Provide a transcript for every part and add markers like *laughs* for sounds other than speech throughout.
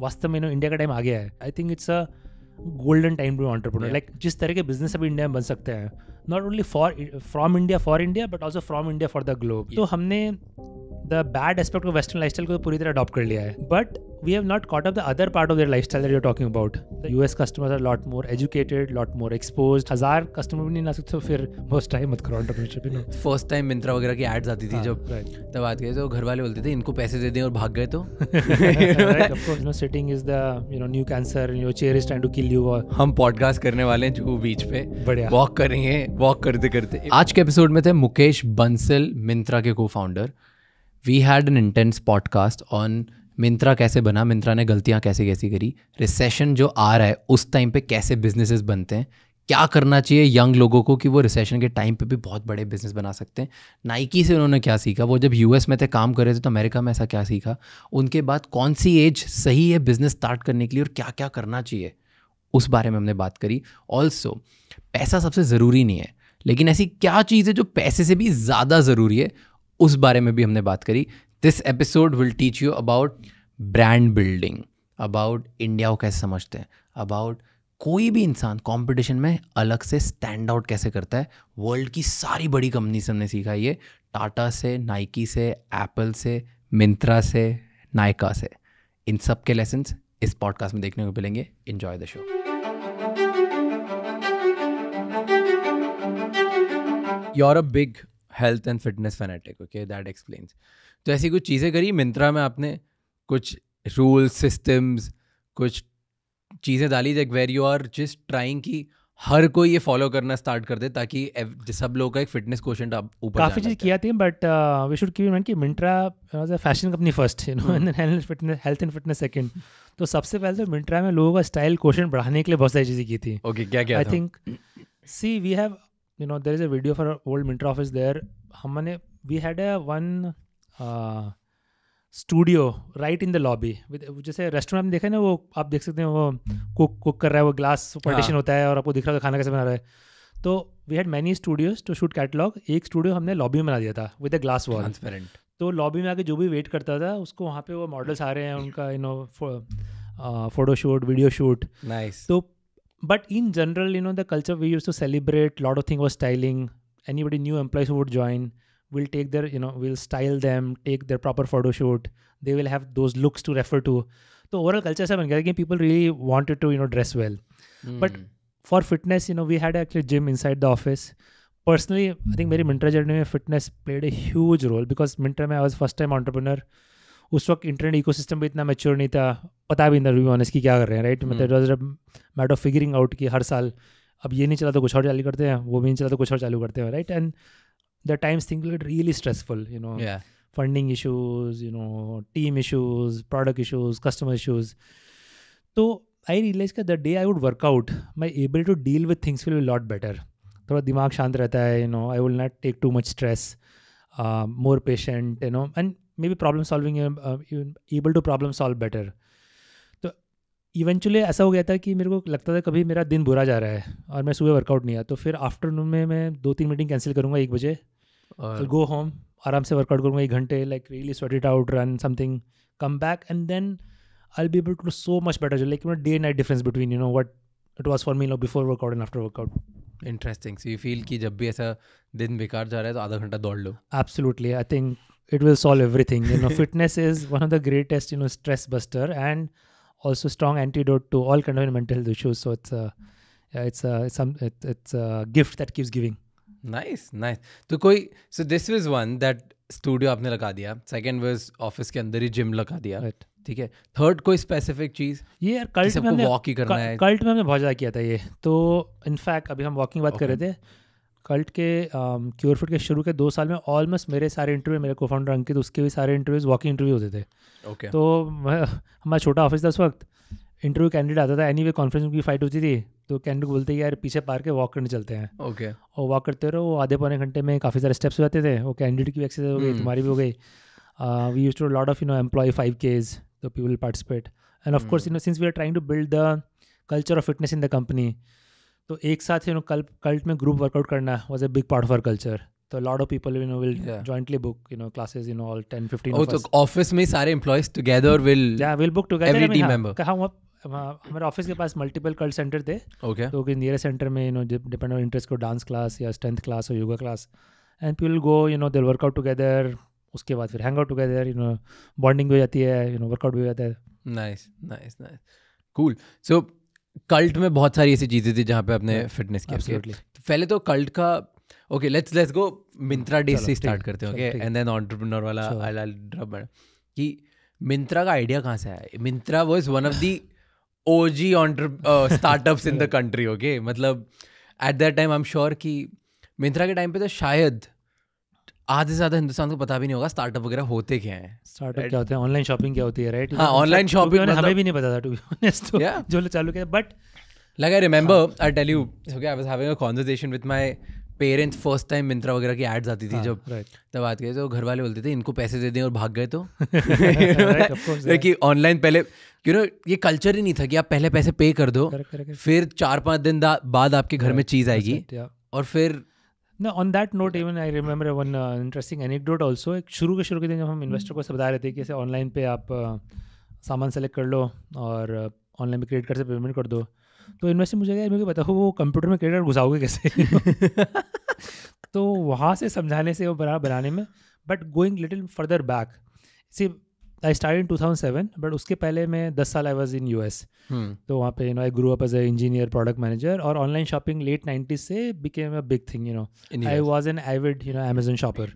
वास्तव में इंडिया का टाइम आ गया है I think it's a golden time to entrepreneur like जिस तरह के बिजनेस अभी इंडिया में बन सकते हैं not only for from India for India but also from India for the globe तो हमने the bad aspect of western life को पूरी तरह अडॉप्ट कर लिया है but we have not caught up the other part of their lifestyle that you're talking about. The US customers are a lot more educated, a lot more exposed. हजार customer भी नहीं ला सकते तो फिर फर्स्ट टाइम मत करो entrepreneurship no first time Myntra वगैरह की एड्स आती थी हाँ, जब तब आते थे तो घर वाले बोलते थे इनको पैसे दे दें और भाग गए तो of course no sitting is the you know new cancer your chair is trying to kill you हम पॉडकास्ट करने वाले हैं जो बीच पे बढ़िया वॉक करेंगे वॉक करते करते आज के एपिसोड में थे मुकेश बंसल मिंत्रा के को founder we had an intense podcast on Myntra कैसे बना मिंत्रा ने गलतियाँ कैसे कैसी करी रिसेशन जो आ रहा है उस टाइम पे कैसे बिजनेसेस बनते हैं क्या करना चाहिए यंग लोगों को कि वो रिसेशन के टाइम पे भी बहुत बड़े बिजनेस बना सकते हैं नाइकी से उन्होंने क्या सीखा वो जब यूएस में थे काम कर रहे थे तो अमेरिका में ऐसा क्या सीखा उनके बाद कौन सी एज सही है बिजनेस स्टार्ट करने के लिए और क्या क्या करना चाहिए उस बारे में हमने बात करी ऑल्सो पैसा सबसे ज़रूरी नहीं है लेकिन ऐसी क्या चीज़ है जो पैसे से भी ज़्यादा ज़रूरी है उस बारे में भी हमने बात करी this episode will teach you about brand building about India को कैसे समझते हैं अबाउट कोई भी इंसान कंपटीशन में अलग से स्टैंड आउट कैसे करता है वर्ल्ड की सारी बड़ी कंपनी से हमने सीखा ये टाटा से नाइकी से एप्पल से मिंत्रा से नायका से इन सब के लेसन्स इस पॉडकास्ट में देखने को मिलेंगे enjoy the show you're a big health and fitness fanatic, okay that explains तो ऐसी कुछ चीज़ें करी मिंत्रा में आपने कुछ रूल सिस्टम्स कुछ चीज़ें डाली like where you are just trying की हर कोई ये फॉलो करना स्टार्ट कर दे ताकि सब लोगों का एक फिटनेस क्वेश्चन आप ऊपर काफ़ी चीज़ किया थी बट वी शुड की कि Myntra as a fashion company first no and fitness health and fitness second तो सबसे पहले तो मिंट्रा में लोगों का स्टाइल क्वेश्चन बढ़ाने के लिए बहुत सारी चीज़ें की थी ओके okay, क्या क्या I think see we have you know there is a video for old Myntra office there हमने we had a one studio right in the lobby जैसे रेस्टोरेंट में देखा ना वो आप देख सकते हैं वो कुक कुक कर रहा है वो ग्लास हाँ। पार्टीशन होता है और आपको दिख रहा है खाना कैसे बना रहा है तो we had many studios to shoot catalogue एक स्टूडियो हमने लॉबी में बना दिया था with a glass wall transparent तो लॉबी में आके जो भी वेट करता था उसको वहाँ पे वो मॉडल्स आ रहे हैं उनका you know photo shoot video shoot nice तो but in general you know the culture we used to celebrate lot of thing was styling anybody new employees would join we'll take their you know we'll style them take their proper photo shoot they will have those looks to refer to तो overall culture ऐसा बन गया कि people really wanted to you know dress well but for fitness you know we had actually gym inside the office personally I think मेरी Myntra journey में fitness played a huge role because Myntra में I was first time entrepreneur उस वक्त internet eco system भी इतना mature नहीं था पता भी नहीं ऑनेस्ट की क्या कर रहे हैं राइट मतलब was matter of figuring out कि हर साल अब ये नहीं चला तो कुछ और चालू करते हैं वो भी नहीं चला तो कुछ और चालू करते हैं right and the times things get really stressful you know yeah funding issues you know team issues product issues customer issues तो आई रियलाइज का the day I would work out my able to deal with things will lot better थोड़ा दिमाग शांत रहता है you know I will not take too much stress more patient you know and maybe problem solving able to problem solve better तो eventually ऐसा हो गया था कि मेरे को लगता था कभी मेरा दिन बुरा जा रहा है और मैं सुबह वर्कआउट नहीं आया तो फिर आफ्टरनून में मैं दो तीन मीटिंग कैंसिल करूँगा एक बजे और I'll go home आराम से वर्कआउट करूँगा एक घंटे like really sweat it out run something come back and then I be able to so much better जो like you know day night difference between you know what it was for me no before workout and after workout interesting so you feel कि जब भी ऐसा दिन बेकार जा रहा है तो आधा घंटा दौड़ लो absolutely I think it will solve everything you know fitness is one of the greatest you know stress buster and also strong antidote to all kind of mental health issues so it's it's it's gift that keeps giving nice nice तो कोई so this was one that studio आपने लगा दिया second was office के अंदर ही gym लगा दिया right. ठीक है थर्ड कोई स्पेसिफिक चीज ये यार कल्ट में हमने वॉक ही करना है कल्ट में हमने बहुत ज़्यादा किया था ये तो इनफैक्ट अभी हम वॉकिंग बात okay. कर रहे थे कल्ट के क्योर um, फिट के शुरू के दो साल में ऑलमोस्ट मेरे सारे इंटरव्यू मेरे को फाउंडर अंकित उसके भी सारे इंटरव्यूज वॉकिंग इंटरव्यू होते थे ओके okay. तो हमारा छोटा ऑफिस था उस वक्त इंटरव्यू कैंडिडेट आता था एनी वे कॉन्फ्रेंस की फाइट होती थी तो कैंडिडेट बोलते यार पीछे पार के वॉक करने चलते हैं ओके okay. और वॉक करते रहो आधे पौने घंटे में काफ़ी सारे स्टेप्स हो जाते थे वो कैंडिडेट की भी एक्सरसाइज हो गई hmm. तुम्हारी भी हो गई we used to lot of you know employ five Ks तो people participate and of course you know since we are trying to build the culture of fitness in the company तो एक साथ यू नो कल cult में group workout करना was a big part of our culture तो lot of people you know will jointly book you know classes you know all 10 15 office में सारे employees together will या will book together every team member हां हमारे office के पास multiple cult centre थे okay तो नियर सेंटर में you know depend on interest को डांस क्लास या स्ट्रेंथ क्लास और योगा क्लास एंड पी विल गो यू नो दिल वर्कआउट टुगेदर उसके बाद फिर hang out together you know bonding भी हो जाती है यू नो वर्कआउट भी हो जाता है nice nice nice cool so cult में बहुत सारी ऐसी चीज़ें थी जहाँ पे अपने फिटनेस की पहले तो कल्ट का okay let's let's go Myntra day से स्टार्ट करते हैं ओके एंड देन ऑन्टरप्रनोर वाला आई कि मिंत्रा का आइडिया कहाँ से आया Myntra was one of the OG startups in the country okay मतलब at that time I am sure कि मिंत्रा के टाइम पे तो शायद आधे से ज्यादा हिंदुस्तान को पता भी नहीं होगा स्टार्टअप वगैरह होते क्या है स्टार्टअप क्या होते हैं ऑनलाइन शॉपिंग क्या होती है राइट हाँ ऑनलाइन शॉपिंग हमें मतलब भी नहीं पता था टू बी ऑनेस्ट जो चालू किया but like I remember I tell you okay, I was having a conversation with my parents first time Myntra वगैरह की एड्स आती थी हाँ, जब तब आते गए तो घर वाले बोलते थे इनको पैसे दे दें और भाग गए तो कि *laughs* ऑनलाइन पहले क्यों ना ये कल्चर ही नहीं था कि आप पहले पैसे पे कर दो फिर चार पाँच दिन बाद आपके घर में चीज़ आएगी और फिर ना on that note even I remember one interesting anecdote also एक शुरू के शुरू के दिन जब हम इन्वेस्टर को बता रहे थे कि ऐसे ऑनलाइन पे आप uh, सामान सेलेक्ट कर लो और online uh, pay credit card से पेमेंट कर दो तो इनमें से मुझे मेरे को वो कंप्यूटर में क्रेडिट घुसाओगे कैसे *laughs* तो वहाँ से समझाने से वो बना बनाने में but going little further back see I start in two thousand seven but उसके पहले मैं दस साल I was in U S तो वहाँ पे you know I grow up as a engineer product manager और ऑनलाइन शॉपिंग लेट नाइन्टीज से became a big thing you know I was an avid you know Amazon shopper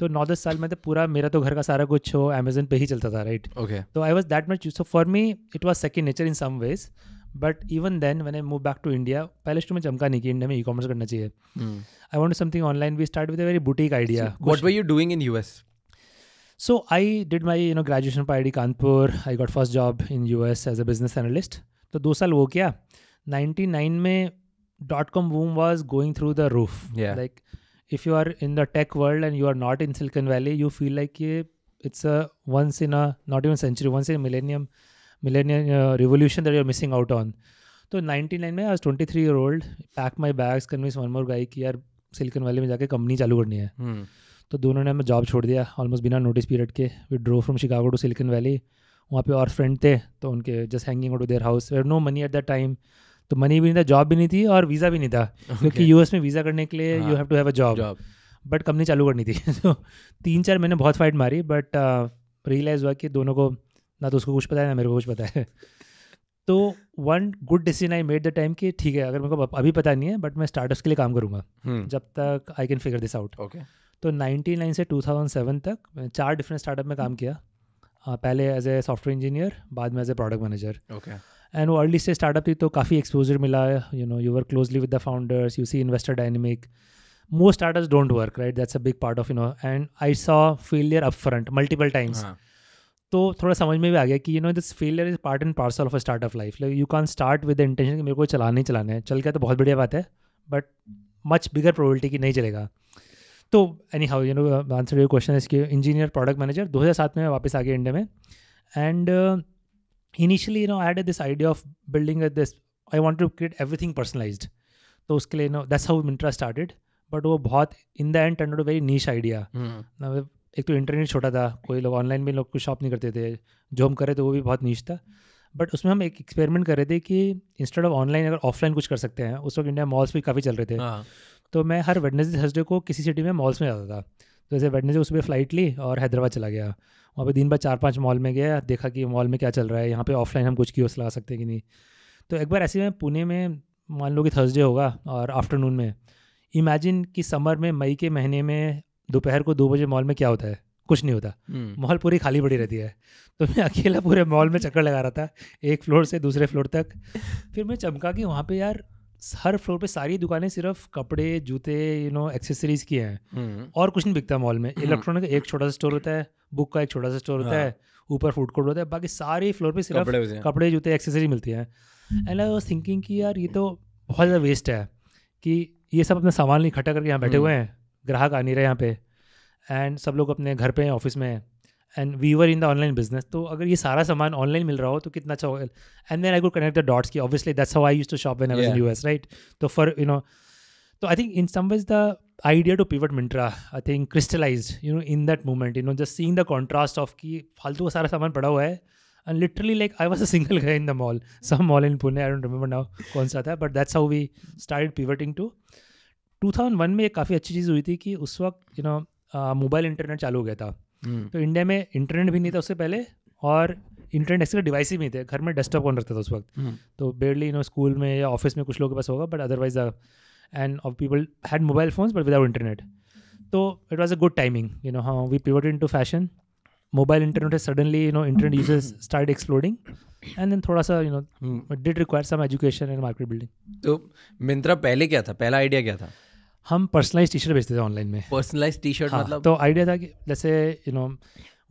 तो नौ दस साल में तो पूरा मेरा तो घर का सारा कुछ हो अमेजन पे ही चलता था राइट तो I was that much so for me it was second nature in some ways but even then one I move back to India पहले शुरू में चमका नहीं कि इंडिया में ई कॉमर्स करना चाहिए I want something online we start with very boutique idea what were you doing in U S so did my you know graduation पर I D Kanpur I got first job in U S as a business analyst तो दो साल वो क्या nine में dot com boom was going through the roof like if you are in the tech world and you are not in silken Valley you feel like ये it's a once in a not even century once in millennium millennial revolution that you're missing out on तो ninety nine में आज three year old pack my bags convince one more guy की यार silicon valley में जाकर company चालू करनी है hmm. तो दोनों ने हमें जॉब छोड़ दिया ऑलमोस्ट बिना नोटिस पीरियड के we drove from Chicago to Silicon Valley वहाँ पे और फ्रेंड थे तो उनके just hanging to their house where no money at that time तो मनी भी नहीं था जॉब भी नहीं थी और वीज़ा भी नहीं था okay. क्योंकि यूएस में वीज़ा करने के लिए you have to have a job but company चालू करनी थी तो *laughs* तीन चार मैंने बहुत फाइट मारी बट रियलाइज़ uh, हुआ कि दोनों को ना तो उसको कुछ पता है ना मेरे को कुछ पता है *laughs* तो one good decision I made the time कि ठीक है अगर मेरे को अभी पता नहीं है बट मैं स्टार्टअप्स के लिए काम करूँगा हम्म। जब तक I can figure this out okay तो 99 से 2007 तक चार डिफरेंट स्टार्टअप में काम किया आ, पहले एज ए सॉफ्टवेयर इंजीनियर बाद में as a product manager okay and वो अर्ली से स्टार्टअप थी तो काफ़ी एक्सपोजर मिला you know you work closely with the founders you see investor dynamic most startups don't work right that's a big part of you know and I saw failure up front multiple times तो थोड़ा समझ में भी आ गया कि you know this failure is part and parcel of a start of life like you can start with the intention कि मेरे को चलाने ही चलाना है चल गया तो बहुत बढ़िया बात है बट मच बिगर प्रोबेबिलिटी की नहीं चलेगा तो anyhow you know answer your question इसके इंजीनियर प्रोडक्ट मैनेजर दो हज़ार सात में वापस आ गया इंडिया में and initially you know I had this idea of building this I want to create everything personalised तो उसके लिए you know that's how Myntra started but वो बहुत in the end turn very niche idea एक तो internet छोटा था कोई लोग ऑनलाइन भी लोग कुछ शॉप नहीं करते थे जो हम रहे तो वो भी बहुत नीच था बट उसमें हम एक एक्सपेरिमेंट कर रहे थे कि इंस्टेड ऑफ ऑनलाइन अगर ऑफलाइन कुछ कर सकते हैं उस वक्त इंडिया मॉल्स भी काफ़ी चल रहे थे हाँ। तो मैं हर वेडनेसडे थर्सडे को किसी सिटी में मॉल्स में जाता था तो जैसे वेडनेसडे पर फ्लाइट ली और हैदराबाद चला गया वहाँ पर दिन भर चार पाँच मॉल में गया देखा कि मॉल में क्या चल रहा है यहाँ पर ऑफलाइन हम कुछ की लगा सकते हैं कि नहीं तो एक बार ऐसे में पुणे में मान लो कि थर्सडे होगा और आफ्टरनून में इमेजिन कि समर में मई के महीने में दोपहर को दो बजे मॉल में क्या होता है कुछ नहीं होता मॉल हम्म। पूरी खाली पड़ी रहती है तो मैं अकेला पूरे मॉल में चक्कर लगा रहा था एक फ्लोर से दूसरे फ्लोर तक फिर मैं चमका कि वहाँ पे यार हर फ्लोर पे सारी दुकानें सिर्फ कपड़े जूते यू नो एक्सेसरीज की हैं हम्म। और कुछ नहीं बिकता मॉल में हम्म। इलेक्ट्रॉनिक एक छोटा सा स्टोर होता है बुक का एक छोटा सा स्टोर होता हाँ। है ऊपर फूड कोर्ट होता है बाकी सारे फ्लोर पे सिर्फ कपड़े, जूते एक्सेसरी मिलती हैं एंड आई वॉज थिंकिंग कि यार ये तो बहुत ज़्यादा वेस्ट है कि ये सब अपना सामान नहीं इकट्ठा करके यहाँ बैठे हुए हैं ग्राहक आ नहीं रहे यहाँ पे एंड सब लोग अपने घर पे हैं ऑफिस में and we were in the online business तो अगर ये सारा सामान ऑनलाइन मिल रहा हो तो कितना अच्छा होगा and then I good connect the dots की obviously that's how I use to shop in U S right तो फॉर यू नो तो I think in some ways the idea to pivot Myntra I think crystallise you know in that moment you know just seeing the contrast of की फालतू का सारा सामान पड़ा हुआ है and literally like I was a single guy in the mall some mall in Pune I don't remember now कौन सा था but that's how we start pivoting to two thousand one में एक काफ़ी अच्छी चीज़ हुई थी कि उस वक्त यू नो मोबाइल इंटरनेट चालू हो गया था हम्म। तो इंडिया में इंटरनेट भी नहीं था उससे पहले और इंटरनेट एक्सेस डिवाइस ही नहीं थे घर में डेस्कटॉप ऑन रखता था उस वक्त हम्म। तो बेडली यू नो स्कूल में या ऑफिस में कुछ लोगों के पास होगा but otherwise and of people had mobile phones but without internet तो it was a good timing you know how we pivot in into fashion mobile internet suddenly you know internet use start exploring and then थोड़ा सा you know did require some education and market building तो मिंत्रा पहले क्या था पहला idea क्या था हम पर्सनलाइज टी शर्ट बेचते थे ऑनलाइन में पर्सनलाइज टी शर्ट मतलब तो आइडिया था कि जैसे you know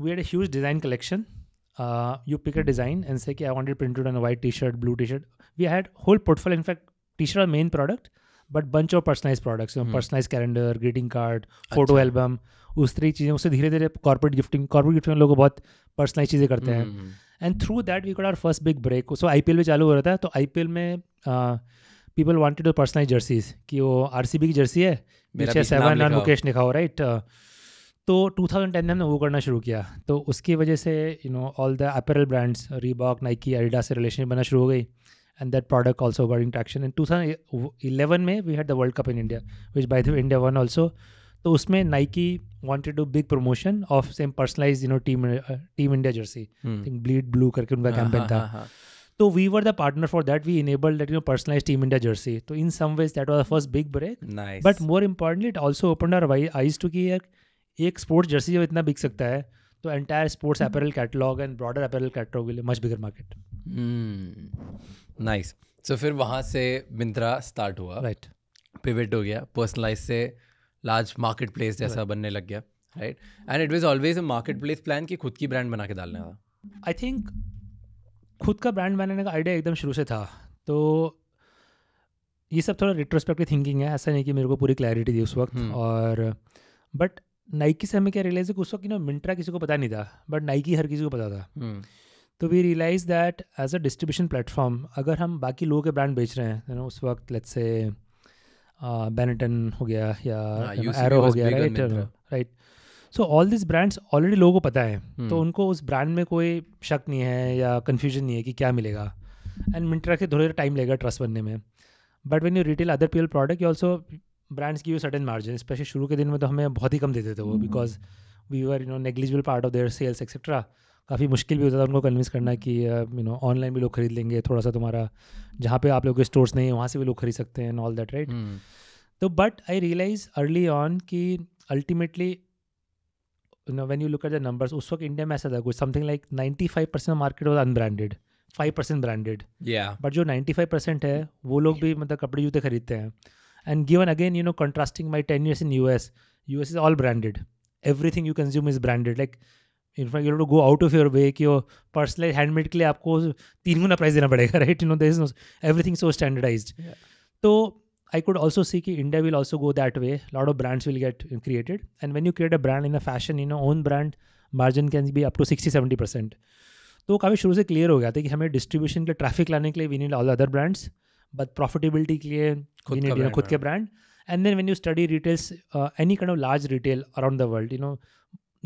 we had huge design collection you pick a design and say कि I wanted printed on white T shirt blue T shirt we had whole portfolio in fact T shirt main product but bunch of personalise products personalise calendar greeting card photo album उस तरह की चीज़ें उससे धीरे धीरे corporate gifting corporate gifting लोग बहुत personalise चीज़ें करते हैं and through that we got our first big break so I P L में चालू हो रहा था तो आई पी एल में uh, people wanted to personalise jerseys कि वो आर की जर्सी है मेरे सेवन और मुकेश लिखा हो राइट तो 2010 में हमने वो करना शुरू किया तो उसकी वजह से you know all the apparel brands Reebok Nike Adidas से रिलेशनशिप बनना शुरू हो गई and that product also got interaction and two thousand eleven में we had the world cup in India which by through India won also तो उसमें Nike wanted to big promotion of same personalise you know team team India jersey think bleed blue करके उनका campaign हाँ, हाँ, था हाँ, तो we were the partner for that we enable that you personalise team India jersey तो in some ways that was the first big break but more But it also open our वाई eyes to की एक sports Jersey जब इतना बिक सकता है तो entire sports apparel catalogue and broader apparel catalogue के लिए much bigger market nice so फिर वहाँ से मिंत्रा स्टार्ट हुआ राइट right. पिविट हो गया पर्सनलाइज से लार्ज मार्केट प्लेस जैसा बनने लग गया right and it was always a market place plan कि खुद की ब्रांड बना के डालने का आई थिंक खुद का ब्रांड बनाने का आइडिया एकदम शुरू से था तो ये सब थोड़ा रिट्रोस्पेक्टिव थिंकिंग है ऐसा नहीं कि मेरे को पूरी क्लैरिटी थी उस वक्त हम्म। और बट नाइकी से हमें क्या रियलाइज है कि उस वक्त ना मिंट्रा किसी को पता नहीं था बट नाइकी हर किसी को पता था हम्म। तो we realise that as a distribution platform अगर हम बाकी लोगों के ब्रांड बेच रहे हैं ना उस वक्त लेट से बेनेटन हो गया या एरो हाँ, हो गया right right so all this brands already लोगों को पता है hmm. तो उनको उस ब्रांड में कोई शक नहीं है या कन्फ्यूजन नहीं है कि क्या मिलेगा एंड मिंट्रा के थोड़े टाइम लगेगा ट्रस्ट बनने में but when you retail other people product you also brands की यू सर्टन मार्जिन स्पेशली शुरू के दिन में तो हमें बहुत ही कम देते थे वो because we are you know negligible part of their sales etcetera काफ़ी मुश्किल भी होता था उनको कन्विंस करना कि यू नो ऑनलाइन भी लोग खरीद लेंगे थोड़ा सा तुम्हारा जहाँ पे आप लोग के स्टोर्स नहीं है वहाँ से भी लोग खरीद सकते हैं ऑल दैट राइट तो but I realise early on कि ultimately you know, when you look at the numbers, Uswak India में ऐसा something like 95% market was unbranded, 5% percent branded. Yeah. But जो 95% percent है वो लोग भी And given again, you know, contrasting my 10 years in US, US is all branded. Everything you consume is branded. Like, in fact, you have to go out of your way कि personally handmade के लिए आपको तीन गुना price देना पड़ेगा, *laughs* right? You know, there is no, everything is so standardized. Yeah. I could also see that India will also go that way. A lot of brands will get created. And when you create a brand in a fashion, you know, own brand margin can be up to 60 70 percent तो काफ़ी शुरू से clear हो गया था कि हमें distribution के लिए ट्रैफिक लाने के लिए we need all other brands but profitability के लिए खुद नीड यू नो खुद के brand and then when you study retails any kind of large retail around the world you know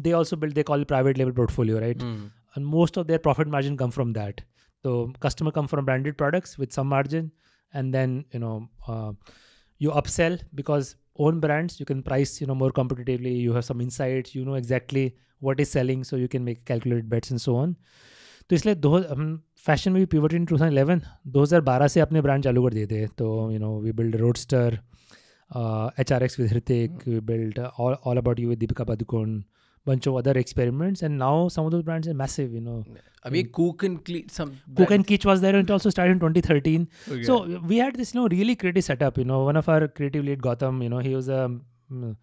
they also build they call private लेवल portfolio right and most of their profit margin come from that तो customer come from branded products with some margin and then you know uh, you upsell because own brands you can price you know more competitively you have some insights you know exactly what is selling so you can make calculated bets and so on तो इसलिए दो fashion fashion में भी pivot इन two thousand eleven दो हज़ार बारह से अपने ब्रांड चालू कर दिए थे तो you know we build Roadster H R X with Hrithik we build all about you with Deepika Padukone bunch of other experiments and now some of those brands are massive you know i mean cook and some cook and kitch was there and it also started in 2013 okay. so we had this you know really creative setup you know one of our creative lead gotham you know he was a mm,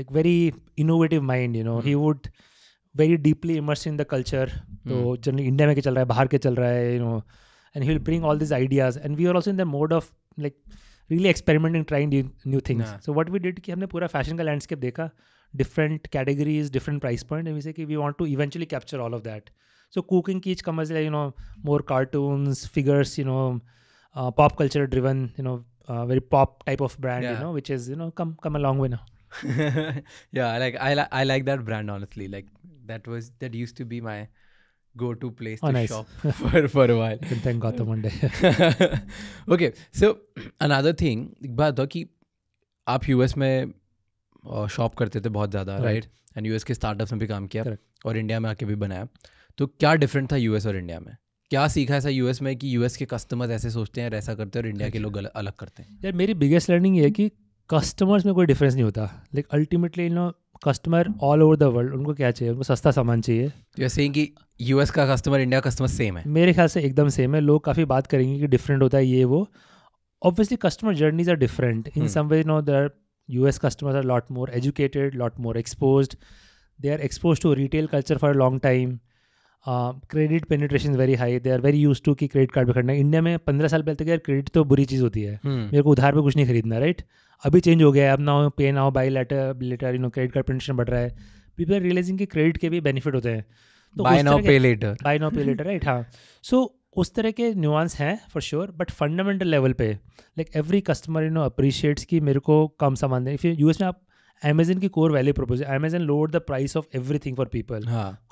like very innovative mind you know mm. he mm-hmm. would very deeply immersed in the culture So mm. generally, India में क्या चल रहा है बाहर क्या चल रहा है you know and he will bring all this ideas and we are also in the mode of like really experimenting trying new things so what we did कि हमने पूरा फैशन का different categories, different price point, and we say okay, we want to eventually capture all of that. So cooking each comes like you know more cartoons, figures, you know, uh, pop culture driven, you know, uh, very pop type of brand, yeah. you know, which is you know come come a long way now. *laughs* yeah, like I like I like that brand honestly. Like that was that used to be my go-to place oh, to nice. shop *laughs* for, for a while. can thank Gautam one day. okay, so another thing, एक बात कि you, US, में shop करते थे बहुत ज़्यादा right and US के startups में भी काम किया और इंडिया में आके भी बनाया तो क्या डिफरेंट था यूएस और इंडिया में क्या सीखा ऐसा यूएस में कि यूएस के कस्टमर्स ऐसे सोचते हैं ऐसा करते हैं और इंडिया के लोग अलग करते हैं यार मेरी बिगेस्ट लर्निंग ये है कि कस्टमर्स में कोई डिफरेंस नहीं होता like ultimately no customer all over the world उनको क्या चाहिए उनको सस्ता सामान चाहिए जैसे तो कि यूएस का कस्टमर इंडिया का कस्टमर सेम है मेरे ख्याल से एकदम सेम है लोग काफ़ी बात करेंगे कि डिफरेंट होता है ये वो obviously customer journeys are different in some way no their US customers are a lot more educated, a lot more exposed. They are exposed to retail culture for a long time. Credit penetration very high they are very use to कि credit card पे खरीदना India में पंद्रह साल पहले तक यार credit तो बुरी चीज़ होती है हम्म। मेरे को उधार पे कुछ नहीं खरीदना राइट अभी चेंज हो गया है अब ना हो पे ना हो by later later you know credit card penetration बढ़ रहा है पीपल आर रियलाइजिंग कि क्रेडिट के भी बेनिफिट होते हैं buy now pay later buy now pay later right हाँ सो उस तरह के न्यूआंस हैं for sure but fundamental level पे like every customer you know appreciates कि मेरे को कम सामान दें फिर यूएस में आप अमेजन की core value propose Amazon load the price of everything for people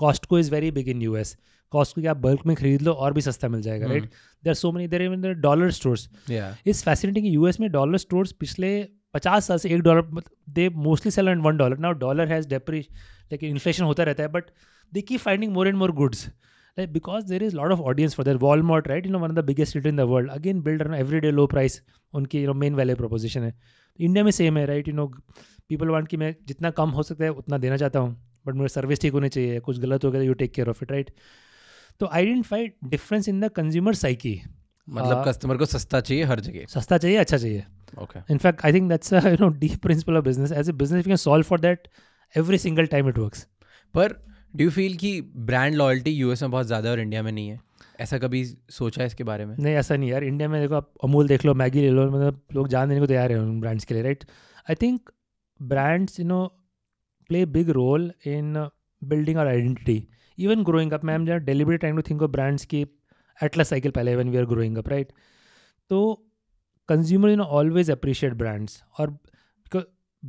cost को is very big in U S cost को आप बल्क में खरीद लो और भी सस्ता मिल जाएगा right there are so money there even dollar stores इस फैसिलिटी यू एस में डॉलर स्टोर्स पिछले पचास साल से एक dollar they mostly sale and one dollar now dollar has depreciate लेकिन इन्फ्लेशन होता रहता है but they keep finding more and more goods right? Because there is a lot of audience for that. Walmart, right? You know, one of the biggest retailer in the world. Again, build on everyday low price. उनकी you know main value proposition है India तो में same है right you know people want कि मैं जितना कम हो सकता है उतना देना चाहता हूँ बट मेरे सर्विस ठीक होनी चाहिए कुछ गलत हो गया you take care of it right तो identify difference in the consumer psyche मतलब कस्टमर को सस्ता चाहिए हर जगह सस्ता चाहिए अच्छा चाहिए okay in fact I think that's you know deep principle of business as a business you can solve for that every single time it works पर डू यू फील कि ब्रांड लॉयल्टी यूएस में बहुत ज़्यादा और इंडिया में नहीं है ऐसा कभी सोचा है इसके बारे में नहीं ऐसा नहीं यार इंडिया में देखो आप अमूल देख लो मैगी ले लो मतलब लोग जान देने को तैयार है उन ब्रांड्स के लिए right I think brands you know play big role in building और आइडेंटिटी इवन ग्रोइंग अप मैम जो delivery time to think of brands की एटला साइकिल पहले when we are growing up right तो consumer you know always appreciate brands और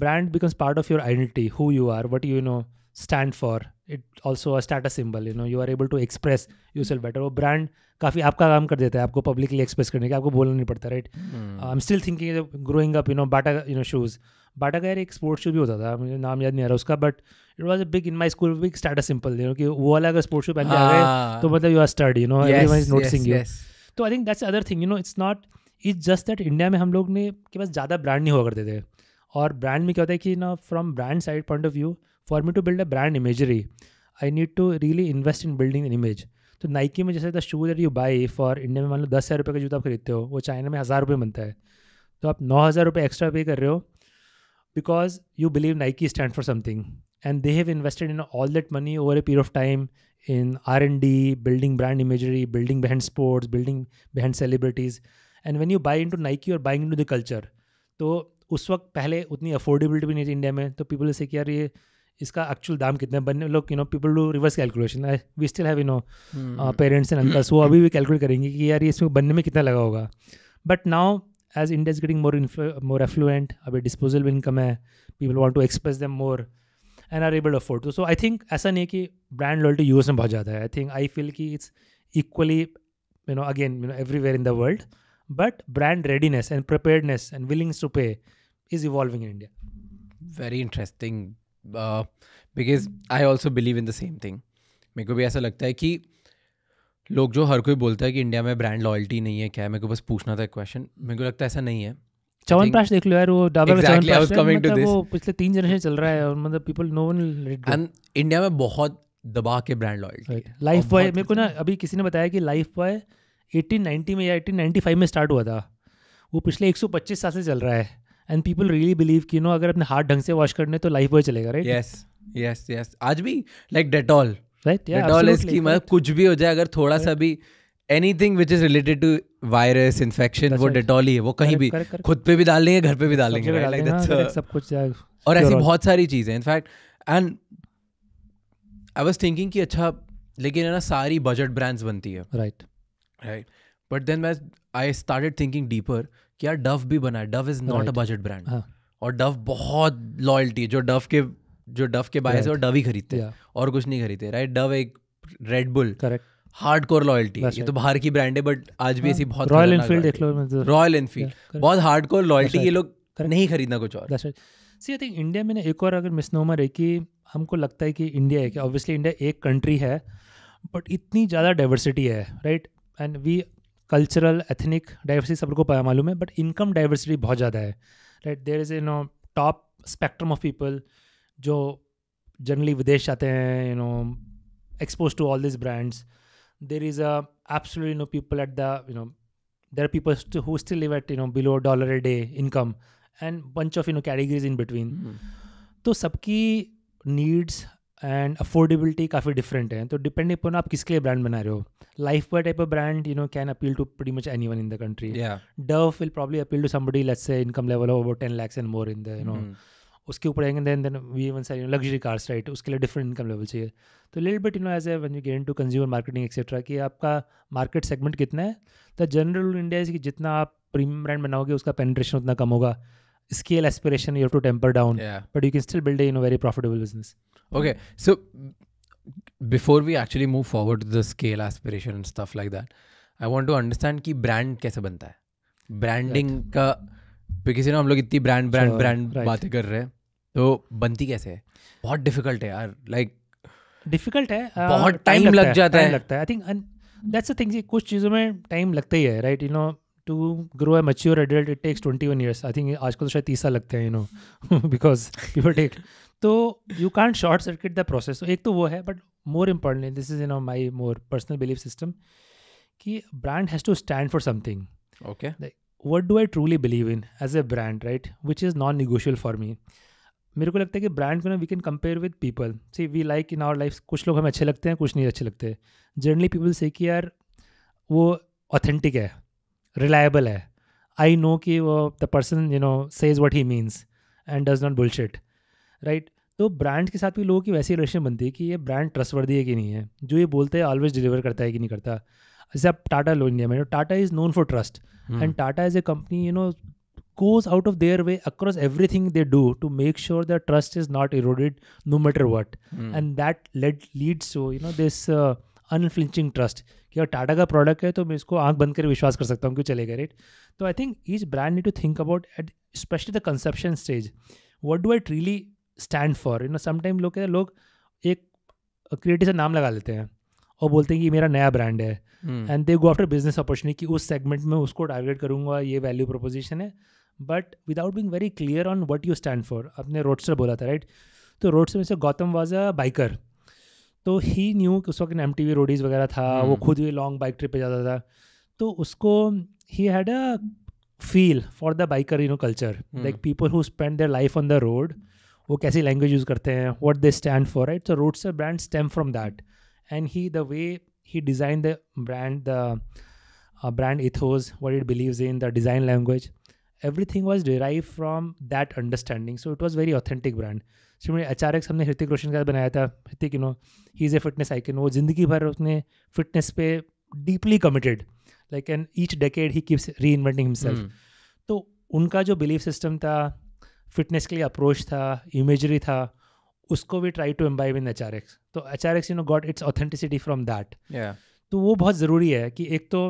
brand becomes part of your identity who you are what you know stand for it also a status symbol you know you are able to express you sell better वो brand काफ़ी आपका काम कर देता है आपको publicly express करने के आपको बोलना नहीं पड़ता right I am still thinking growing up you know Bata you know shoes Bata का यार एक स्पोर्ट्स शू भी होता था मुझे नाम याद नहीं आ रहा उसका but it was a big in my school big status simple you know कि वो वाला अगर स्पोर्ट्स शू पहन के आ गए हाँ। तो मतलब you are stared you know one is noticing you तो I think that's other thing you know it's not it's just that India में हम लोग ने के पास ज़्यादा ब्रांड नहीं हुआ करते थे और ब्रांड में क्या होता है कि ना from brand side point of view for me to build a brand imagery I need to really invest in building an image तो नाइकी में जैसे the shoes that you buy for India में मान लो दस हज़ार रुपये का जूता आप खरीदते हो वो चाइना में हज़ार रुपये बनता है तो आप नौ हज़ार रुपये एक्स्ट्रा पे कर रहे हो because you believe Nike stand for something and they have invested in all that money over a period of time in R and D building brand imagery building behind sports building behind celebrities and when you buy into Nike or buying into the culture तो उस वक्त पहले उतनी affordability भी नहीं थी India में तो पीपल से कि यार ये इसका एक्चुअल दाम कितना बनने लोग you know people do reverse calculation we still have you know parents and uncles वो अभी भी कैलकुलेट करेंगे कि यार ये इसमें बनने में कितना लगा होगा but now as India is getting more more affluent अभी डिस्पोजल इनकम है people want to express them more and are able afford so I think ऐसा नहीं कि ब्रांड लॉयल्टी यूएस में बहुत ज़्यादा है आई थिंक आई फील कि it's equally you know again you know everywhere in the world but brand readiness and preparedness and willingness to pay is evolving in India very interesting because I also believe in the same thing मेरे को भी ऐसा लगता है कि लोग जो हर कोई बोलता है कि इंडिया में ब्रांड लॉयल्टी नहीं है क्या है मेरे को बस पूछना था क्वेश्चन मेरे को लगता है ऐसा नहीं है चवन प्राश देख लो यार वो डाबर exactly, चवन प्राश मतलब वो पिछले तीन जनरेशन चल रहा है और मतलब people no one and India में बहुत दबा के ब्रांड लॉयल्टी लाइफ बॉय मेरे को ना अभी किसी ने बताया कि लाइफ बॉय 1890 में या 1895 में स्टार्ट हुआ था वो पिछले 125 साल से चल रहा है एंड पीपल रियली बिलीव कि नो अगर अपने हाथ ढंग से वॉश करने तो लाइफ बॉय चलेगा राइट यस यस यस आज भी like Dettol right Dettol is की मतलब कुछ भी हो जाए अगर थोड़ा right. सा भी anything which is related to virus infection वो डेटॉल ही है वो कहीं भी खुद पे भी डाल लेंगे घर पे भी डाल लेंगे हाँ, सब कुछ और ऐसी बहुत सारी चीज़ें in fact and I was thinking कि अच्छा लेकिन है ना सारी बजट ब्रांड्स बनती है राइट राइट बट देन मैं आई स्टार्टेड थिंकिंग डीपर यार डव भी बना है Dove is not a budget brand और डव बहुत लॉयल्टी जो डव के जो डव के बाय से और डव ही खरीदते हैं और कुछ नहीं खरीदते राइट डव एक Red Bull correct hard core loyalty ये तो बाहर की ब्रांड है बट आज भी हाँ। ऐसी बहुत रॉयल एनफील्ड देख लो रॉयल एनफील्ड तो। बहुत हार्ड कोर लॉयल्टी ये लोग नहीं खरीदना कुछ और सी आई थिंक इंडिया में ना एक और अगर मिसनोमर है कि हमको लगता है कि इंडिया है कि ऑब्वियसली इंडिया एक कंट्री है बट इतनी ज़्यादा डाइवर्सिटी है right and we cultural ethnic diversity सबको मालूम है बट इनकम डाइवर्सिटी बहुत ज़्यादा है right there is a no top spectrum of people जो जनरली विदेश जाते हैं you know exposed to all this brands there is absolutely no people at the you know there are people who still live at you know below dollar A day income and bunch of you know categories in between तो सबकी needs and affordability काफ़ी different है तो depend अपन आप किसके लिए brand बना रहे हो Lifebuoy type of brand you know can appeal to pretty much anyone in the country Dove will probably appeal to somebody let's say income level of about ten lakhs and more in the you know उसके ऊपर आएंगे then then we one सारी luxury cars right उसके लिए different income level चाहिए तो little but you know as a one you gain to consumer marketing etcetera कि आपका मार्केट सेगमेंट कितना है द जनरल इंडिया इज कि जितना आप प्रीमियम ब्रांड बनाओगे उसका पेनिट्रेशन उतना कम होगा scale aspiration you have to temper down yeah. but you can still build a you know very profitable business okay so before we actually move forward to the scale aspiration and stuff like that i want to understand ki brand kaise banta hai branding right. ka because you know hum log itni brand brand brand sure. right. baatein kar rahe hain to banti kaise hai हैं difficult hai yaar like difficult hai bahut uh, time, time lag jata hai time lagta hai i think and that's the thing ki kuch cheezon mein time lagta hi hai right you know to grow a mature adult it takes twenty one years I think आजकल तो शायद तीस साल लगते हैं you know because you take तो you can't short circuit the process तो एक तो वो है but more importantly this is in my more personal belief system कि brand has to stand for something okay what do I truly believe in as a brand right which is non negotiable for me मेरे को लगता है कि brand को ना we can compare with people see we like in our life कुछ लोग हमें अच्छे लगते हैं कुछ नहीं अच्छे लगते जनरली पीपल से कि यार वो ऑथेंटिक है रिलायबल है आई नो कि वो the person you know says what he means and does not bullshit right तो ब्रांड के साथ भी लोगों की वैसी रिलेशन बनती है कि ये ब्रांड ट्रस्टवर्दी है कि नहीं है जो ये बोलते हैं ऑलवेज डिलीवर करता है कि नहीं करता जैसे आप टाटा लो इंडिया में Tata is known for trust and Tata is a company you know goes out of their way across everything they do to make sure that trust is not eroded no matter what and that led leads to you know this unflinching trust कि अगर टाटा का product है तो मैं इसको आंख बंद कर विश्वास कर सकता हूँ क्यों चलेगा राइट तो I think is brand need to think about at especially the conception stage what do I truly stand for you know sometime लोग कहते हैं लोग एक क्रिएटिव से नाम लगा लेते हैं और बोलते हैं कि मेरा नया ब्रांड है and they go after business opportunity कि उस सेगमेंट में उसको टारगेट करूंगा ये वैल्यू प्रोपोजिशन है but without being very clear on what you stand for आपने रोडस्टर बोला था राइट तो रोड्स में से गौतम वॉज अ बाइकर तो ही न्यू कि उस वक्त एम टी वी रोडीज़ वगैरह था hmm. वो हम्म। खुद भी लॉन्ग बाइक ट्रिप पे जाता था तो उसको ही had a feel for the biker you know culture like people who spend their life on the road वो कैसी लैंग्वेज यूज़ करते हैं what they stand for it so roads brand stem from that and he the way he design the brand the brand ethos what it believe in the design language everything was derive from that understanding so it was very authentic brand similar अचारक हमने हृतिक रोशन का बनाया था Hrithik you know he is a fitness icon वो जिंदगी भर उसने fitness पे deeply committed like an each decade he keeps reinventing himself तो उनका जो बिलीफ सिस्टम था फिटनेस के लिए अप्रोच था इमेजरी था उसको भी try to imbibe in H तो H you know got its authenticity from that तो वो बहुत ज़रूरी है कि एक तो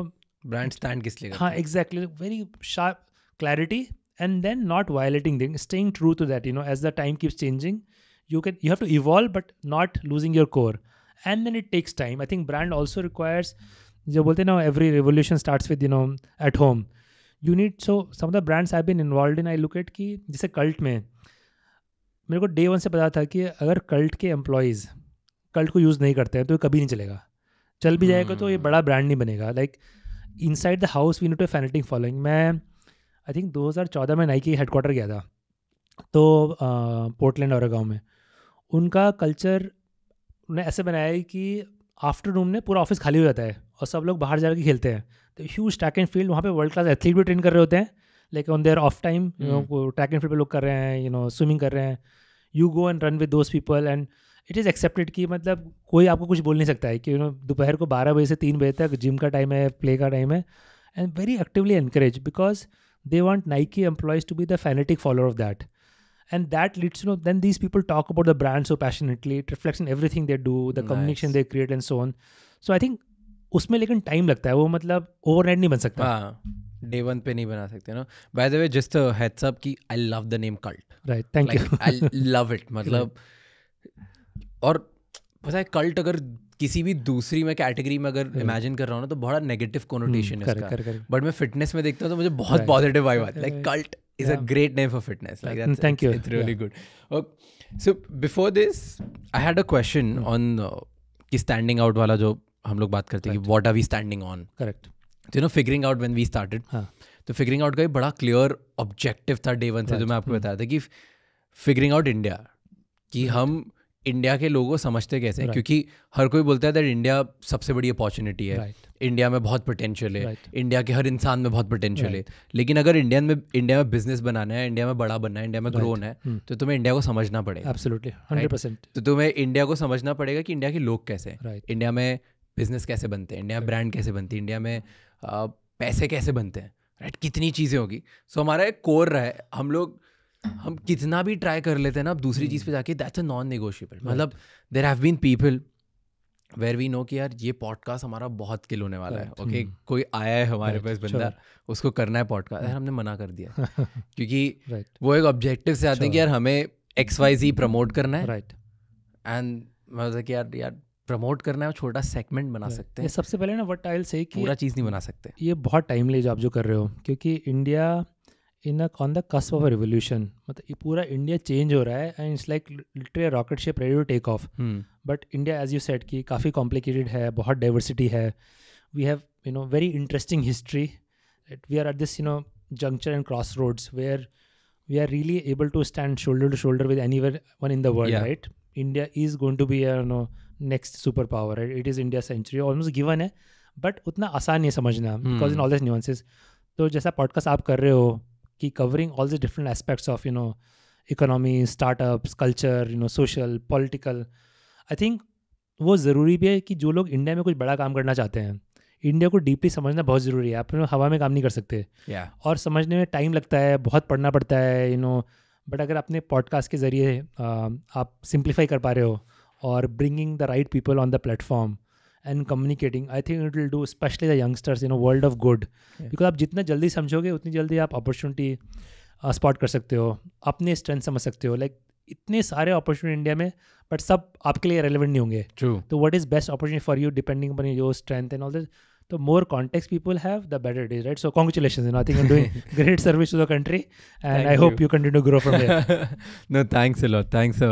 ब्रांड स्टैंड किस लिए हाँ exactly very sharp clarity and then not violating things staying true to that you know as the time keeps changing you can you have to evolve but not losing your core and then it takes time i think brand also requires जो बोलते ना every revolution starts with you know at home you need so some the brands I been involve in I look at कि जैसे cult में मेरे को day one से पता था कि अगर कल्ट के एम्प्लॉयज़ कल्ट को यूज़ नहीं करते हैं तो ये कभी नहीं चलेगा चल भी जाएगा तो ये बड़ा ब्रांड नहीं बनेगा like inside the house we need to fanatic following मैं आई थिंक 2014 में नाइकी हेडक्वार्टर गया था तो पोर्टलैंड और गाँव में उनका कल्चर ने ऐसे बनाया है कि आफ्टरनून में पूरा ऑफिस खाली हो जाता है और सब लोग बाहर जाकर खेलते हैं तो ह्यूज ट्रैक एंड फील्ड वहाँ पे वर्ल्ड क्लास एथलीट भी ट्रेन कर रहे होते हैं like on their off time track and field पे लोग कर रहे हैं यू नो स्विमिंग कर रहे हैं you go and run with those people and it is accepted कि मतलब कोई आपको कुछ बोल नहीं सकता है कि यू नो दोपहर को बारह बजे से तीन बजे तक जिम का टाइम है प्ले का टाइम है and very actively encourage because they want nike employees to be the fanatic follower of that and that leads you know then these people talk about the brand so passionately it reflects in everything they do the nice. communication they create and so on so I think, उसमें लेकिन time लगता है वो मतलब overnight नहीं बन सकता हाँ डे वन पे नहीं बना सकते ना by the way just heads up कि I love the name cult right thank you I love it मतलब *laughs* और पता है कल्ट अगर किसी भी दूसरी में कैटेगरी में अगर इमेजिन हम्म। कर रहा हूँ ना तो बड़ा नेगेटिव कोनोटेशन है बट मैं फिटनेस में देखता हूँ तो मुझे बहुत पॉजिटिव आई बात like cult is a great name for fitness like thank you it's really good so before this I had a question on कि स्टैंडिंग आउट वाला जो हम लोग बात करते हैं कि what are we standing on correct you know figuring out when we started तो फिगरिंग आउट का भी बड़ा क्लियर ऑब्जेक्टिव था डे वन से जो मैं आपको mm. बताया था कि फिगरिंग आउट इंडिया कि हम इंडिया के लोगों समझते कैसे right. क्योंकि हर कोई बोलता है दैट इंडिया सबसे बड़ी अपॉर्चुनिटी है right. इंडिया में बहुत पोटेंशियल है right. इंडिया के हर इंसान में बहुत पोटेंशियल है लेकिन अगर इंडियन में इंडिया में बिजनेस बनाना है इंडिया में बड़ा बनना है इंडिया में ग्रोन right. है hmm. तो तुम्हें इंडिया को समझना पड़ेगा एब्सोल्युटली 100% तो तुम्हें इंडिया को समझना पड़ेगा कि इंडिया के लोग कैसे हैं इंडिया में बिजनेस कैसे बनते हैं इंडिया में ब्रांड कैसे बनती है इंडिया में पैसे कैसे बनते हैं राइट कितनी चीज़ें होगी सो हमारा एक कोर रहा है हम लोग हम कितना भी ट्राई कर लेते हैं ना अब दूसरी चीज़ पे हम्म। जाके दैट्स अ नॉन नेगोशिएबल मतलब there have been people where we know कि यार ये पॉडकास्ट हमारा बहुत किल होने वाला है ओके हम्म। कोई आया है हमारे पास बंदा उसको करना है पॉडकास्ट हाँ। यार हमने मना कर दिया *laughs* क्योंकि वो एक ऑब्जेक्टिव से आते हैं कि यार हमें एक्स वाई जी प्रमोट करना है राइट एंड मतलब कि यार यार प्रमोट करना है छोटा सेगमेंट बना सकते हैं सबसे पहले ना वट आई से पूरा चीज़ नहीं बना सकते ये बहुत टाइम ले जो आप जो कर रहे हो क्योंकि India in a on the cusp of revolution मतलब ये पूरा इंडिया चेंज हो रहा है and it's like literally rocket ship ready to take off but India as you set कि काफ़ी कॉम्प्लिकेटेड है बहुत डाइवर्सिटी है we have you know very interesting history we are at this you know juncture and crossroads where we are really able to stand shoulder to shoulder with any anyone in the world right India is going to be no next superpower right it is India century almost given है but उतना आसान नहीं समझना because in all this nuances तो जैसा podcast आप कर रहे हो कि covering all the different aspects of you know economy startup culture you know social political I think वो ज़रूरी भी है कि जो लोग इंडिया में कुछ बड़ा काम करना चाहते हैं इंडिया को डीपली समझना बहुत ज़रूरी है आप हवा में काम नहीं कर सकते yeah. और समझने में टाइम लगता है बहुत पढ़ना पड़ता है यू नो बट अगर अपने पॉडकास्ट के ज़रिए आप सिंप्लीफाई कर पा रहे हो और bringing the right people on the platform and communicating I think it will do especially the youngsters in a world of good because आप जितना जल्दी समझोगे उतनी जल्दी आप अपॉर्चुनिटी स्पॉट uh, कर सकते हो अपने स्ट्रेंथ समझ सकते हो लाइक इतने सारे अपॉर्चुनिटी इंडिया में बट सब आपके लिए रेलिवेंट नहीं होंगे True. तो what is best opportunity for you depending upon your strength and all this तो more contact people have the better days right so congratulation I think you doing great service to the country and I hope you continue grow from no thanks uh thanks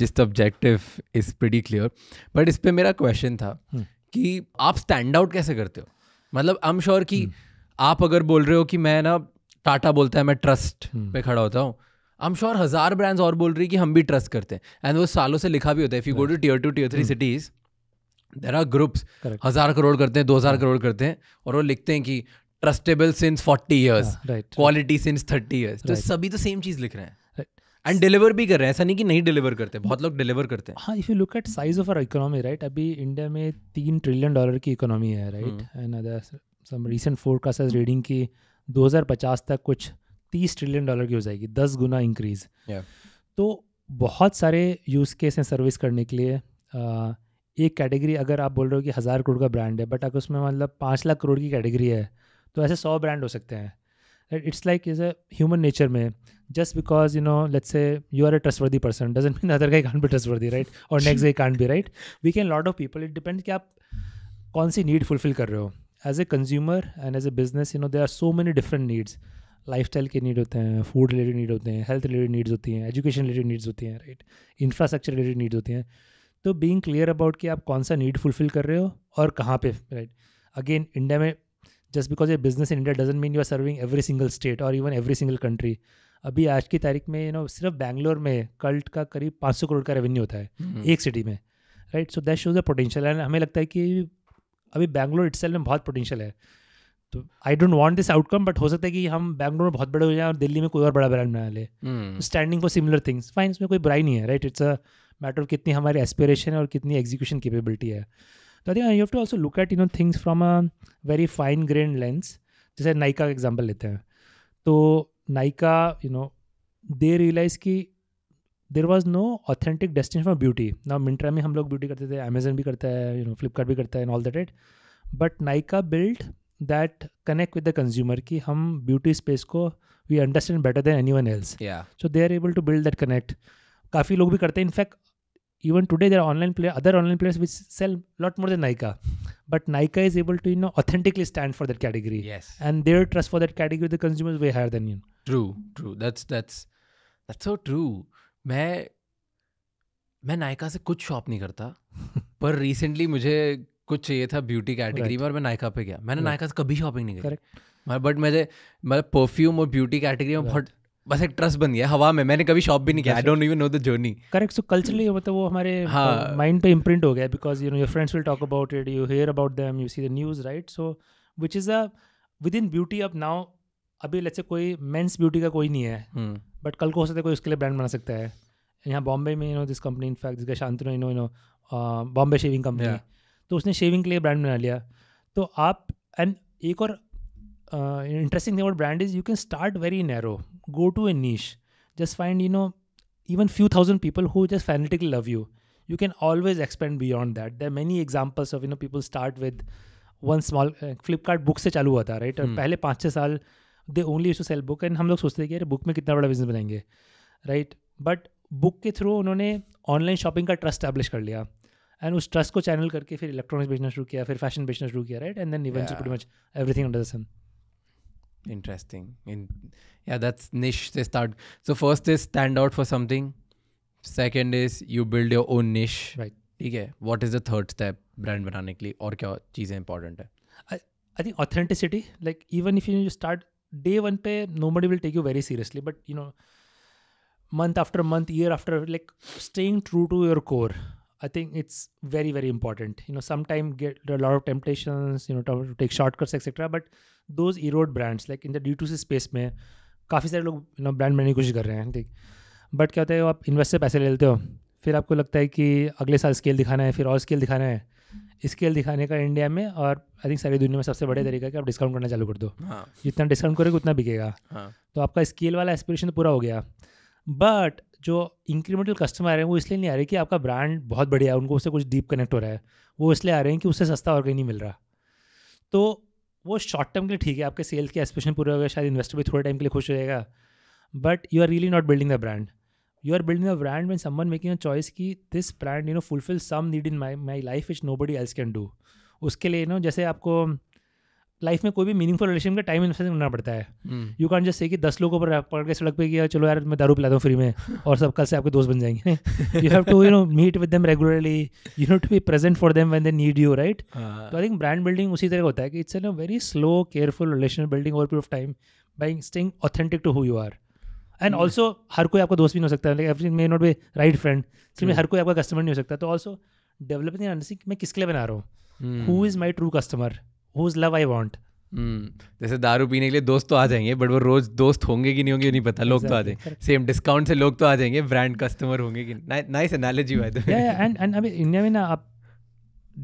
जिस objective is pretty clear but इस पे मेरा question था hmm. कि आप stand out कैसे करते हो मतलब आई एम श्योर कि आप अगर बोल रहे हो कि मैं ना टाटा बोलता है मैं ट्रस्ट हम्म। पे खड़ा होता हूँ आई एम श्योर हजार ब्रांड्स और बोल रही कि हम भी ट्रस्ट करते हैं एंड वो सालों से लिखा भी होता है if you go to tier two tier three cities there are groups हजार करोड़ करते हैं दो हजार हाँ। करोड़ करते हैं और वो लिखते हैं कि trustable since forty years quality since thirty years तो सभी तो सेम चीज लिख रहे हैं एंड डिलीवर भी कर रहे हैं ऐसा नहीं कि नहीं डिलीवर करते बहुत लोग डिलीवर करते हैं हाँ if you look at size of our economy right अभी इंडिया में तीन ट्रिलियन डॉलर की इकोनॉमी है right and some recent forecast reading की 2050 तक कुछ 30 ट्रिलियन डॉलर की हो जाएगी दस गुना इंक्रीज तो बहुत सारे यूज़ केस हैं सर्विस करने के लिए एक कैटेगरी अगर आप बोल रहे हो कि हज़ार करोड़ का ब्रांड है बट अगर उसमें मतलब पाँच लाख करोड़ की कैटेगरी है तो ऐसे सौ ब्रांड हो सकते हैं it's like is a human nature में just because you know let's a you are a trustworthy person doesn't mean other other can भी ट्रस्ट वर्दी राइट और next guy can't be right we can lot of people it depend कि आप कौन सी need fulfil कर रहे हो as a consumer and as a business you know they are so many different needs life style के need होते हैं फूड रिलेटेड नीड होते हैं हेल्थ रिलेटेड नीड्स होती हैं एजुकेशन रिलेटेड नीड्स होती हैं राइट इंफ्रास्ट्रक्चर रिलेटेड नीड्स होती हैं तो बींग क्लियर अबाउट कि आप कौन सा नीड फुलफिल कर रहे हो और कहाँ पे राइट अगेन इंडिया में जस्ट बिकॉज ये business in India doesn't mean you are serving every single state और इवन एवरी सिंगल कंट्री अभी आज की तारीख में यू नो सिर्फ बैंगलोर में कल्ट का करीब पाँच सौ करोड़ का रेवेन्यू होता है mm-hmm. एक सिटी में right so that shows the potential and हमें लगता है कि अभी बैंगलोर इट में बहुत पोटेंशियल है तो I don't want this outcome but हो सकता है कि हम बैंगलोर में बहुत बड़े हो जाए और दिल्ली में कोई और बड़ा ब्रांड बना ले standing for similar things fine इसमें कोई बुराई नहीं है राइट इट्स अ मैटर कितनी हमारी एस्पिरेशन है और कितनी एग्जीक्यूशन केपेबिलिटी है तो I you have to also look at you know things from a very fine grain lens जैसे नाइका का एग्जाम्पल लेते हैं तो Nykaa you know they realise की there was no authentic destination for beauty ना मिंट्रा में हम लोग ब्यूटी करते थे अमेजन भी करता है यू नो फ्लिपकार्ट भी करता है in all that it but Nykaa build that connect with the consumer कि हम ब्यूटी स्पेस को we understand better than anyone else so they are able to build that connect काफ़ी लोग भी करते हैं in fact even today there are online play other online players which sell a lot more than Nike. But Nike is able to you know authentically stand for that category. Yes. And their trust for that category, the consumer is way higher than you. True, true. That's that's that's so true. मैं मैं नायका से कुछ shop नहीं करता पर recently मुझे कुछ चाहिए था ब्यूटी कैटेगरी में और मैं नायका पे गया मैंने नायका से कभी शॉपिंग नहीं करी बट मुझे मतलब परफ्यूम और ब्यूटी कैटेगरी में बहुत बस एक ट्रस्ट बन गया हवा में मैंने कभी शॉप भी नहीं किया I don't even know the journey correct so culturally मतलब वो हमारे माइंड हाँ। पे इम्प्रिंट हो गया because you know your friends will talk about it you hear about them you see the news right so which is a within beauty of now अभी let's say कोई mains beauty का कोई नहीं है but हम्म। कल को हो सकता है कोई उसके लिए ब्रांड बना सकता है यहाँ बॉम्बे में you know this company in fact जिसका Shantanu you know you know Bombay shaving company तो उसने शेविंग के लिए ब्रांड बना लिया तो आप एंड एक और uh, interesting thing about brand is you can start very narrow go to a niche just find you know even few thousand people who just fanatically love you you can always expand beyond that there are many examples of you know people start with one small uh, flipkart book se chalu था right right? Hmm. पहले पाँच छः साल they only to sell book and हम लोग सोचते थे कि अरे बुक में कितना बड़ा बिजनेस बनाएंगे राइट बट बुक के थ्रू उन्होंने ऑनलाइन शॉपिंग का ट्रस्ट स्टैब्लिश कर लिया एंड उस ट्रस्ट को चैनल करके फिर इलेक्ट्रॉनिक्स बेचना शुरू किया फिर फैशन बेचना शुरू किया right and then eventually much everything under the sun interesting in yeah that's niche they start so first they stand out for something second is you build your own niche right okay what is the third step brand ironically or is important I, think authenticity like even if you, start day one pay nobody will take you very seriously but you know month after month year after like staying true to your core I think it's very very important you know sometimes get a lot of temptations you know to, to take shortcuts etc but those erode brands like in the D to C space में काफ़ी सारे लोग you no brand बनाने की कोशिश कर रहे हैं ठीक बट क्या होता है आप इन्वेस्ट से पैसे ले लेते हो फिर आपको लगता है कि अगले साल स्केल दिखाना है फिर और स्केल दिखाना है स्केल दिखाने का इंडिया में और आई थिंक सारी दुनिया में सबसे बड़े तरीका कि आप डिस्काउंट करना चालू कर दो हाँ. जितना डिस्काउंट करोगे उतना बिकेगा हाँ. तो आपका स्केल वाला एस्पिरेशन पूरा हो गया बट जो इंक्रीमेंटल कस्टमर हैं वो इसलिए नहीं आ रहे कि आपका ब्रांड बहुत बढ़िया है उनको उससे कुछ डीप कनेक्ट हो रहा है वो इसलिए आ रहे हैं कि उससे सस्ता और कहीं नहीं मिल रहा तो वो शॉर्ट टर्म के लिए ठीक है आपके सेल्स के एस्पिरेशन पूरे हो गए शायद इन्वेस्टर भी थोड़े टाइम के लिए खुश हो जाएगा but you are really not building the brand you are building the brand में समन मेकिंग अ चॉइस की this brand you know fulfil some need in my my life is nobody else can do उसके लिए you no जैसे आपको life में कोई भी meaningful relation का टाइम इन्वेस्ट करना पड़ता है यू कैन जस्ट से कि दस लोगों पर पकड़ के सड़क पे किया चलो यार मैं दारू पिलाता हूँ फ्री में और सब कल से आपके दोस्त बन जाएंगे you have to you know meet with them regularly you know to be present for them when they need you right तो आई थिंक ब्रांड बिल्डिंग उसी तरह होता है कि it's an very slow careful relation building over period of time by staying authentic to who you are and also हर कोई आपका दोस्त भी नहीं हो सकता है like may not be right friend इसलिए हर कोई आपका कस्टमर नहीं हो सकता तो ऑल्सो डेवलपिंग मैं किसके लिए बना रहा हूँ who is my true customer whose love I want जैसे दारू पीने के लिए दोस्त तो आ जाएंगे बट वो रोज दोस्त होंगे कि नहीं होंगे नहीं पता लोग exactly, तो आ जाएंगे सेम डिस्काउंट से लोग तो आ जाएंगे ब्रांड कस्टमर होंगे कि nice analogy by the end end अभी इंडिया में ना आप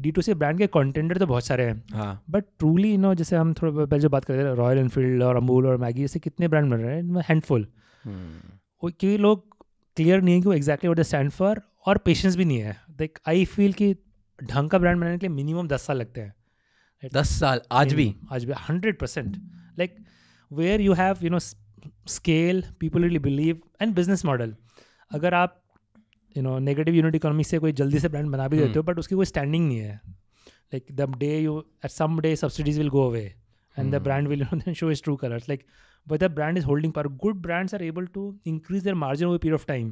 डी टू सी ब्रांड के कॉन्टेंडर तो बहुत सारे हैं हाँ बट ट्रूली नो जैसे हम थोड़ा पहले जो बात कर रहे हैं रॉयल एनफील्ड और अमूल और मैगी जैसे कितने ब्रांड बन रहे हैं हैंडफुल हम्म। क्योंकि लोग क्लियर नहीं है कि वो एग्जैक्टली वट स्टैंड फॉर और पेशेंस भी नहीं है लाइक आई फील कि ढंग का ब्रांड बनाने के लिए मिनिमम दस साल लगते हैं दस साल आज भी आज भी hundred percent like where you have you know scale people really believe and business model अगर आप you know negative unit economy से कोई जल्दी से ब्रांड बना भी देते हो बट हम्म। उसकी कोई स्टैंडिंग नहीं है like the day you at some day subsidies will go away and the brand will show is true colours like but the brand is holding पर good brands are able to increase their margin over period of time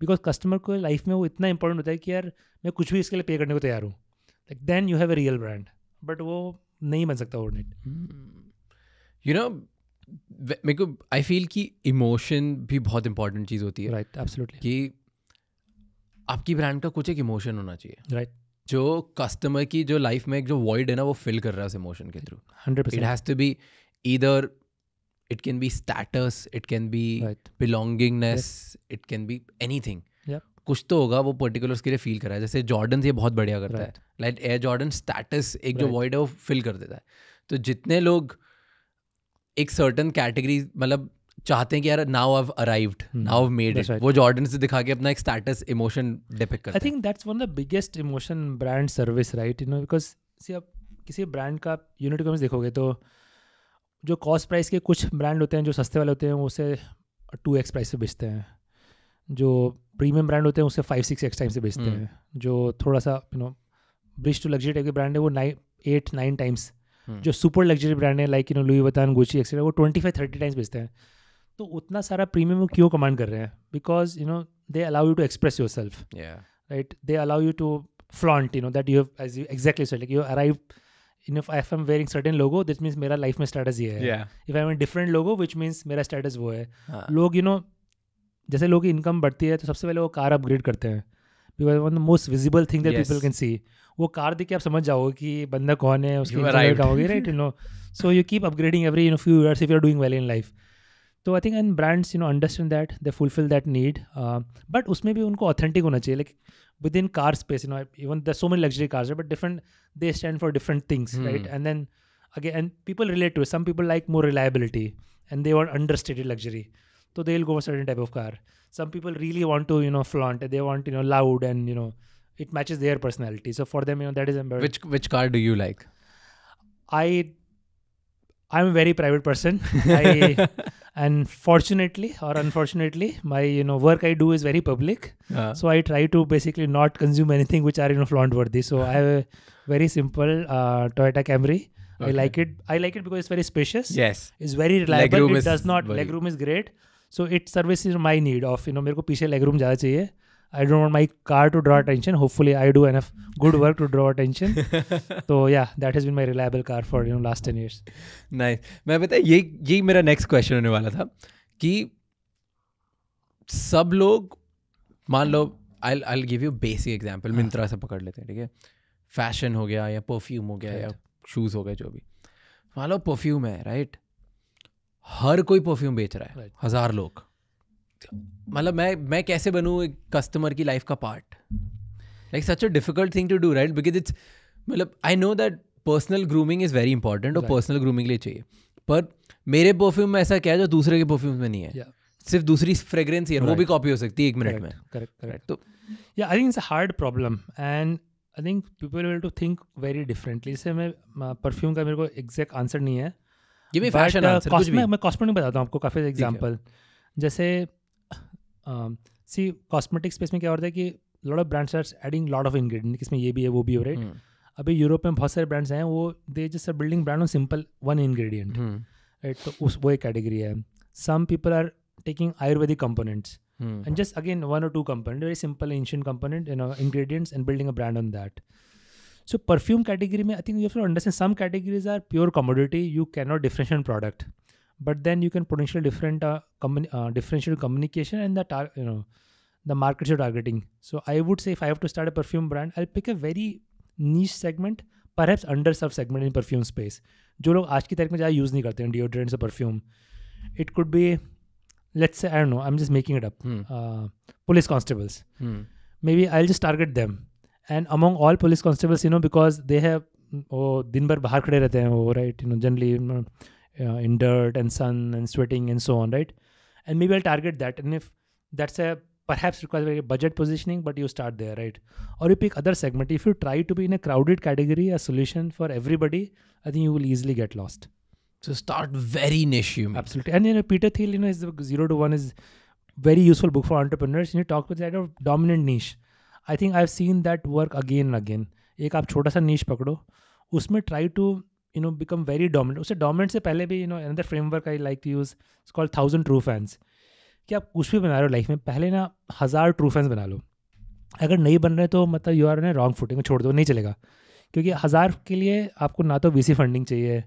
because customer को life में वो इतना important होता है कि यार मैं कुछ भी इसके लिए पे करने को तैयार हूँ like then you have a real brand but वो नहीं बन सकता ओवरनाइट यू नो मेरे को आई फील कि इमोशन भी बहुत इंपॉर्टेंट चीज़ होती है राइट right, एब्सोल्युटली कि आपकी ब्रांड का कुछ एक इमोशन होना चाहिए राइट right. जो कस्टमर की जो लाइफ में एक जो वॉइड है ना वो फिल कर रहा है उस इमोशन के through hundred it has to be either it can be status it can be belongingness it can be anything कुछ तो होगा वो पर्टिकुलर उसके लिए फील कर रहा है जैसे जॉर्डन ये बहुत बढ़िया करता right. है लाइक एयर जॉर्डन स्टैटस एक right. जो वॉइड है वो फिल कर देता है तो जितने लोग एक सर्टन कैटेगरी मतलब चाहते हैं कि यार now I've arrived now made it वो जॉर्डन से दिखा के अपना एक स्टैटस इमोशन करता है I think that's one of the biggest emotion brand service right you know because see आप किसी ब्रांड का यूनिट इकोनॉमिक्स देखोगे तो जो कॉस्ट प्राइस के कुछ ब्रांड होते हैं जो सस्ते वाले होते हैं वो उसे टू एक्स प्राइस पे बेचते हैं जो प्रीमियम ब्रांड होते हैं उससे फाइव सिक्स एक्स टाइम से बेचते हम्म। हैं जो थोड़ा सा you know bridge to luxury type के ब्रांड है वो नाइन एट नाइन टाइम्स जो सुपर लग्जरी ब्रांड है like you know Louis Vuitton Gucci etcetera वो ट्वेंटी फाइव थर्टी टाइम्स बेचते हैं तो उतना सारा प्रीमियम वो क्यों कमांड कर रहे हैं because you know they allow you to express yourself right they allow you to flaunt you know that you as you exactly set you arrive in if I am wearing certain logo this means मेरा life में status ये है if I am different logo which means मेरा status वो है हाँ। लोग you no जैसे लोगों की इनकम बढ़ती है तो सबसे पहले वो कार अपग्रेड करते हैं because one the most visible thing that people can see वो कार देख के आप समझ जाओगे कि बंदा कौन है उसकी होगी right you know so you keep upgrading every you know few years if you are doing well in life तो I think and brands you know understand that they fulfil that need but उसमें भी उनको authentic होना चाहिए like within car space you know even the so many luxury cars but different they stand for different things right and then again and people relate to some people like more reliability and they want understated luxury so they'll go a certain type of car some people really want to you know flaunt they want you know loud and you know it matches their personality so for them you know that is embarrassing which which car do you like i i'm a very private person i *laughs* and fortunately or unfortunately my you know work i do is very public uh-huh. so i try to basically not consume anything which are you know flaunt worthy so i have a very simple uh, toyota camry okay. i like it i like it because it's very spacious yes it's very reliable it does not legroom is great so it service is my need of you know मेरे को पीछे legroom ज़्यादा चाहिए I don't want my car to draw attention hopefully I do enough good work to draw attention तो या that is been my reliable car for you last ten years nice मैं बताया यही यही मेरा next question होने वाला था कि सब लोग मान लो I I give you basic example Myntra से पकड़ लेते हैं ठीक है फैशन हो गया या परफ्यूम हो गया right. या शूज़ हो गया जो भी मान लो परफ्यूम है राइट हर कोई परफ्यूम बेच रहा है right. हज़ार लोग मतलब मैं मैं कैसे बनूँ एक कस्टमर की लाइफ का part like such a difficult thing to do right because it's मतलब I know that personal grooming is very important और पर्सनल ग्रूमिंग लिए चाहिए पर मेरे परफ्यूम में ऐसा क्या है जो दूसरे के परफ्यूम में नहीं है yeah. सिर्फ दूसरी फ्रेग्रेंस ही है right. वो भी कॉपी हो सकती है एक मिनट में करेक्ट करेक्ट तो या I think it's a hard problem and I think people will to think very differently इससे मैं परफ्यूम का मेरे को एग्जैक्ट आंसर नहीं है ये भी फैशन आंसर कुछ भी मैं कॉस्मेटिक बताता हूँ आपको काफ़ी एग्जांपल जैसे सी कॉस्मेटिक स्पेस में क्या होता है कि lot of brands are adding lot of ingredient इसमें ये भी है वो भी हो राइट हम्म। अभी यूरोप में बहुत सारे ब्रांड्स हैं वो they just are building brand on simple one ingredient right तो उस वो एक कैटेगरी है some people are taking Ayurvedic components and just again one और two component very simple ancient component ingredients and building a brand on that so perfume category में I think you have to understand some categories are pure commodity you cannot differential product but then you can potential different differential communication and the you know the market you targeting so I would say if I have to start a perfume brand I pick a very niche segment perhaps under sub segment in perfume space जो लोग आज की तारीख में ज़्यादा use नहीं करते हैं deodorants perfume it could be let's I know I am just making it up police constables maybe I just target them and among all police constables you know because they have वो दिन भर बाहर खड़े रहते हैं वो right you know generally in dirt and sun and sweating and so on right and maybe target that and if that's perhaps requires very budget positioning, but you start there, right? Or you pick other segment. If you try to be in a crowded category, a solution for everybody, I think you will easily get lost. So start very niche, you mean. Absolutely. And you know, Peter Thiel, you know, is zero to one is very useful book for entrepreneurs. You know, talk with that of dominant niche. I think I seen that work again again एक आप छोटा सा niche पकड़ो उसमें try to you know become very dominant उससे dominant से पहले भी you know another framework I like to use it's called thousand true fans कि आप कुछ भी बना रहे हो लाइफ में पहले ना हज़ार ट्रू फैंस बना लो अगर नहीं बन रहे तो मतलब यू आर ने रॉन्ग फुटिंग में छोड़ दो नहीं चलेगा क्योंकि हज़ार के लिए आपको ना तो वीसी फंडिंग चाहिए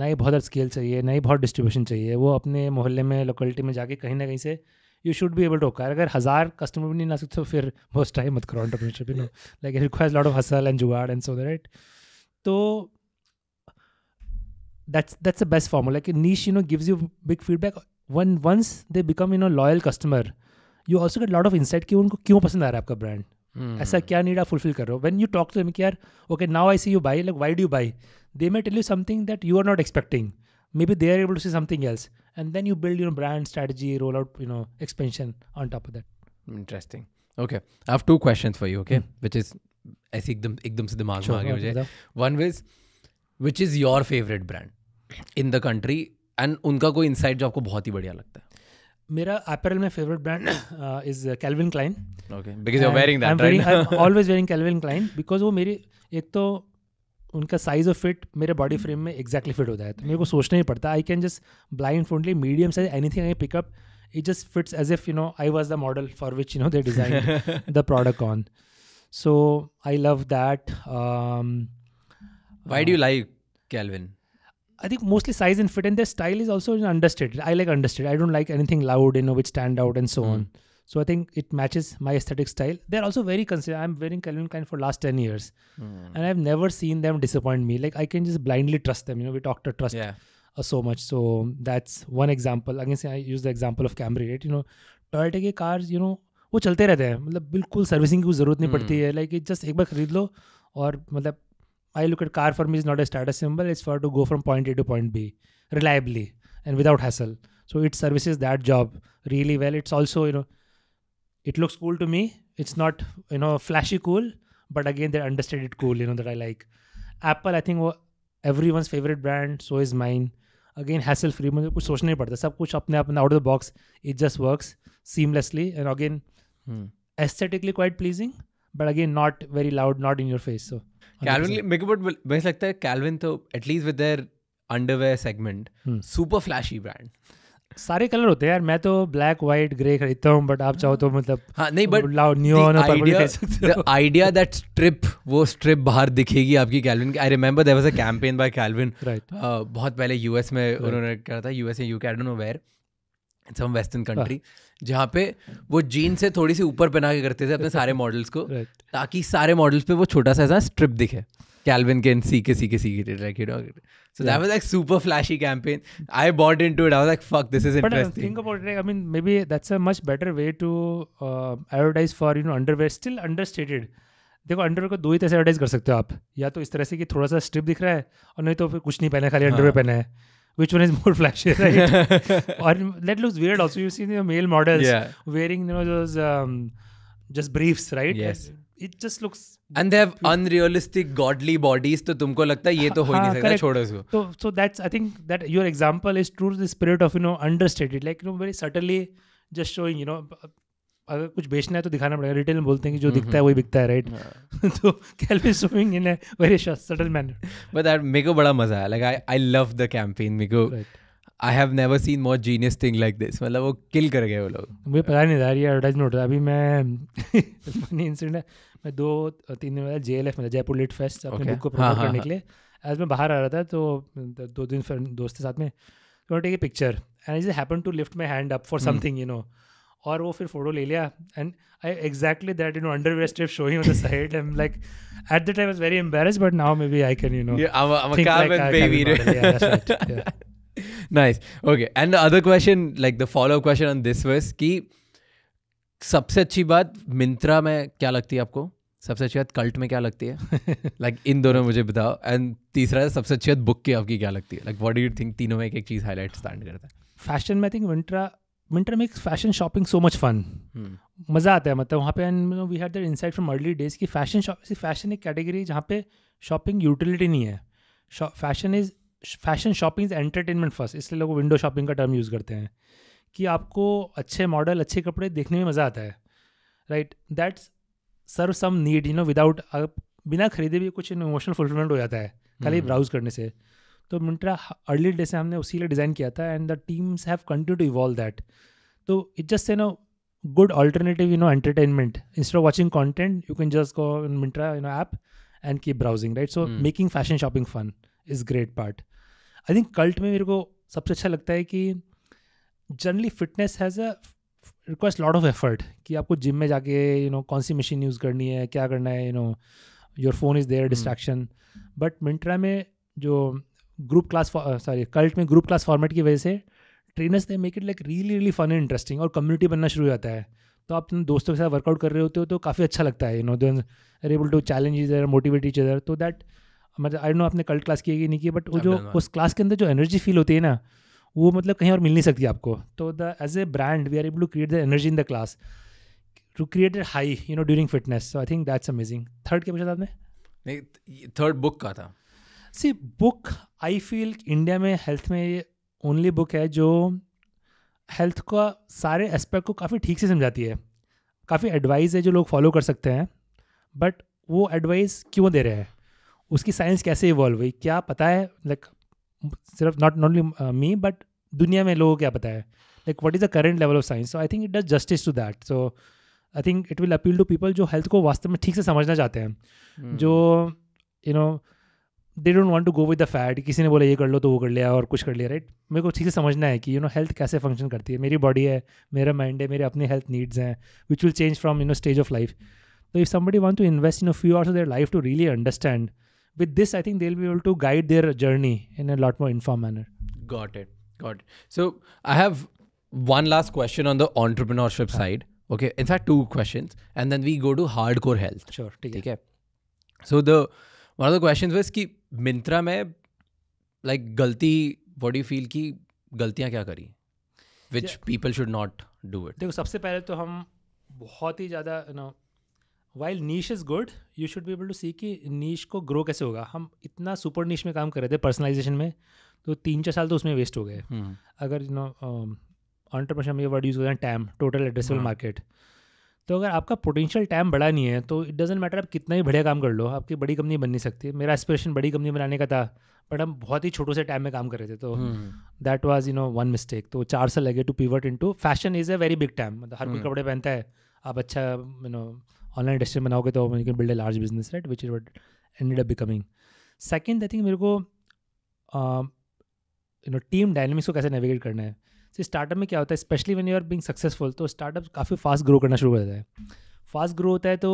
ना ही बहुत स्केल चाहिए ना ही बहुत डिस्ट्रीब्यूशन चाहिए वो अपने मोहल्ले में लोकेलिटी में जाके कहीं ना कहीं से you should be able to कर अगर हज़ार कस्टमर भी नहीं ला सकते तो फिर मोस्ट टाइम मत करो entrepreneurship you know like it requires lot of hustle and जुगाड़ एंड सो दैट तो that's that's a best formula. Like niche you know gives you big feedback one once they become you know loyal customer you also get lot of insight कि उनको क्यों पसंद आ रहा है आपका brand hmm. ऐसा क्या नीड आप फुलफिल कर रहे हो वैन यू टॉक टू कि यार okay now I see you buy like why do you buy they may tell you something that you are not expecting maybe they are able to see something else and then you build your brand strategy rollout you know expansion on top of that interesting okay i have two questions for you okay hmm. which is I see, sure. one is which is your favorite brand in the country and उनका कोई inside जो आपको बहुत ही बढ़िया लगता है मेरा apparel में favourite brand I Calvin Klein okay because you are wearing that always wearing Calvin Klein because वो मेरी एक तो उनका साइज और फिट मेरे बॉडी फ्रेम हम्म। में एग्जैक्टली फिट हो जाए तो मेरे को सोचना ही पड़ता I can just blind friendly medium size anything I pick up it just fits as if you know I was the model for which you know they design the product on so I love that why do like Calvin I think mostly size and fit, and their style is also understated. I like understated. I don't like anything loud, you know, which stand out and so mm. on. So I think it matches my aesthetic style. They're also very consistent. I'm wearing Calvin Klein for last 10 years. Mm. And I've never seen them disappoint me. Like I can just blindly trust them. You know, we talked to trust yeah. uh, so much. So that's one example. Again, I use the example of Camry, right? You know, Toyota cars. You know, no वो चलते रहते हैं मतलब बिल्कुल servicing की जरूरत नहीं पड़ती है लाइक जस्ट एक बार खरीद लो और मतलब I look at car for me is not a status symbol it's for to go from point A to point B reliably and without hassle so it services that job really well it's also you know it looks cool to me. It's not you know flashy cool, but again they're understated cool. You know that I like. Apple I think everyone's favorite brand, so is mine. Again hassle free मुझे कुछ सोचना ही पड़ता सब कुछ अपने आप out of the box it seamlessly and again hmm. aesthetically quite pleasing but again not very loud not in your face so 100%. calvin मेरे को बट मुझे लगता है calvin तो at least with their underwear segment hmm. super flashy brand सारे colour होते हैं यार मैं तो ब्लैक व्हाइट ग्रे खरीदता हूँ बट आप चाहो तो मतलब हाँ नहीं बट नियॉन और आइडिया दैट स्ट्रिप वो स्ट्रिप बाहर दिखेगी आपकी Calvin I remember there was a campaign by Calvin बहुत पहले यूएस में right. उन्होंने करा था यूएस या UK I don't know where some western country जहाँ पे वो जीन से थोड़ी सी ऊपर पहना के करते थे अपने सारे मॉडल्स को right. ताकि सारे मॉडल्स पे वो छोटा सा ऐसा स्ट्रिप दिखे Calvin can see it, see it, see it, like you know. So yeah. that was like super flashy campaign. I bought into it. I was like, "Fuck, this is interesting." But uh, think about it. Like, I mean, maybe that's a much better way to uh, advertise for you know underwear. Still understated. देखो underwear को दो ही तरह से advertise कर सकते हो आप या तो इस तरह से कि थोड़ा सा स्ट्रिप दिख रहा है और नहीं तो फिर कुछ नहीं पहना खाली अंडरवेयर पहना है which one is more flash और let looks looks also you see seen the you know, male models yeah. wearing you know it just looks and they have unrealistic godly bodies तो तुमको लगता है ये तो हो ही नहीं हाँ, सकता छोड़ो इसको तो so that's I think that your example is true the spirit of you know understated like you know very subtly just showing you know अगर कुछ बेचना है तो दिखाना पड़ेगा रिटेल में बोलते हैं कि जो दिखता है वही बिकता है राइट हाँ। *laughs* तो Calvin swimming in very subtle manner but that मेरे को बड़ा मजा आया like I I love the campaign मेरे को I have never seen more genius thing like this मतलब वो किल कर गए वो लोग मुझे पता नहीं था ये एडवर्टाइज नोट अभी मैं इंसिडेंट *laughs* मैं दो तीन दिन पहले जे एफ था जयपुर लिट फेस्ट अपने बुक को प्रमोट हाँ, हाँ, करने हाँ। के लिए एज मैं बाहर आ रहा था तो दो दिन फिर दोस्त के साथ में to take a picture and is happen to lift my hand up for something you know और वो फिर फोटो ले लिया and I exactly that you know underwear step show on the side I am like at the time was very embarrass but now maybe I can you know I am a carbon baby nice okay and the other question like the follow up question on this was की सबसे अच्छी बात मिंत्रा में क्या लगती है आपको सबसे अच्छी बात कल्ट में क्या लगती है लाइक *laughs* like, इन दोनों मुझे बताओ एंड तीसरा सबसे अच्छी बात बुक की आपकी क्या लगती है like what do you think तीनों में एक एक चीज़ हाईलाइट स्टैंड करता है फैशन में I think Myntra Myntra makes fashion shopping so much fun मज़ा आता है मतलब वहाँ पे and we had that insight from early days की फैशन शॉप फैशन एक कैटेगरी जहाँ पे शॉपिंग यूटिलिटी नहीं है fashion is fashion shopping is entertainment first इसलिए लोग विंडो शॉपिंग का टर्म यूज़ करते हैं कि आपको अच्छे मॉडल अच्छे कपड़े देखने में मज़ा आता है right that's serve some need you know without आप बिना खरीदे भी कुछ इमोशनल फुलफिलमेंट हो जाता है खाली ब्राउज हम्म। करने से तो मिंट्रा अर्ली डे से हमने उसी लिए डिज़ाइन किया था and the teams have continue to evolve that तो it just a no good alternative you know entertainment instead of watching content you can just go in Myntra you know app and keep browsing right so making fashion shopping fun is great part I think Cult में मेरे को सबसे अच्छा लगता है कि generally fitness has a request lot of effort कि आपको जिम में जाके यू you नो know, कौन सी मशीन यूज़ करनी है क्या करना है you know your phone is there distraction but Myntra में जो ग्रुप क्लास सॉरी कल्ट में ग्रुप क्लास फॉर्मेट की वजह से ट्रेनर्स ने make it like really really fun and interesting और कम्युनिटी बनना शुरू हो जाता है तो आप अपने दोस्तों के साथ वर्कआउट कर रहे होते हो तो काफ़ी अच्छा लगता है you know they are able to challenge is uh motivate each other तो दैट मतलब आई नो आपने कल्ट क्लास की नहीं की बट वो हाँ, जो उस क्लास के अंदर जो एनर्जी फील होती है ना वो मतलब कहीं और मिल नहीं सकती आपको तो the as a brand we are able to create the energy in the class to create a high you know during fitness so I think that's amazing third क्या पूछा था आपने नहीं थर्ड बुक का था C book I feel India में health में only book है जो हेल्थ का सारे एस्पेक्ट को काफ़ी ठीक से समझाती है काफ़ी एडवाइस है जो लोग फॉलो कर सकते हैं बट वो एडवाइस क्यों दे रहे हैं उसकी साइंस कैसे इवॉल्व हुई क्या पता है लाइक सिर्फ नॉट ओनली मी बट दुनिया में लोगों को क्या पता है like what is the current level of science so I think it does justice to that so I think it will appeal to people जो हेल्थ को वास्तव में ठीक से समझना चाहते हैं hmm. जो you know they don't want to go with the fat किसी ने बोला ये कर लो तो वो कर लिया और कुछ कर लिया राइट मेरे को ठीक से समझना है कि यू नो हेल्थ कैसे फंक्शन करती है मेरी बॉडी है मेरा माइंड है मेरे अपने हेल्थ नीड्स हैं which will change from you know stage of life तो if somebody want to invest in a few hours their life to really understand with this, I think they'll be able to guide their journey in a lot more informed manner. Got it. Got it. So I have one last question on the entrepreneurship side. Okay. In fact, two questions. And then we go to hardcore health. Sure. take care So the one of the questions was कि Mintra, में like galti what do you feel कि गलतियाँ क्या करी? Which yeah. people should not do it. देखो सबसे पहले तो हम बहुत ही ज़्यादा you know while niche is good you should be able to see कि नीश को ग्रो कैसे होगा हम इतना सुपर नीश में काम कर रहे थे पर्सनलाइजेशन में तो तीन चार साल तो उसमें वेस्ट हो गए हम्म। अगर यू नो ऑन्टरप्रनर में वर्ड यूज़ करते टैम टोटल एड्रेसेबल मार्केट तो अगर आपका पोटेंशियल टैम बड़ा नहीं है तो इट डजेंट मैटर आप कितना ही बढ़िया काम कर लो आपकी बड़ी कंपनी बन नहीं सकती मेरा एस्पिरेशन बड़ी कंपनी बनाने का था बट हम बहुत ही छोटे से टाइम में काम कर रहे थे तो that was you know one mistake तो चार साल लगे to pivot to fashion is a very big time मतलब हर कोई हम्म। कपड़े पहनता है आप अच्छा यू नो ऑनलाइन इंडस्ट्री बनाओगे तो you can build a large business right which is what ended up becoming second I think मेरे को यू नो टीम डायनेमिक्स को कैसे नेविगेट करना है सो स्टार्टअप में क्या होता है specially when you are being successful तो स्टार्टअप काफ़ी फास्ट ग्रो करना शुरू हो जाता है फास्ट ग्रो होता है तो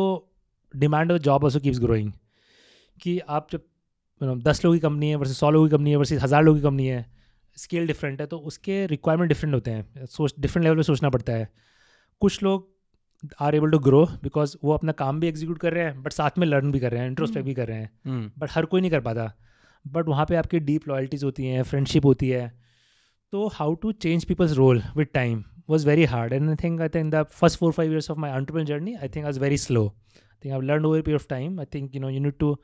demand of job also keeps growing कि आप जब यू नो दस लोगों की कंपनी है वर्सेज सौ लोगों की कंपनी है वर्सेज हज़ार लोगों की कंपनी है स्केल डिफरेंट है तो उसके रिक्वायरमेंट डिफरेंट होते हैं सोच डिफरेंट लेवल पर सोचना पड़ता है कुछ लोग are able to grow because वो अपना काम भी एग्जीक्यूट कर रहे हैं बट साथ में लर्न भी कर रहे हैं इंटरेस्ट hmm. भी कर रहे हैं बट hmm. हर कोई नहीं कर पाता बट वहाँ पे आपकी डीप लॉयल्टीज़ होती हैं फ्रेंडशिप होती है तो how to change people's role with time was very hard and I think I think the first four five years of my entrepreneur journey I think आज very slow I think I learn over period of time I think you know you need to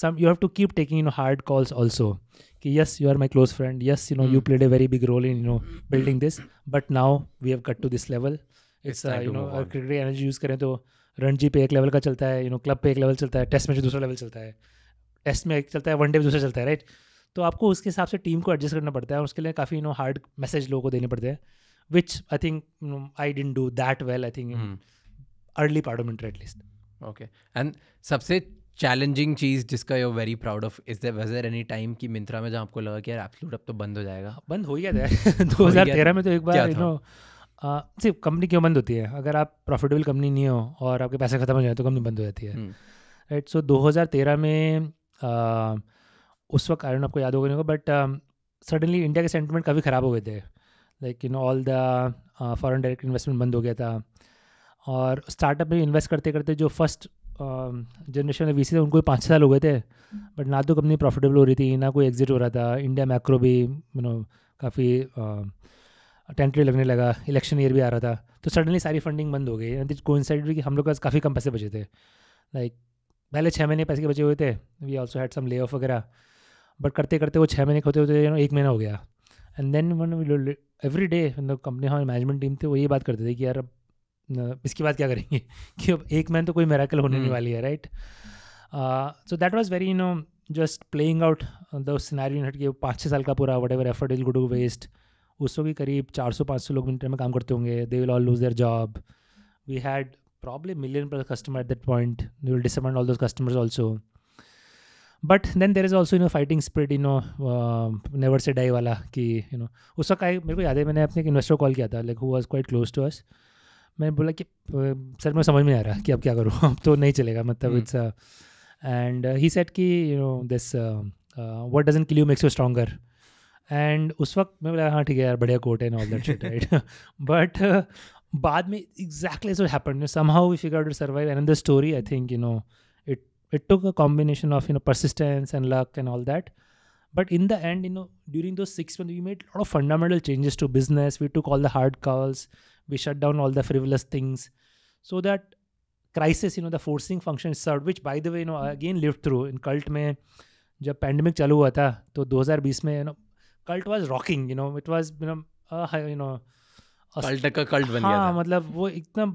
some you have to keep taking you know hard calls also कि yes you are my close friend yes you know you played a very big role in you know building this but now we have cut to this level it's you know cricket की energy use करें तो रणजी पे एक level का चलता है you no club पे एक लेवल चलता है टेस्ट मैच दूसरा लेवल चलता है टेस्ट में एक चलता है वनडे में दूसरा चलता है राइट तो आपको उसके हिसाब से टीम को एडजस्ट करना पड़ता है और उसके लिए काफ़ी यू नो हार्ड मैसेज लोगों को देने पड़ते हैं which I think I didn't do that well I think early part of inter at least okay and सबसे चैलेंजिंग चीज़ जिसका you very proud of is there wager any time की मिंत्रा में जहाँ आपको लगा कि यार एप्सलूट अब तो बंद हो जाएगा बंद *laughs* हो ही गया था दो हज़ार तेरह में तो एक बार यू नो सिर्फ कंपनी क्यों बंद होती है अगर आप प्रॉफिटेबल कंपनी नहीं हो और आपके पैसे ख़त्म हो जाए तो कंपनी बंद हो जाती है राइट हम्म। सो दो हज़ार तेरह में uh, उस वक्त कारण आपको याद होगा नहीं होगा बट सडनली इंडिया के सेंटिमेंट काफ़ी ख़राब हो गए थे like you know all the foreign direct investment बंद हो गया था और स्टार्टअप में इन्वेस्ट करते करते जो फर्स्ट जनरेशन वी सी थे उनको पाँच साल हो गए थे बट ना तो कंपनी प्रॉफिटेबल हो रही थी ना कोई एग्जिट हो रहा था इंडिया मैक्रो भी यू नो काफ़ी टेंटरी लगने लगा इलेक्शन ईयर भी आ रहा था तो सडनली सारी फंडिंग बंद हो गई एंड इट कोइंसाइड भी कि हम लोग के पास काफ़ी कम पैसे बचे थे लाइक like, पहले छः महीने पैसे के बचे हुए थे we also had some lay off वगैरह बट करते करते वो छः महीने होते होते एक महीना हो गया and then one every day मतलब कंपनी हमारी मैनेजमेंट टीम थे वो ये बात करते थे कि यार अब इसके बाद क्या करेंगे *laughs* कि अब एक महीने तो कोई मेराकल होने नहीं हम्म। वाली है right so that was very you know just playing out the scenario हट के पाँच छः साल का पूरा whatever effort is good to waste उस वक्त करीब 400-500 लोग मिनट में काम करते होंगे they will all lose their job we had probably million plus customer at that point we will disappoint all those customers also but then there is also you know fighting spirit you know never say die वाला कि you no उस वक्त आई मेरे को याद है मैंने अपने एक इन्वेस्टर कॉल किया था like who was quite close to us मैंने बोला कि सर मैं समझ में आ रहा कि अब क्या करूँ *laughs* अब तो नहीं चलेगा मतलब इट्स एंड ही सेट कि you know this what doesn't kill you makes you stronger and उस वक्त मैं बोला हाँ ठीक है यार बढ़िया कोट है ऑल दैट राइट बट बाद में exactly so happen somehow we figure to survive and the story I think you know it it took a combination of you know persistence and luck and all that but in the end you know during those six month we made of fundamental changes to business we took all the hard calls we shut down all the frivolous things so that crisis you know the forcing function is which by the way you know again live through in cult में जब pandemic चालू हुआ था तो दो हज़ार बीस में you know cult was rocking you know it was you know cult का कल्ट बन गया हाँ मतलब वो एकदम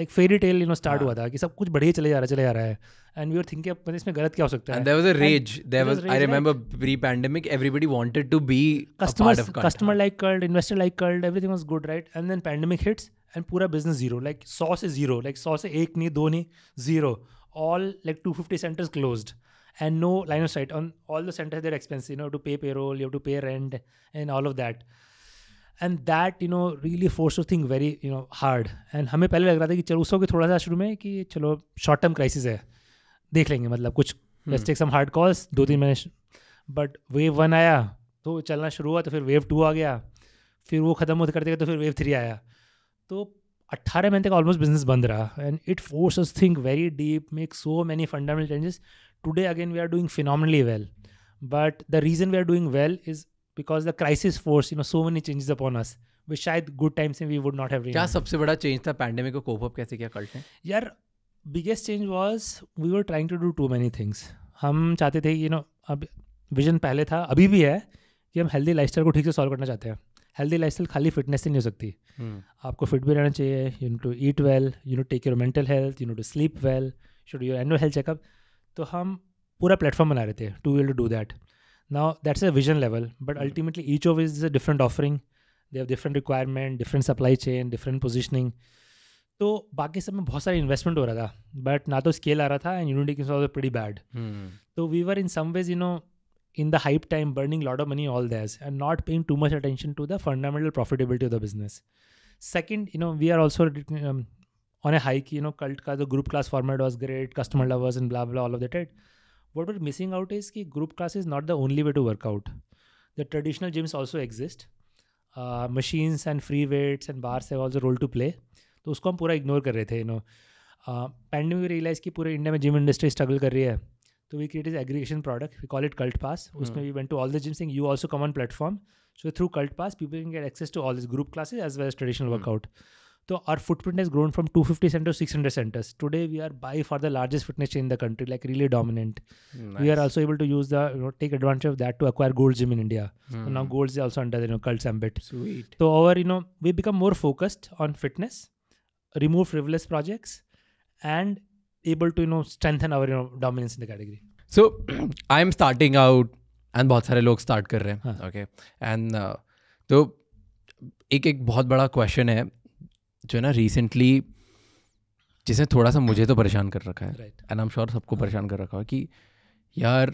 like fairy tale you know start हुआ था कि सब कुछ बढ़िया चले जा रहा है चले जा रहा है एंड वी आर थिंकिंग इसमें गलत क्या हो सकता है there was a rage there was I remember pre pandemic everybody wanted to be customer customer like cult investor like cult everything was good right and then pandemic hits and पूरा business zero like सौ से zero like सौ से एक नहीं दो नहीं zero all like two fifty centres closed and no line of sight on all the centre their expenses you know to पे payroll you have to pay rent and all of that and that you know really force to think very you know hard and हमें पहले लग रहा था कि चलो उसको थोड़ा सा शुरू में कि चलो शॉर्ट टर्म क्राइसिस है देख लेंगे मतलब कुछ let's take some hard calls दो तीन महीने बट वेव वन आया तो चलना शुरू हुआ तो फिर वेव टू आ गया फिर वो ख़त्म होते करते गए तो फिर वेव थ्री आया तो अट्ठारह महीने तक ऑलमोस्ट बिजनेस बंद रहा and it force think very deep make so many fundamental changes today again we are doing phenomenally well but the reason we are doing well is because the crisis force you know so many changes upon us which शायद good times में we would not have क्या सबसे बड़ा change था pandemic को cope up कैसे क्या करते हैं यार biggest change was we were trying to do too many things हम चाहते थे यू नो अब विजन पहले था अभी भी है कि हम हेल्दी लाइफ को ठीक से सॉल्व करना चाहते हैं हेल्दी लाइफ खाली फिटनेस से नहीं हो सकती hmm. आपको फिट भी रहना चाहिए you know to eat well you know take your mental health you know to sleep well should your annual health checkup तो हम पूरा प्लेटफॉर्म बना रहे थे to will do that now that's a vision level but ultimately each of is a different offering they have different requirement different supply chain different positioning तो बाकी सब में बहुत सारा इन्वेस्टमेंट हो रहा था बट ना तो स्केल आ रहा था and unity was pretty bad तो we were in some ways you know in the hype time burning lot of money all this and not paying too much attention to the fundamental profitability of the business second you know we are also on a high you know cult का जो group class format was great customer lovers in blah blah all of the that what were missing out is कि group class is not the only way to work out the traditional gyms also exist machines and free weights and bars है also role to play तो उसको हम पूरा ignore कर रहे थे you know pending pandemic realise की पूरे इंडिया में जिम इंडस्ट्री स्ट्रगल कर रही है तो we create is aggregation product we call it cult pass उसमें we went to all the gyms in you also common platform so through cult pass people can get access to all this group classes as well as traditional workout तो our footprint is grown from two fifty centre six hundred centres today we are by far the largest fitness in the country like really dominant we are also able to use the tech advantage of that to acquire gold gym in India now gold is also under the cults एम्बेट तो over you know we become more focused on fitness remove frivolous projects and able to you know strengthen our you know dominance in the category so I am starting out and बहुत सारे लोग start कर रहे हैं okay हाँ। And uh, तो एक एक बहुत बड़ा क्वेश्चन है जो है ना रिसेंटली जिसने थोड़ा सा मुझे तो परेशान कर रखा है एंड आई एम श्योर सबको हाँ। परेशान कर रखा है कि यार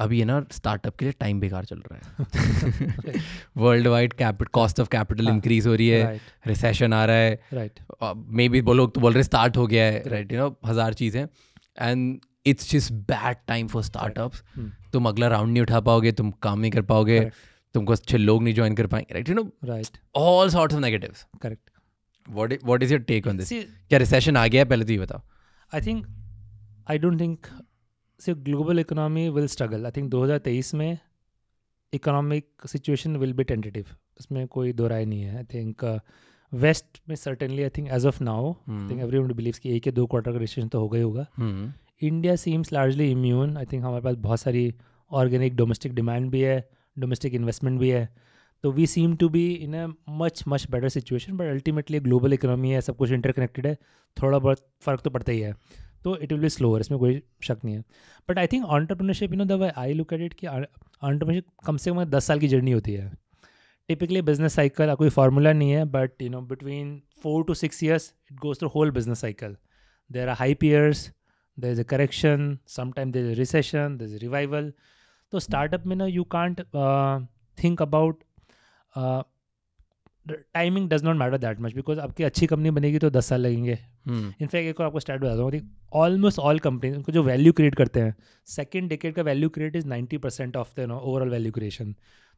अभी है ना स्टार्टअप के लिए टाइम बेकार चल रहा है worldwide cost of capital increase हो रही है रिसेशन आ रहा है राइट मे बी वो लोग तो बोल रहे स्टार्ट हो गया है राइट यू नो हज़ार चीज़ें and it's just bad time for startup तुम अगला राउंड नहीं उठा पाओगे तुम काम नहीं कर पाओगे right. तुमको अच्छे लोग नहीं ज्वाइन कर पाएंगे right you know right all sorts of negative correct what what is your take on क्या रिसेशन आ गया पहले तो ये बताओ I think I don't think सिर्फ global economy will struggle I think 2023 में economic situation will be tentative उसमें कोई दो राय नहीं है आई थिंक वेस्ट में certainly I think as of now I think every believes कि एक या दो क्वार्टर का रिसेशन तो हो गई होगा India seems largely immune I think हमारे पास बहुत सारी ऑर्गेनिक डोमेस्टिक डिमांड भी है डोमेस्टिक इन्वेस्टमेंट भी है तो we seem to be in a much much better situation but ultimately global economy है सब कुछ इंटरकनेक्टेड है थोड़ा बहुत फ़र्क तो पड़ता ही है तो इट विल बी स्लोअर इसमें कोई शक नहीं है but I think entrepreneurship in no way I look at it कि ऑन्टरप्रनरशिप कम से कम दस साल की जर्नी होती है टिपिकली बिजनेस साइकिल कोई फार्मूला नहीं है but you know between four to six years it goes through whole business cycle there are high peers there is a correction sometime there is recession there is revival तो startup में ना you can't think about timing does not matter that much because आपकी अच्छी company बनेगी तो दस साल लगेंगे इनफैक्ट हम्म। एक और आपको स्टार्ट बता दूँगा ऑलमोस्ट ऑल कंपनी उनको जो वैल्यू क्रिएट करते हैं सेकेंड डिकेट का value create is ninety percent of the no overall value creation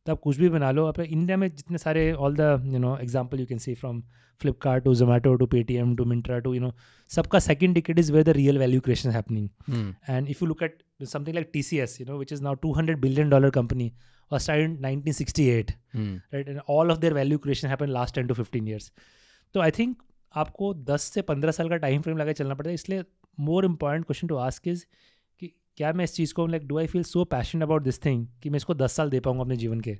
तो आप कुछ भी बना लो आप इंडिया में जितने सारे all the you know example you can see from Flipkart to Zomato to Paytm to Myntra to you know सबका second decade is where the real value creation happening and if you look at something like T C S you know which is now two hundred billion dollar company was started in 1968 hmm. right and all of their value creation happened last 10 to 15 years तो I think आपको 10 से 15 साल का time frame लगा चलना पड़ता है इसलिए more important question to ask is कि क्या मैं इस चीज़ को like do I feel so passion about this thing कि मैं इसको 10 साल दे पाऊंगा अपने जीवन के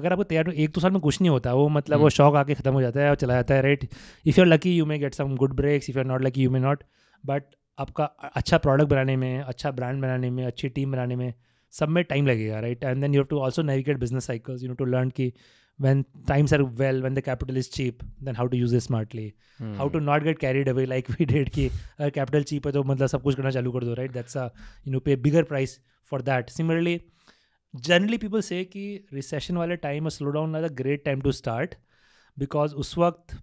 अगर आपको तैयार एक दो साल में कुछ नहीं होता वो मतलब hmm. वो शौक आके खत्म हो जाता है और चला जाता है right if you are lucky you may get some good breaks if you are not lucky you may not but आपका अच्छा प्रोडक्ट बनाने में अच्छा ब्रांड बनाने में अच्छी टीम बनाने में सब में टाइम लगेगा right and then you have to also navigate business cycles you know to learn की when times are well when the capital is cheap then how to use is smartly how to not get carried away like we did की अगर capital cheap है तो मतलब सब कुछ करना चालू कर दो right that's a you know pay bigger price for that similarly generally people से कि रिसेशन वाले टाइम में स्लो डाउन आज a great time to start because उस वक्त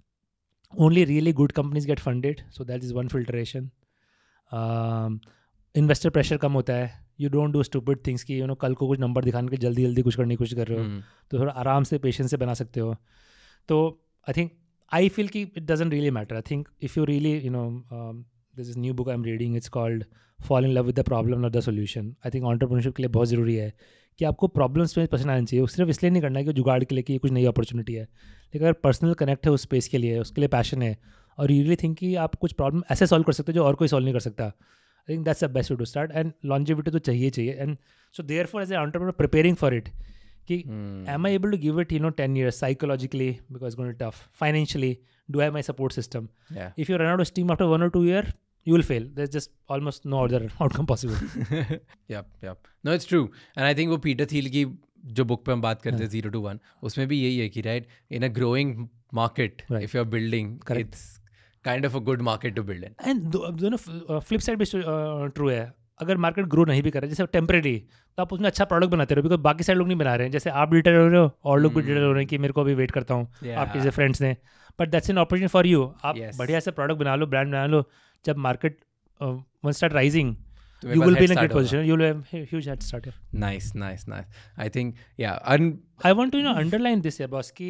only really good companies get funded so that is one filtration investor pressure कम होता है you don't do stupid things कि यू नो कल को कुछ नंबर दिखाने के जल्दी जल्दी कुछ करने की कोशिश कर रहे हो हम्म। तो थोड़ा आराम से पेशेंस से बना सकते हो तो आई थिंक आई फील कि it doesn't really matter I think if you really you know this is new book I am reading it's called fall in love with the problem not the solution I think entrepreneurship के लिए बहुत ज़रूरी है कि आपको problems में पसंद आना चाहिए सिर्फ इसलिए नहीं करना है कि जुगाड़ के लिए कि कुछ नई अपॉर्चुनिटी है लेकिन अगर पर्सनल कनेक्ट है उस स्पेस के लिए उसके लिए पैशन है और यू रियली थिंक कि आप कुछ प्रॉब्लम ऐसे सॉल्व कर सकते हो जो और कोई सॉल्व नहीं कर सकता I think that's the best to start and longevity तो चाहिए चाहिए and so therefore as a entrepreneur preparing for it कि am I able to give it you know ten years psychologically because gonna tough financially do have my support system if you run out steam after one और two year you will fail there's just almost no other *laughs* outcome possible *laughs* yep yep no it's true and i think wo peter thiel ki जो book पे हम बात करते हाँ। हैं zero to one उसमें भी यही है कि right in a growing market if you are building it's kind of a good market to build in and दोनों फ्लिप साइड भी ट्रू है अगर मार्केट ग्रो नहीं भी कर रहा है जैसे टेम्प्रेरी तो आप उसमें अच्छा प्रोडक्ट बनाते रहो बिकॉज बाकी सारे लोग नहीं बना रहे हैं जैसे आप डिटेल हो रहे हो और लोग भी डिटेल hmm. हो रहे हैं कि मेरे को अभी वेट करता हूँ yeah. आपके जैसे फ्रेंड्स ने but that's an opportunity for you आप बढ़िया से प्रोडक्ट बना लो ब्रांड बना लो जब market one start rising you will be in a great position you will have a huge head start here nice nice nice i think yeah and i want to you know underline this here boss ki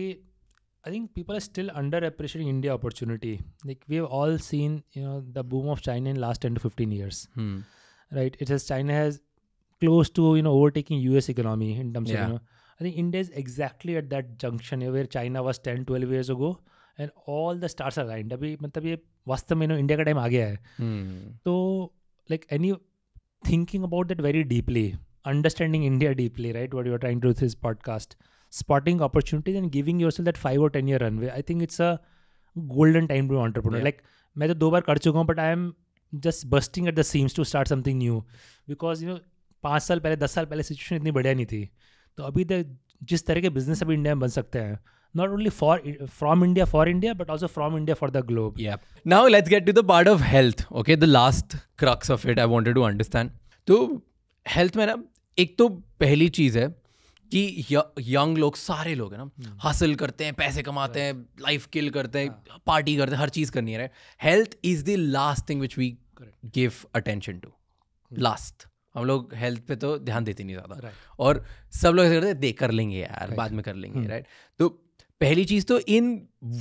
I think people are still underappreciating India opportunity. Like we have all seen, you know, the boom of China in last 10 to 15 years. Hmm. Right? It has China has close to, you know, overtaking US economy in terms yeah. of, you know, I think India is exactly at that junction where China was 10 12 years ago and all the stars are aligned. अभी मतलब ये वास्तव में India का time आ गया है hmm. तो like any thinking about that very deeply understanding India deeply right what you are trying to this podcast spotting opportunities and giving yourself that five or ten year runway. I think it's a golden time to be entrepreneur. Yeah. Like मैं तो दो बार कर चुका हूँ but I am just bursting at the seams to start something new because you know पाँच साल पहले दस साल पहले सिचुएशन इतनी बढ़िया नहीं थी तो अभी तक जिस तरह के बिजनेस अभी इंडिया में बन सकते हैं not only for from India for India, but also from India for the globe. Yeah. Now let's get to the part of health. Okay, the last crux of it I wanted to understand. तो health में ना एक तो पहली चीज़ है कि young लोग सारे लोग है ना हासिल करते हैं पैसे कमाते हैं लाइफ किल करते हैं पार्टी हाँ। करते हैं हर चीज़ करनी है right health is the last thing which we give attention to last हम लोग हेल्थ पे तो ध्यान देते नहीं ज़्यादा और सब लोग ऐसे करते दे कर लेंगे यार बाद में कर लेंगे राइट hmm. तो पहली चीज़ तो in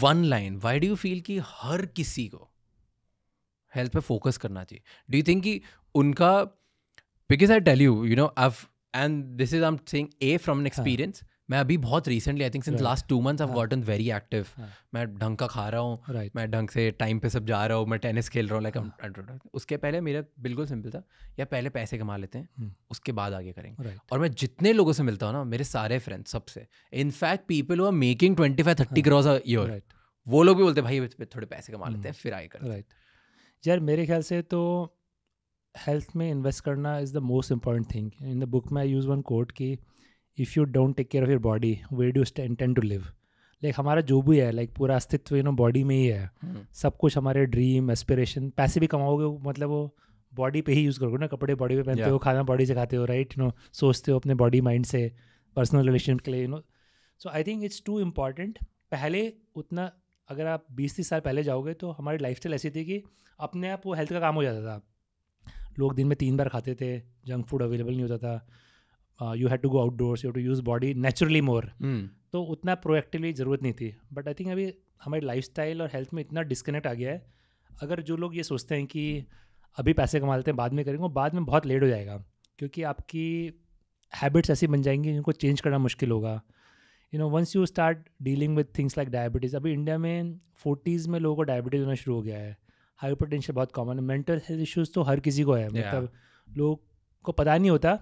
one line why do you feel कि हर किसी को हेल्थ पे फोकस करना चाहिए डू यू थिंक कि उनका because I tell you you know I and this is um am a from an experience मैं अभी बहुत recently I think since last two months I gotten very active मैं ढंग का खा रहा हूँ right. मैं ढंग से टाइम पे सब जा रहा हूँ मैं टेनिस खेल रहा हूँ लाइक like, उसके पहले मेरा बिल्कुल सिंपल था या पहले पैसे कमा लेते हैं hmm. उसके बाद आगे करेंगे right. और मैं जितने लोगों से मिलता हूँ ना मेरे सारे फ्रेंड्स सबसे इनफैक्ट पीपल हुआ making twenty five thirty cross a वो लोग भी बोलते भाई थोड़े पैसे कमा लेते हैं हम्म। फिर आगे कर हैं यार मेरे ख्याल से तो हेल्थ में इन्वेस्ट करना is the most important thing in the book में आई यूज़ वन कोट कि if you don't take care of your body where do intend to live like हमारा जो भी है लाइक पूरा अस्तित्व यू नो बॉडी में ही है hmm. सब कुछ हमारे ड्रीम एस्पिरेशन पैसे भी कमाओगे मतलब वो बॉडी पे ही यूज़ करोगे ना कपड़े बॉडी पे पहनते yeah. हो खाना बॉडी से खाते हो राइट यू नो सोचते हो अपने बॉडी माइंड से पर्सनल रिलेशन के लिए you know so I think it's too important पहले उतना अगर आप बीस तीस साल पहले जाओगे तो हमारी लाइफ ऐसी थी कि अपने आप वो हेल्थ का काम हो जाता था लोग दिन में तीन बार खाते थे जंक फूड अवेलेबल नहीं होता था you had to go outdoors you to use body naturally more तो उतना प्रोएक्टिवली ज़रूरत नहीं थी बट आई थिंक अभी हमारी लाइफ और हेल्थ में इतना डिस्कनेक्ट आ गया है अगर जो लोग ये सोचते हैं कि अभी पैसे कमा लेते हैं बाद में करेंगे बाद में बहुत लेट हो जाएगा क्योंकि आपकी हैबिट्स ऐसी बन जाएंगी जिनको चेंज करना मुश्किल होगा you know once you start dealing with things like diabetes अभी इंडिया में फोर्टीज़ में लोगों को डायबिटीज़ होना शुरू हो गया है हाइपर बहुत कॉमन है मेंटल हेल्थ इश्यूज तो हर किसी को है मतलब लोग को पता नहीं होता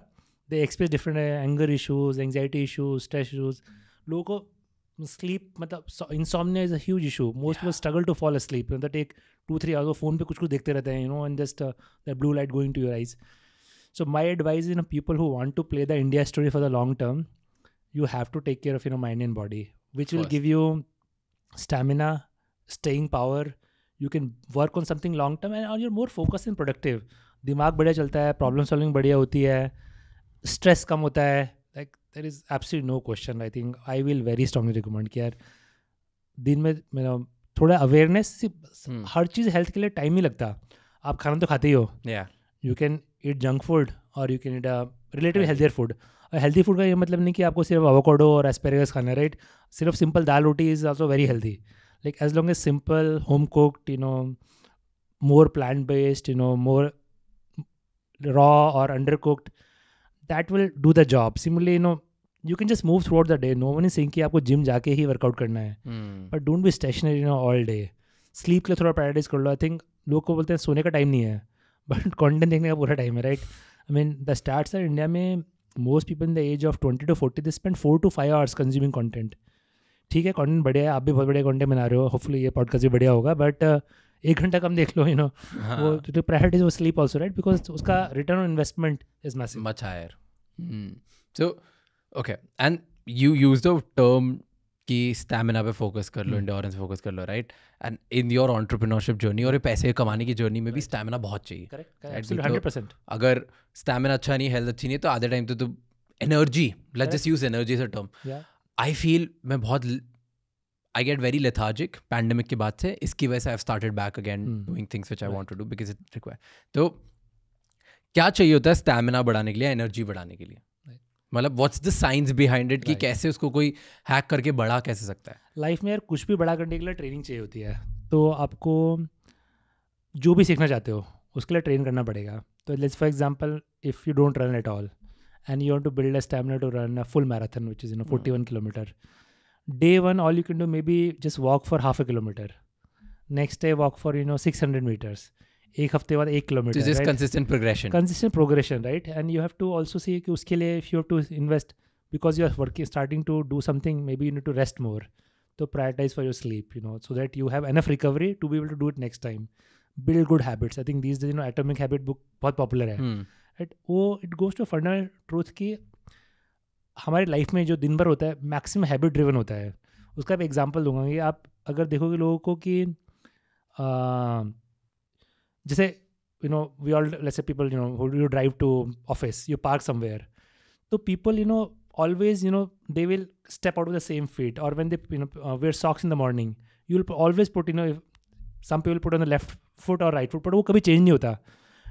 दे एक्सप्रेस डिफरेंट है anger issues anxiety issues stress issues लोगों को स्लीप मतलब insomnia is a issue most people struggle to fall sleep मतलब take two three hours phone पे कुछ कुछ देखते रहते हैं you know and just the blue light going to your eyes so my advice in people who want to play the India story for the long term you have to take care of your mind and body which will give you stamina staying power you can work on something long term and और your more focus in productive दिमाग बढ़िया चलता है problem solving बढ़िया होती है stress कम होता है like there is absolute no question I think I will very strongly recommend कि यार दिन में मेरा थोड़ा अवेयरनेस सिर्फ hmm. हर चीज़ हेल्थ के लिए टाइम ही लगता आप खाना तो खाते ही हो you can eat junk food और you can eat relative healthier food और हेल्दी फूड का ये मतलब नहीं कि आपको सिर्फ अवोकोडो और एस्पेरेगस खाना है राइट सिर्फ सिंपल दाल रोटी is also very healthy like as long as simple home cooked you know more plant based you know more raw or undercooked that will do the job similarly you know you can just move through the day no one is saying कि आपको gym जाके ही workout करना है but don't be stationary no all day sleep के लिए थोड़ा prioritise कर लो आई थिंक लोग को बोलते हैं सोने का टाइम नहीं है बट कॉन्टेंट *laughs* देखने का पूरा टाइम है right I mean the start sir India में most people in the age of twenty to forty they spend four to five hours consuming content ठीक है कंटेंट बढ़िया है आप भी बहुत बढ़िया कंटेंट बना रहे हो होपफुली ये पॉडकास्ट भी बढ़िया होगा बट uh, एक घंटा कम देख लो यू नो हाँ। वो तो प्रायोरिटीज वो स्लीप ऑल्सो राइट बिकॉज उसका return on investment is massive much higher so okay and you use the term कि स्टैमिना पे फोकस कर लो इंडोरेंस hmm. फोकस कर लो right and in your entrepreneurship journey और पैसे कमाने की जर्नी में भी स्टैमिना बहुत चाहिए करेक्ट तो अगर स्टैमिना अच्छा नहीं हेल्थ अच्छी नहीं तो आधे टाइम तो energy let just use energy is a term I feel मैं बहुत I get very lethargic pandemic के बाद से इसकी वजह से I started back again doing things which I to do because it require तो क्या चाहिए होता है स्टेमिना बढ़ाने के लिए एनर्जी बढ़ाने के लिए मतलब what's the science behind it कि कैसे उसको कोई हैक करके बड़ा कैसे सकता है लाइफ में यार कुछ भी बड़ा करने के लिए ट्रेनिंग चाहिए होती है तो आपको जो भी सीखना चाहते हो उसके लिए ट्रेन करना पड़ेगा तो let's for example if you don't run at all and you want to build a stamina to run a full marathon, which is you know 41 kilometer. Day one, all you can do maybe just walk for half a kilometer. Next day, walk for you know 600 meters. एक हफ्ते बाद एक kilometre just consistent progression consistent progression right and you have to also see कि उसके लिए if you have to invest because you are working starting to do something maybe you need to rest more तो prioritise for your sleep you know so that you have enough recovery to be able to do it next time build good habits I think these you know atomic habit book बहुत popular है एट वो it goes to fundamental truth कि हमारी life में जो दिन भर होता है मैक्सिमम हैबिट ड्रिवन होता है उसका एक एग्जाम्पल दूंगा कि आप अगर देखोगे लोगों को कि जैसे you know we all less a people you know you drive to office you park somewhere तो people you know always you know they will step out of the same feet और when they you know wear socks in the morning you will always put you know some people put on the left foot और right foot पर वो कभी change नहीं होता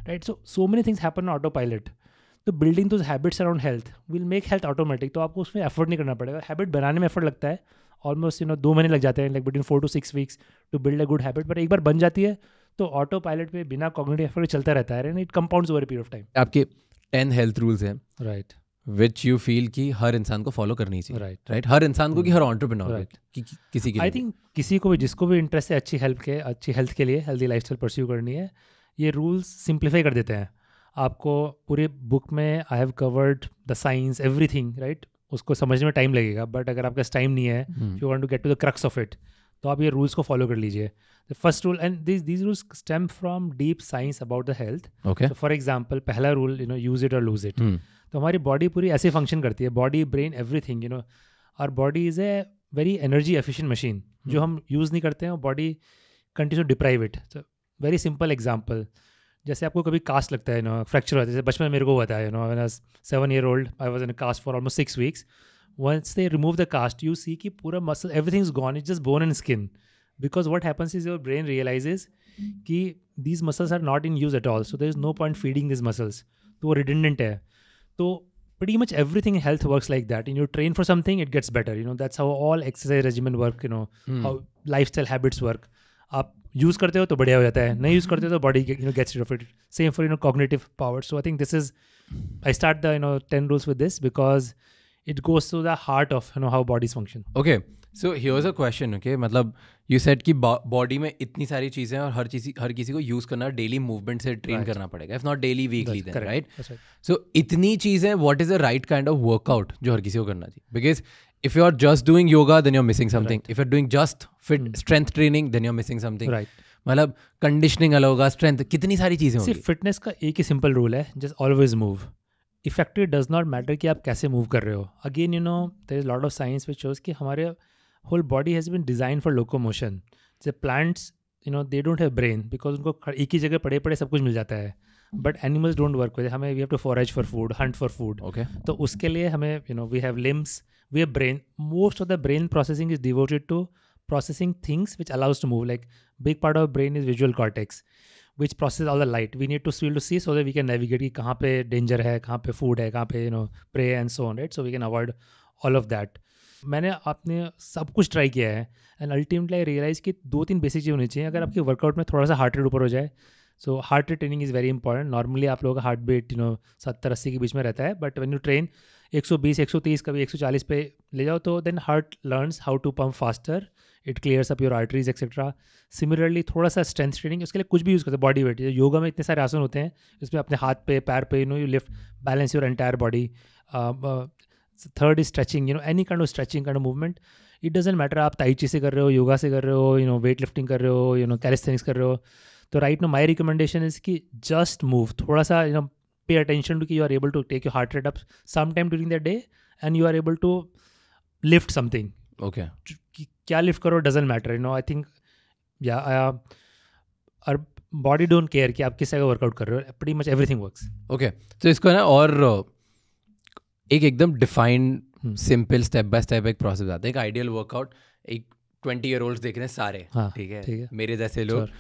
right so so many things happen autopilot तो building those habits around health will make health automatic तो आपको उसमें एफर्ट नहीं करना पड़ेगा हैबिट बनाने में एफर्ट लगता है ऑलमोस्ट यू नो दो महीने लग जाते हैं like between four to six weeks to build a good habit but एक बार बन जाती है तो ऑटो पायलट पे बिना कॉग्निटिव एफर्ट चलता रहता है and it compounds over period of time आपके टेन हेल्थ रूल्स हैं राइट विच यू फील कि हर इंसान को फॉलो करनी चाहिए राइट राइट हर इंसान को कि hmm. हर ऑन्टरप्रनोर राइट किसी की आई थिंक किसी को भी जिसको भी इंटरेस्ट है अच्छी हेल्थ के अच्छी हेल्थ के लिए हेल्थी लाइफ स्टाइल परस्यू करनी है ये रूल्स सिंप्लीफाई कर देते हैं आपको पूरे बुक में I have covered the science everything right उसको समझने में टाइम लगेगा बट अगर आपके पास टाइम नहीं है you want to get to the crux of it तो आप ये रूल्स को फॉलो कर लीजिए the first rule and this these rules stem from deep science about the health for example पहला rule you know use it और lose it तो हमारी बॉडी पूरी ऐसे फंक्शन करती है body brain everything you know और body is a very energy efficient machine जो हम्म। हम यूज़ नहीं करते हैं और body continue deprive it very simple example जैसे आपको कभी कास्ट लगता है ना फ्रैक्चर होता है जैसे बचपन मेरे को हुआ था ना seven year old I was in cast for almost six weeks once they remove the cast you see कि पूरा muscle everything is gone is just bone and skin because what happens is your brain realizes कि these muscles are not in use at all so there is no point feeding these muscles तो वो redundant है तो pretty much everything health work like that in you train for something it gets better you know that's how all exercise regiment work you know know, mm. how lifestyle habits आप use करते हो तो बढ़िया हो जाता है नहीं use करते हो तो body you know gets refit same for you know cognitive power so I think this is I start the you know ten rules with this because it goes to the heart of you know how bodies function okay so ही a question okay मतलब you set कि body में इतनी सारी चीज़ें हैं और हर चीज़ हर किसी को यूज़ करना डेली मूवमेंट से ट्रेन right. करना पड़ेगा if not daily weekly right so इतनी चीज़ें what is the right kind of workout जो हर किसी को करना चाहिए because if you're just doing yoga then you're missing something right. if you're doing just fit hmm. strength training then you're missing something right मतलब conditioning अलग होगा strength कितनी सारी चीज़ें होंगी फिटनेस का एक ही सिंपल रूल है just always move effective does not matter कि आप कैसे मूव कर रहे हो again you know there is lot of science which shows कि हमारे होल body has been design for locomotion जैसे plants you know they don't have brain because उनको एक ही जगह पड़े पड़े सब कुछ मिल जाता है but animals don't work with हमें we have to forage for food hunt for food तो उसके लिए हमें you know we have limbs where brain most of the brain processing is devoted to processing things which allows to move like big part of brain is visual cortex which process all the light we need to feel to see so that we can navigate कि कहाँ पे danger hai kahan pe food hai kahan pe you know prey and so on right so we can avoid all of that मैंने आपने सब कुछ try किया है and ultimately I realise कि दो तीन बेसिक चीज़ होनी चाहिए अगर आपके वर्कआउट में थोड़ा सा हार्ट रेट ऊपर हो जाए so heart rate training is very important normally आप लोगों का हार्ट बीट यू नो सत्तर अस्सी के बीच में रहता है बट वैन यू ट्रेन 120 130 कभी 140 पे ले जाओ तो then heart learns how to pump faster it clears up your arteries etcetera similarly थोड़ा सा स्ट्रेंथ ट्रेनिंग उसके लिए कुछ भी यूज़ करते हैं बॉडी वेट योगा में इतने सारे आसन होते हैं उसमें अपने हाथ पे पैर पे you know you lift balance your entire body third is stretching you know any kind of stretching kind of movement it doesn't matter आप ताइची से कर रहे हो योगा से कर रहे हो यू नो वेट लिफ्टिंग कर रहे हो यू नो कैलिस्थेनिक्स कर रहे हो तो right no my recommendation is कि जस्ट मूव थोड़ा सा you know pay attention to you are able to take your heart rate up sometime during the day and you are able to lift something okay क्या lift करो doesn't matter you know I think या और body don't care कि आप किस जगह workout कर रहे हो pretty much everything works okay तो इसको ना और uh, एक एकदम defined simple step by step एक प्रोसेस आता है एक आइडियल वर्कआउट एक ट्वेंटी ईयर ओल्ड देख रहे हैं सारे हाँ ठीक है, ठीक है मेरे जैसे लोग sure.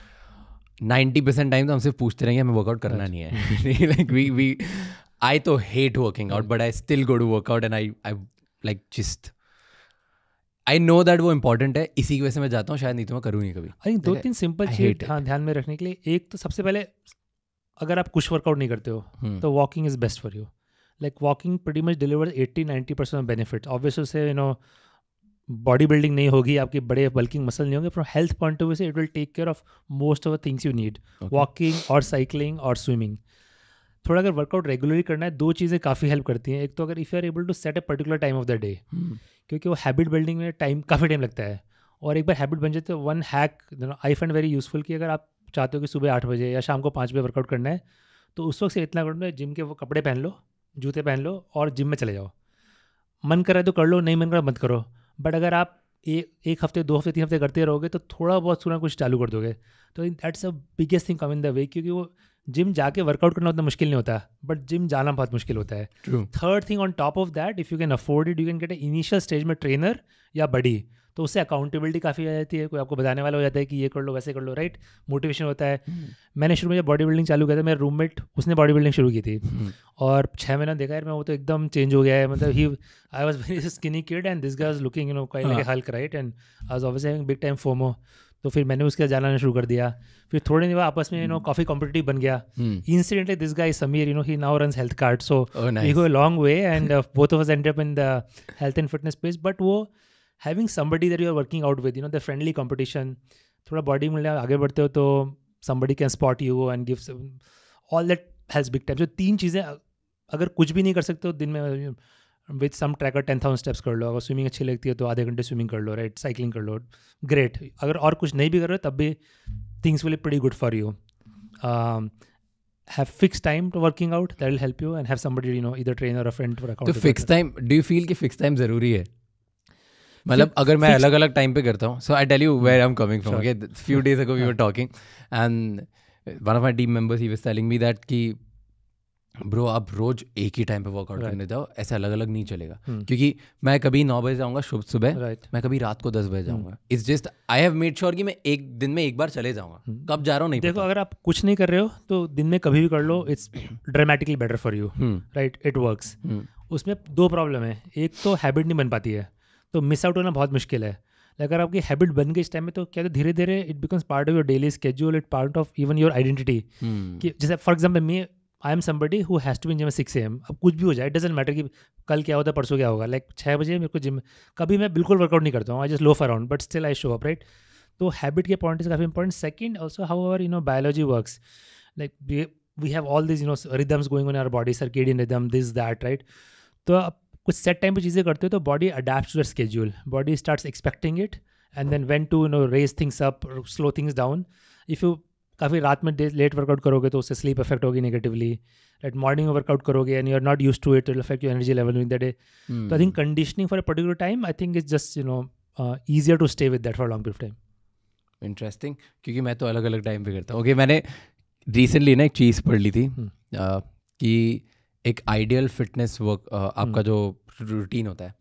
नाइन्टी परसेंट टाइम तो हम सिर्फ पूछते रहेंगे हमें वर्कआउट करना नहीं है लाइक वी वी आई तो hate working out but I still go to workout and I I like just I know that वो इंपॉर्टेंट है इसी की वजह से मैं जाता हूँ शायद नहीं तो मैं करूँगी कभी आई दो तीन सिंपल चीज हाँ ध्यान में रखने के लिए एक तो सबसे पहले अगर आप कुछ वर्कआउट नहीं करते हो हम्म। तो walking is best for you like walking pretty much deliver eighty ninety percent benefit obviously से यू नो बॉडी बिल्डिंग नहीं होगी आपके बड़े बल्किंग मसल नहीं होंगे from health point of view से it will take care of most of the things you need walking और cycling और स्विमिंग थोड़ा अगर वर्कआउट रेगुलरली करना है दो चीज़ें काफ़ी हेल्प करती हैं एक तो अगर if you are able to set a particular time of the day क्योंकि वो हैबिट बिल्डिंग में टाइम काफ़ी टाइम लगता है और एक बार हैबिट बन जाए तो one hack I found very useful कि अगर आप चाहते हो कि सुबह आठ बजे या शाम को पाँच बजे वर्कआउट करना है तो उस वक्त से इतना करना है जिम के वो कपड़े पहन लो जूते पहन लो और जिम में चले जाओ मन कर रहा है तो कर लो नहीं मन कर रहा तो मत करो बट अगर आप ए, एक हफ्ते दो हफ्ते तीन हफ्ते करते रहोगे तो थोड़ा बहुत सुना कुछ चालू कर दोगे तो that's a biggest thing come in the way क्योंकि वो जिम जाके वर्कआउट करना उतना मुश्किल नहीं होता बट जिम जाना बहुत मुश्किल होता है third thing on top of that if you can afford it you can get a initial stage में ट्रेनर या बडी तो उससे अकाउंटेबिलिटी काफ़ी आ जाती है कोई आपको बताने वाला हो जाता है कि ये कर लो वैसे कर लो राइट मोटिवेशन होता है हम्म। मैंने शुरू में जब बॉडी बिल्डिंग चालू किया था मेरा रूममेट उसने बॉडी बिल्डिंग शुरू की थी हम्म। और छः महीना देखा यार मैं वो तो एकदम चेंज हो गया है मतलब ही I was very skinny kid and this guy's looking you know kind Hulk right and I was obviously big time FOMO तो फिर मैंने उसके जाना शुरू कर दिया फिर थोड़े दिन आपस में यू नो हम्म। काफी कॉम्पिटेटिव बन गया incidentally this guy Sameer you know he now runs health card so we go long way and both of us and in the health and fitness space but वो having somebody there you are working out with you know the friendly competition थोड़ा body में आगे बढ़ते हो तो somebody can spot you हो and gives all that has big time जो तीन चीज़ें अगर कुछ भी नहीं कर सकते हो दिन में with some tracker ten thousand steps कर लो अगर स्विमिंग अच्छी लगती है तो आधे घंटे स्विमिंग कर लो राइट साइकिलिंग कर लो ग्रेट अगर और कुछ नहीं भी कर रहे हो तब भी things will pretty good for you have fixed time to working out that will help you and have somebody you know either trainer or a friend for account तो fixed time do you feel कि fixed time जरूरी है मतलब अगर मैं अलग अलग time पे करता हूँ so I tell you where I am coming from okay few days ago we are talking and one of my team members he was telling me that कि ब्रो आप रोज एक ही टाइम पे वर्कआउट करने जाओ ऐसा अलग अलग नहीं चलेगा hmm. क्योंकि मैं कभी नौ बजे जाऊंगा शुभ सुबह मैं कभी रात को दस बजे जाऊंगा it's just I have made sure कि मैं एक दिन में एक बार चले जाऊंगा hmm. कब जा रहा हूँ नहीं देखो अगर आप कुछ नहीं कर रहे हो तो दिन में कभी भी कर लो it's dramatically better for you right it work उसमें दो प्रॉब्लम है एक तो हैबिट नहीं बन पाती है तो मिस आउट होना बहुत मुश्किल है अगर आपकी हैबिट बन गई इस टाइम में तो क्या धीरे धीरे it becomes part of your daily schedule it part of even your identity कि जैसे for example me I am somebody who has to be gym six AM अब कुछ भी हो जाए इट डजेंट मैटर कि कल क्या होता है परसों क्या होगा लाइक छः बजे मेरे को जिम कभी मैं बिल्कुल वर्कआउट नहीं करता हूँ I just loaf around but still I show up right तो हैबिट के पॉइंट इज काफ़ी important second also how our you know biology works like we have all this you know rhythms going on our body circadian rhythm this that right तो अब कुछ set time पे चीज़ें करते हो तो body adapt to schedule body starts expecting it and then when to know raise things up slow things down if you काफ़ी रात में लेट वर्कआउट करोगे तो उससे स्लीप अफेक्ट होगी नेगेटिवली लाइट मॉर्निंग वर्कआउट करोगे and you are not use to it affect you energy level in the day तो I think conditioning for a particular time I think is just you know easier to stay with that for long period time interesting क्योंकि मैं तो अलग अलग time पे करता हूँ okay okay, मैंने रिसेंटली ना एक चीज़ पढ़ ली थी hmm. uh, कि एक आइडियल फिटनेस वर्क आपका हम्म। जो रूटीन होता है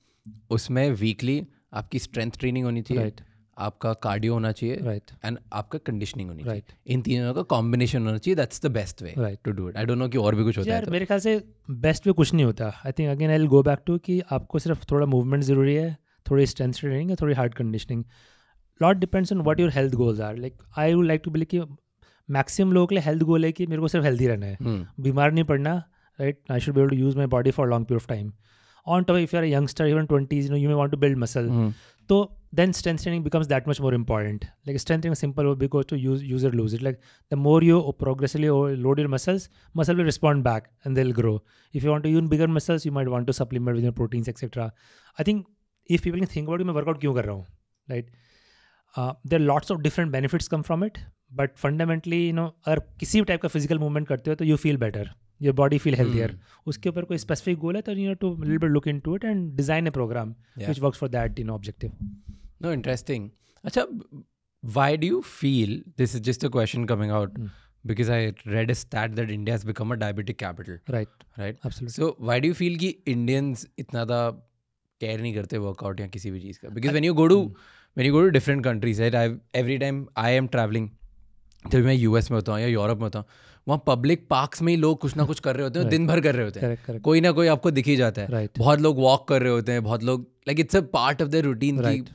उसमें वीकली आपकी स्ट्रेंथ ट्रेनिंग होनी चाहिए right. आपका कार्डियो होना चाहिए राइट एंड आपका कंडीशनिंग होनी right. चाहिए इन तीनों का कॉम्बिनेशन होना चाहिए that's the best way right to do it I don't know कि और भी कुछ होता है तो. मेरे ख्याल से बेस्ट वे कुछ नहीं होता I think again I will go back to कि आपको सिर्फ थोड़ा मूवमेंट ज़रूरी है थोड़ी स्ट्रेंथ ट्रेनिंग है थोड़ी hard conditioning lot depends on what your health goals are like I would like to believe कि मैक्सिमम लोगों के लिए हेल्थ गोल है कि मेरे को सिर्फ हेल्दी रहना है hmm. बीमार नहीं पड़ना right? I should be able to use my body for a long period of time. On top, of if you're a youngster, even 20s, you know, you may want to build muscle. Mm. So then strength training becomes that much more important. Like strength training is simple because to use, use it, lose it. Like the more you progressively load your muscles, muscle will respond back and they'll grow. If you want to use bigger muscles, you might want to supplement with your proteins, etc. I think if people can think about it, मैं workout क्यों कर रहा हूँ, right? Uh, there are lots of different benefits come from it, but fundamentally, you know, अगर किसी type of physical movement करते हो you feel better. Your body feel healthier उसके ऊपर कोई स्पेसिफिक गोल है तो you know to little look into it and design a program which works for that in objective no interesting अच्छा why do you feel this is just a question coming out because I read stat that India has become a diabetic capital right right so why do you feel कि Indians इतना दा care नहीं करते workout या किसी भी चीज का because when you go to when you go to different countries right every time I am travelling जब मैं यूएस में होता हूँ या यूरोप में होता हूँ वहाँ पब्लिक पार्क्स में ही लोग कुछ ना कुछ कर रहे होते हैं right. दिन भर कर रहे होते हैं correct, correct. कोई ना कोई आपको दिख ही जाता है right. बहुत लोग वॉक कर रहे होते हैं बहुत लोग like it's a part of the routine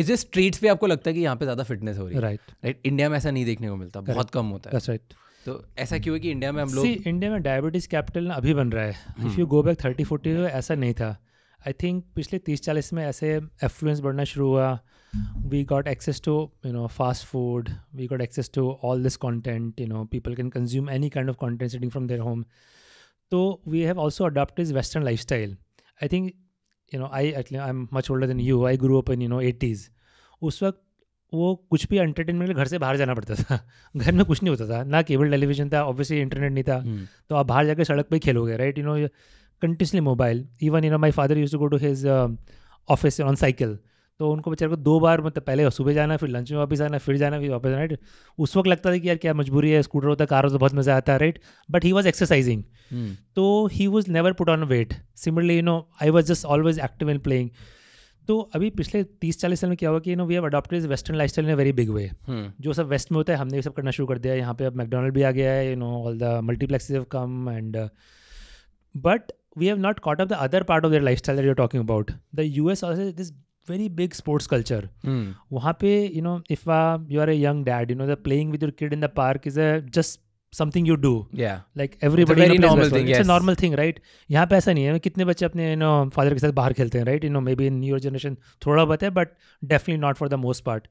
is a street पे आपको लगता है कि यहाँ पे ज़्यादा फिटनेस हो रही है राइट राइट इंडिया में ऐसा नहीं देखने को मिलता बहुत कम होता है राइट तो ऐसा क्यों है कि इंडिया में हम लोग इंडिया में डायबिटीज़ कैपिटल ना अभी बन रहा है if you go back thirty forty ऐसा नहीं था आई थिंक पिछले तीस चालीस में ऐसे एफ्लुएंस बढ़ना शुरू हुआ we got access to you know fast food we got access to all this content you know people can consume any kind of content sitting from their home so we have also adopted this western lifestyle i think you know i at least i'm much older than you i grew up in you know 80s उस वक्त वो कुछ भी entertainment के लिए घर से बाहर जाना पड़ता था घर में कुछ नहीं होता था ना केबल टेलीविजन था ऑब्वियसली इंटरनेट नहीं था hmm. तो आप बाहर जाकर सड़क पे खेलोगे right you know continuously mobile even you know my father use to go to his office on cycle तो उनको बेचारे को दो बार मतलब पहले सुबह जाना फिर लंच में वापस आना फिर जाना फिर वापस राइट उस वक्त लगता था कि यार क्या मजबूरी है स्कूटर होता है कार होता बहुत मज़ा आता है right but he was exercising तो he was never put on weight similarly you know I was just always active in playing तो अभी पिछले तीस चालीस साल में क्या हुआ कि no we have adopted western life style in very big way जो सब वेस्ट में होता है हमने ये सब करना शुरू कर दिया यहाँ पे अब मैकडोनल्ड भी आ गया है you know all the multiplexes have come and but we have not caught up the other part of their life style there talking about the U S also this very big sports culture वहाँ पे you know if you are a young dad you know the playing with your kid in the park is a just something you do like everybody normal thing right यहाँ पे ऐसा नहीं है कितने बच्चे अपने यू नो फादर के साथ बाहर खेलते हैं right you know may be in your generation थोड़ा बहुत है but definitely not for the most part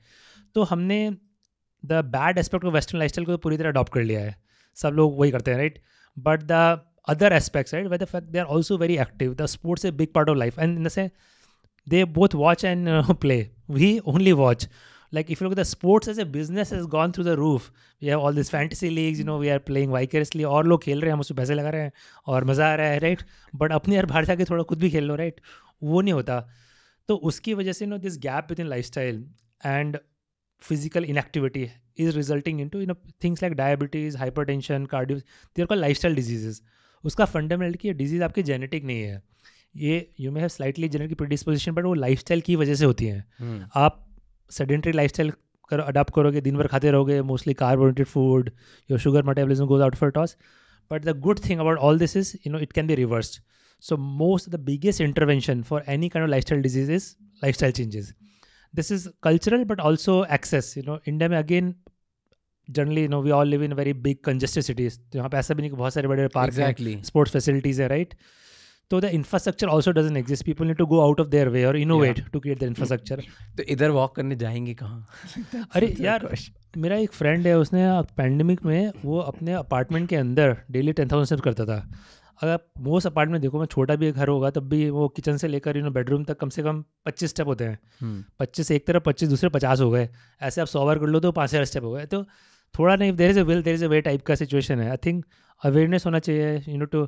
तो हमने the bad aspect of western life को पूरी तरह अडॉप्ट कर लिया है सब लोग वही करते हैं right but the other aspects right wait the fact they are also very active the sports a big part of life and in the sense they both watch and uh, play. We only watch. Like if you look at the sports as a business has gone through the roof. We have all these fantasy leagues. You know we are playing vicariously. aur log khel rahe hain हम उसमें पैसे लगा रहे हैं और मज़ा आ रहा है राइट बट अपने यार बाहर जाके thoda khud bhi khel lo right wo nahi hota to uski wajah se you know this gap between lifestyle and physical inactivity is resulting into you know things like diabetes hypertension cardio they are called lifestyle diseases उसका fundamental कि ये disease आपकी genetic नहीं है ये you may have slightly general predisposition but वो life की वजह से होती हैं हम्म। आप सेडेंट्री लाइफ स्टाइल कर अडाप्ट करोगे दिन भर खाते रहोगे mostly carbonated food your sugar metabolism goes out for toss but the good thing about all this is you know it can be reverse so most the biggest intervention for any kind of life style disease is life style changes this is cultural but also access you know India में again generally you know we all live in very big congested cities तो यहाँ पे ऐसा भी नहीं कि बहुत सारे बड़े बड़े पार्क हैं स्पोर्ट्स फैसिलिटीज़ है राइट right? तो the infrastructure also doesn't exist people need to go out of their way और innovate to create the infrastructure तो इधर वॉक करने जाएंगे कहाँ *laughs* अरे *laughs* यार मेरा एक फ्रेंड है उसने पैंडमिक में वो अपने अपार्टमेंट के अंदर डेली टेन थाउजेंड स्टेप करता था अगर मोस्ट अपार्टमेंट देखो मैं छोटा भी घर होगा तब भी वो किचन से लेकर यू नो बेडरूम तक कम से कम पच्चीस स्टेप होते हैं हम्म। पच्चीस एक तरफ पच्चीस दूसरे पचास हो गए ऐसे आप सौ बार कर लो तो पाँच हज़ार स्टेप हो गए तो थोड़ा नहीं there is a will there is a way type का सिचुएशन है आई थिंक अवेयरनेस होना चाहिए you know to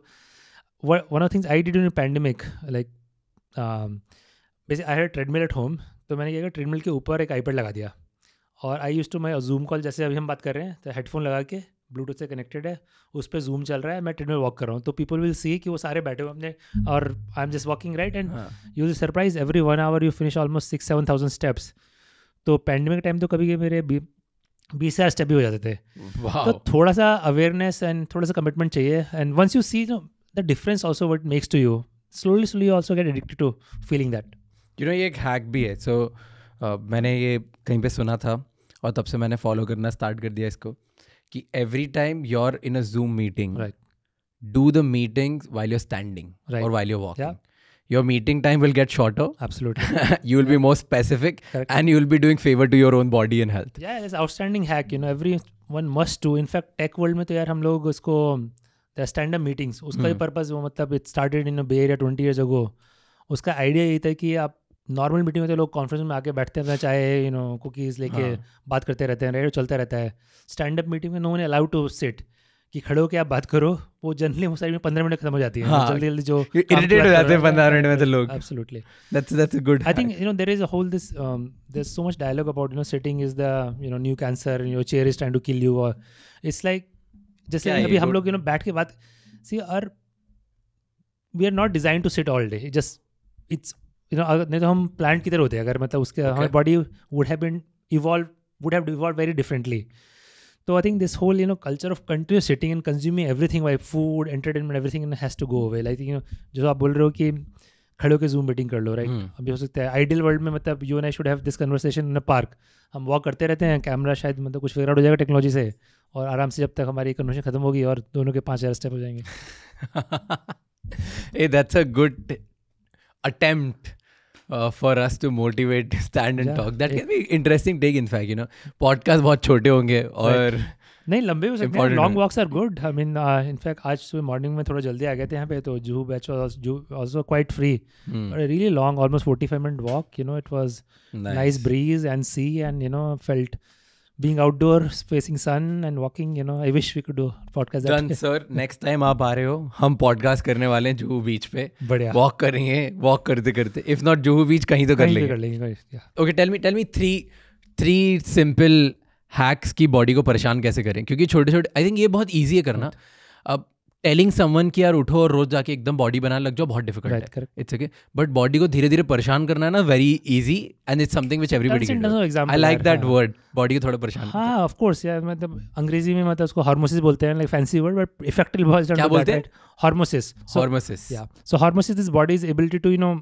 one of the things I did in a pandemic, like um, basically I had treadmill at home, तो मैंने क्या treadmill के ऊपर एक आईपैड लगा दिया और I use to my Zoom call जैसे अभी हम बात कर रहे हैं तो हेडफोन लगा के ब्लूटूथ से कनेक्टेड है उस पर जूम चल रहा है मैं ट्रेडमिल वॉक कर रहा हूँ तो पीपल विल सी कि वो सारे बैठे हुए अपने और I am just walking right and you will surprise every one hour you finish almost six seven thousand steps तो पैंडमिक टाइम तो कभी मेरे बीस हज़ार स्टेप भी हो जाते थे तो थोड़ा सा अवेयरनेस एंड थोड़ा सा कमिटमेंट चाहिए and once you see the difference also what makes to you slowly slowly you also get addicted to feeling that you know ye ek hack bhi so uh, maine ye kahin pe suna tha aur tab se maine follow karna start kar diya isko every time you are in a zoom meeting right do the meetings while you're standing right. or while you're walking Your meeting time will get shorter. Absolutely. *laughs* you will be more specific and you will be doing favor to your own body and health. Yeah, it's outstanding hack. You know, everyone must do. In fact, tech world, mein to stand up meetings उसका भी purpose hmm. वो मतलब it started in Bay Area twenty years ago उसका idea यही था कि आप normal meeting में तो लोग कॉन्फ्रेंस में आके बैठते हैं चाहे यू नो कुकीज़ लेके हाँ. बात करते रहते हैं रेडियो चलता रहता है स्टैंड अप मीटिंग में no one allowed to sit कि खड़े होकर आप बात करो वो जनरली साइड में पंद्रह मिनट खत्म हो जाती है हाँ. जल्दी जल्दी जो इरिटेट हो जाते हैं पंद्रह मिनट में तो लोग absolutely that's that's good I think you know there is a whole this there so much dialogue about you know sitting is the you know new cancer your chair is trying to kill you और it's like जैसे अभी हम लोग you know बैठ के बात see are we are not design to sit all day just it's you know अगर नहीं तो हम प्लांट की तरह होते हैं अगर मतलब उसके हमारे body would have been evolve would have evolve very differently तो I think this whole you know culture of continue sitting and consuming everything by food entertainment everything has to go away like you know जो आप बोल रहे हो कि खड़े होकर zoom meeting कर लो राइट right? हम्म। अभी हो सकता है आइडियल वर्ल्ड में मतलब you and I should have this conversation in a park हम वॉक करते रहते हैं कैमरा शायद मतलब कुछ फिगर आउट हो जाएगा टेक्नोलॉजी से और आराम से जब तक हमारी कन्वर्सेशन खत्म होगी और दोनों के पाँच हज़ार स्टेप हो जाएंगे uh that's a good attempt for us to motivate stand and talk that can be interesting take in fact you know podcast बहुत छोटे होंगे और right. नहीं लंबे हो सकते हैं long walks are good I mean in fact आज सुबह मॉर्निंग में थोड़ा जल्दी आ गए थे यहाँ पे तो जूहू बैच जू also quite free really long almost forty five minute walk you know it was nice breeze and sea and you know felt being outdoor facing sun and walking, you know, I wish we could do podcast. Done, that sir. Next time aap aa rahe आप आ रहे हो हम podcast करने वाले हैं जुहू बीच पे walk karte karte if not juhu beach kahin to kar lenge kar lenge yeah. okay tell me tell me three three simple hacks की body को परेशान कैसे करें क्योंकि छोटे छोटे आई थिंक ये बहुत ईजी है करना अब टेलिंग समवन की यार उठो और रोज जाके एकदम बॉडी बनाने लग जाओ बहुत डिफिकल्ट है इट्स ओके बट बॉडी को धीरे धीरे परेशान करना है ना very easy and it's something which everybody I like that word body को थोड़ा परेशान हाँ ऑफ कोर्स यार मतलब अंग्रेजी में मतलब उसको हार्मोसिस बोलते हैं like fancy word but effective बहुत क्या बोलते हैं hormesis hormesis so hormesis this body is ability to you know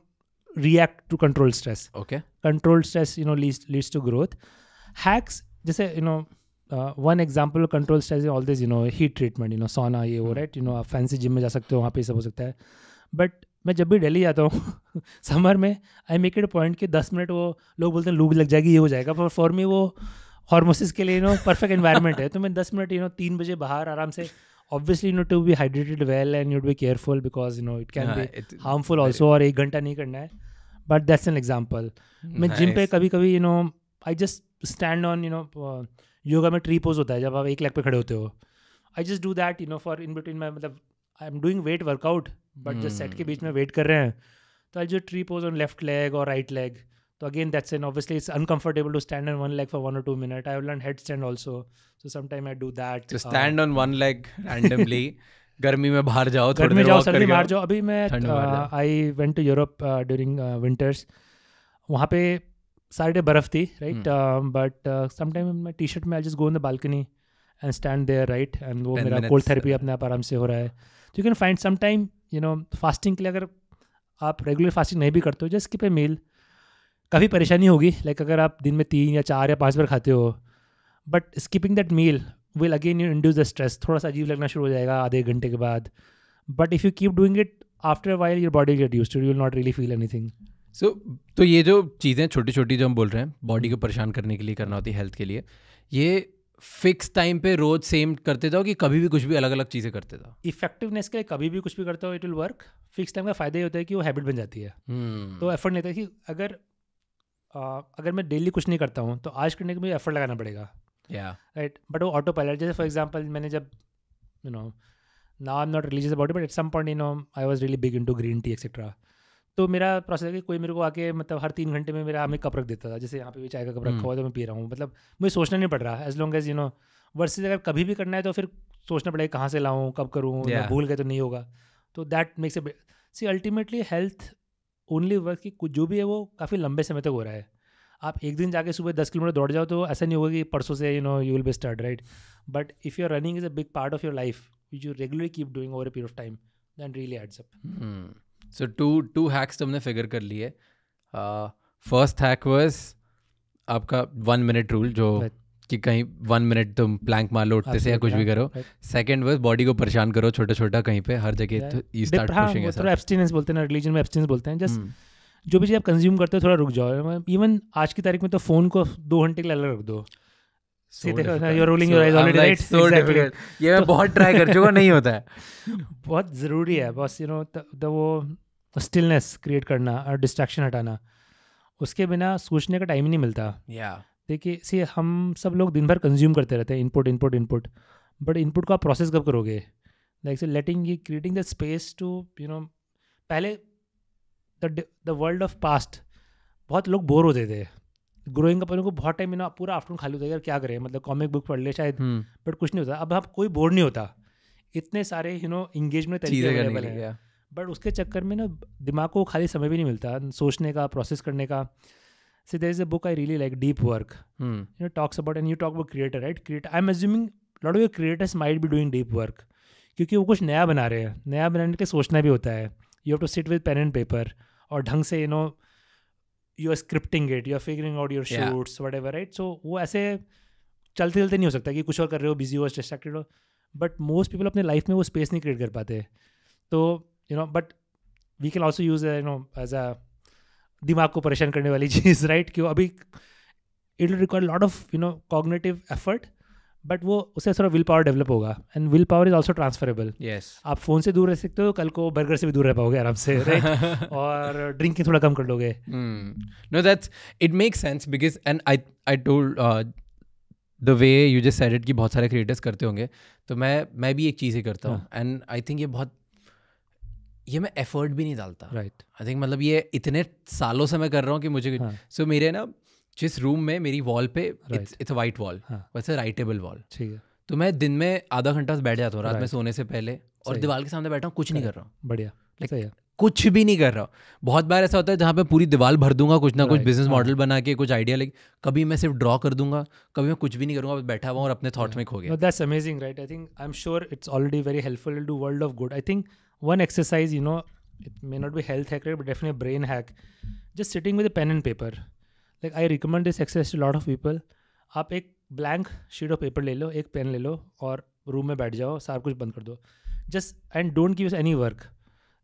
react to control stress okay control stress you know leads to growth hacks जैसे you know one example control style all this you know heat treatment you know sauna ये वो right you know आप fancy gym में जा सकते हो वहाँ पे सब हो सकता है बट मैं जब भी डेली जाता हूँ समर *laughs* में आई मेक इट पॉइंट कि दस मिनट वो लोग बोलते हैं लूब लग जाएगी ये हो जाएगा पर फॉर मी वो हॉर्मोसिस के लिए यू नो परफेक्ट इन्वायरमेंट है तो मैं दस मिनट यू नो तीन बजे बाहर आराम से obviously no to be hydrated well and you be careful because you know it can be harmful also और एक घंटा नहीं करना है बट दैट्स एन एग्जाम्पल मैं जिम पे कभी कभी you know I just stand on you know yoga में ट्री पोज होता है जब आप एक लेग पे खड़े होते हो I just do that you know for in between my मतलब I am doing weight workout but just set के बीच में वेट hmm. कर रहे हैं तो आई जो tree pose on left leg और राइट लेग तो again that's an obviously it's uncomfortable to stand on one leg for one और two minute I learn head stand also so sometime I do that stand on one leg randomly गर्मी में बाहर जाओ गर्मी में जाओ सर्दी बाहर जाओ अभी मैं I went to Europe during winters वहाँ पे सारे डे बर्फ थी right but hmm. um, but T uh, shirt में I just go in the balcony and stand there right and वो मेरा कोल्ड थेरेपी अपने आप आराम से हो रहा है तो you can find some time you know fasting के लिए अगर आप रेगुलर फास्टिंग नहीं भी करते हो जस्ट कीप ए मील काफ़ी परेशानी होगी लाइक अगर आप दिन में तीन या चार या पाँच बार खाते हो but skipping that meal will again you induce the stress थोड़ा सा अजीब लगना शुरू हो जाएगा आधे घंटे के बाद but if you keep doing it after while your body get use to you will not really feel anything so so, तो ये जो चीज़ें छोटी छोटी जो हम बोल रहे हैं बॉडी को परेशान करने के लिए करना होती है हेल्थ के लिए ये फिक्स टाइम पे रोज सेम करते जाओ कि कभी भी कुछ भी अलग अलग चीज़ें करते जाओ इफेक्टिवनेस के लिए कभी भी कुछ भी करते हो it will work fix time का फायदा ये होता है कि वो हैबिट बन जाती है hmm. तो एफर्ट नहीं होता कि अगर आ, अगर मैं डेली कुछ नहीं करता हूँ तो आज करने के मुझे एफर्ट लगाना पड़ेगा राइट बट वो ऑटो पायलट जैसे फॉर एग्जाम्पल मैंने जब यू नो ना I am not religious about but at some point you know I was really big into green tea etcetera तो मेरा प्रोसेस है कि कोई मेरे को आके मतलब हर तीन घंटे में मेरा हमें कप रख देता था जैसे यहाँ पे भी चाय का कप रखा हम्म। हुआ तो मैं पी रहा हूँ मतलब मुझे सोचना नहीं पड़ रहा as long as you know versus अगर कभी भी करना है तो फिर सोचना पड़ेगा कहाँ से लाऊँ कब करूँ yeah. भूल गए तो नहीं होगा तो दैट मेक्स ए सी अल्टीमेटली हेल्थ ओनली वर्क की कुछ जो भी है वो काफ़ी लंबे समय तक हो रहा है आप एक दिन जाके सुबह दस किलोमीटर दौड़ जाओ तो ऐसा नहीं होगा कि परसों से you know you will be start right but if you are running is a big part of your life you regularly keep doing over a period of time then really adds up so two two hacks तो हमने figure कर लिए first hack verse आपका one minute rule जो कि कहीं one minute तुम Planck मार लो उठते से या कुछ भी करो सेकंड वर्स बॉडी को परेशान करो छोटा छोटा कहीं पे हर जगह यू तो हाँ, थोड़ा एब्सटिनेंस बोलते हैं रिलीजन में एब्सटिनेंस बोलते हैं जस्ट hmm. जो भी चीज़ आप कंज्यूम करते हो थोड़ा रुक जाओ इवन आज की तारीख में तो फ़ोन को दो घंटे के लिए अलग रख दो तो- नहीं होता है *laughs* बहुत ज़रूरी है बस यू नो स्टिलनेस क्रिएट करना और डिस्ट्रैक्शन हटाना उसके बिना सोचने का टाइम ही नहीं मिलता देखिए हम सब लोग दिन भर कंज्यूम करते रहते हैं input input input but input को आप प्रोसेस कब करोगे like letting creating the space to you know पहले द वर्ल्ड ऑफ पास्ट बहुत लोग बोर होते थे ग्रोइंग अप को बहुत टाइम ना पूरा आफ्टरनून खाली होता है यार क्या करें मतलब कॉमिक बुक पढ़ ले शायद बट हम्म। कुछ नहीं होता अब आप हाँ, कोई बोर नहीं होता इतने सारे यू नो इंगेजमेंट तरीके अवेलेबल है बट उसके चक्कर में ना दिमाग को खाली समय भी नहीं मिलता सोचने का प्रोसेस करने का see there is a book I really like deep work you know talks about and you talk about creator right create I am assuming lot of your creators might be doing deep work क्योंकि वो कुछ नया बना रहे हैं नया बनाने के लिए सोचना भी होता है you have to sit with pen and paper और ढंग से you know you are scripting it you are figuring out your shoots whatever right so वो ऐसे चलते चलते नहीं हो सकता कि कुछ और कर रहे हो बिजी हो डिस्ट्रैक्टेड हो बट मोस्ट पीपल अपने लाइफ में वो स्पेस नहीं क्रिएट कर पाते तो you know but we can also use you know as a दिमाग को परेशान करने वाली *laughs* चीज़ राइट right? क्यों अभी it will require lot of you know cognitive effort but वो उससे थोड़ा विल पावर डेवलप होगा and will power is also transferable yes आप फोन से दूर रह सकते हो कल को बर्गर से भी दूर रह पाओगे आराम से *laughs* और ड्रिंकिंग थोड़ा कम कर लोगे no that's it make sense because and I I told the way you just stated it कि बहुत सारे क्रिएटर्स करते होंगे तो मैं मैं भी एक चीज़ ही करता हूँ एंड आई थिंक ये बहुत ये मैं एफर्ट भी नहीं डालता राइट आई थिंक मतलब ये इतने सालों से मैं कर रहा हूँ कि मुझे सो हाँ. मेरे ना जिस रूम में मेरी वॉल पे इट्स वाइट वॉल वैसे राइटेबल वॉल ठीक है तो मैं दिन में आधा घंटा बैठ जाता हूँ रात में सोने से पहले और दीवार के सामने बैठा हूँ कुछ नहीं कर रहा हूँ बढ़िया लाइक कुछ भी नहीं कर रहा बहुत बार ऐसा होता है जहाँ पे पूरी दीवार भर दूंगा कुछ ना कुछ बिजनेस मॉडल हाँ। बना के कुछ आइडिया लेके कभी मैं सिर्फ ड्रॉ कर दूंगा कभी मैं कुछ भी नहीं करूंगा बैठा हुआ और अपने थॉट में खो गया that's amazing right I think I am sure it's already very helpful do world of good I think one exercise you know it may not be health hack but definite brain hack just sitting with pen and paper like I recommend this access to lot of people आप एक blank sheet of paper ले लो एक pen ले लो और room में बैठ जाओ सारा कुछ बंद कर दो just and don't give any work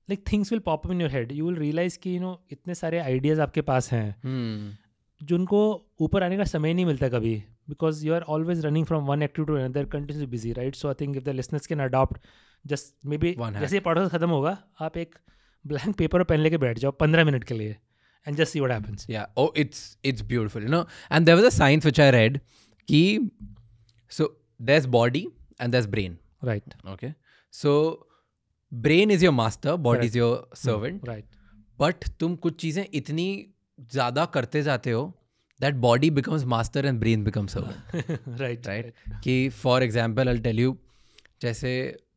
like things will pop in your head you will realize कि यू नो इतने सारे आइडियाज़ आपके पास हैं hmm. जिनको ऊपर आने का समय नहीं मिलता कभी because you are always running from one active to another continue busy right so I think if the listeners can adopt just maybe जैसे पॉडकास्ट खत्म होगा आप एक ब्लैंक पेपर और पेन लेके बैठ जाओ पंद्रह मिनट के लिए and just see what happens. Yeah. Oh, it's it's beautiful, you know. And there was a science which I read. Key. So there's body and there's brain. Right. Okay. So brain is your master, body right. is your hmm, servant. Right. But तुम कुछ चीजें इतनी ज्यादा करते जाते हो that body becomes master and brain becomes servant. *laughs* right. Right. right. for example I'll tell you जैसे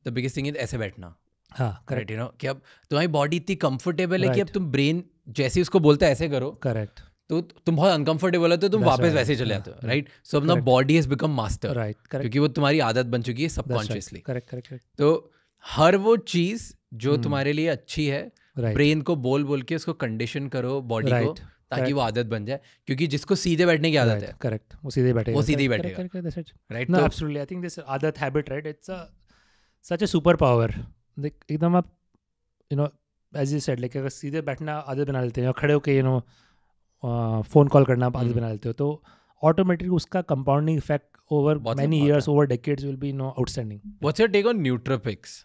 the biggest thing is ऐसे बैठना. हाँ करेक्ट यू नो कि अब तुम्हारी बॉडी इतनी कंफर्टेबल है कि अब तुम ब्रेन जैसे उसको बोलते ऐसे करो करेक्ट तो तुम बहुत अनकंफर्टेबल होते हो तुम वापस वैसे चले जाते हो राइट सो अपना body has become master right क्योंकि वो तुम्हारी आदत बन चुकी है सबकॉन्शियसली करेक्ट करेक्ट तो हर वो चीज जो hmm. तुम्हारे लिए अच्छी है ब्रेन को बोल बोल के उसको कंडीशन करो बॉडी को ताकि वो आदत बन जाए क्योंकि जिसको सीधे बैठने की आदत है करेक्ट वो सीधे बैठेगा वो सीधे बैठेगा right no absolutely I think this आदत habit right it's a such a super power एकदम आप you know as you said like अगर सीधे बैठना आदत बना लेते हैं और खड़े होकर यू नो फ़ोन कॉल करना आदत हम्म। बना लेते हो तो ऑटोमेटिक उसका compounding effect over many years over decades will be no outstanding what's your take on nootropics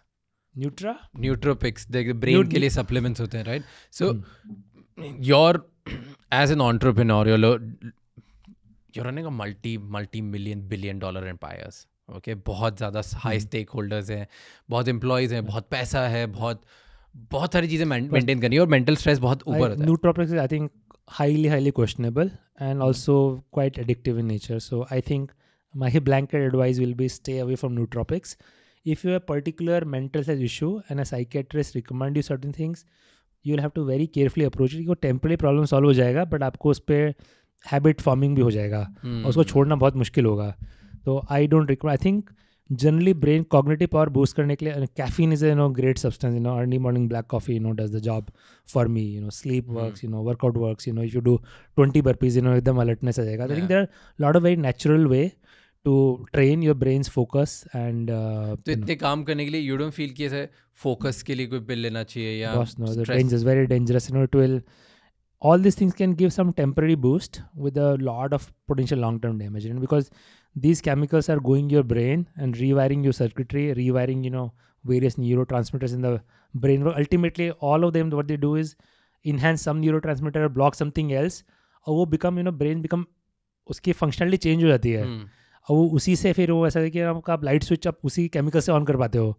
न्यूट्रा न्यूट्रोपिक्स देख ब्रेन के लिए सप्लीमेंट्स होते हैं right so you're as an entrepreneur you're running a multi multi million billion dollar empires okay बहुत ज़्यादा high stake holders हैं बहुत एम्प्लॉयज़ हैं बहुत पैसा है बहुत बहुत सारी चीज़ें मेंटेन करनी है और मेंटल स्ट्रेस बहुत ऊपर होता है nootropics is i think highly highly questionable and also quite addictive in nature so i think my blanket advice will be stay away from nootropics if you have a particular mental health issue and a psychiatrist recommend you certain things you have to very carefully approach it वो temporary problem solve हो जाएगा but आपको उस पर habit forming भी हो जाएगा hmm. और उसको छोड़ना बहुत मुश्किल होगा तो I don't recommend I think generally brain cognitive power boost करने के लिए caffeine is no great substance you know early morning black coffee you know does the job for me you know sleep work you know workout work you know you do twenty burpees you know एकदम alertness आ जाएगा think there lot a very natural way to train your brain focus and तो इतने काम करने के लिए you don't feel किए फोकस के लिए कोई बिल लेना चाहिए या no is very dangerous you know it will all this things can give some temporary boost with of potential long term damage because these chemicals are going your brain and rewiring your circuitry rewiring you know various neurotransmitters in the brain ultimately all of them what they do is enhance some neurotransmitter block something else और वो become you know brain become उसकी functionally change हो जाती है hmm. और वो उसी से फिर वो ऐसा है कि आप लाइट स्विच आप उसी केमिकल से ऑन कर पाते हो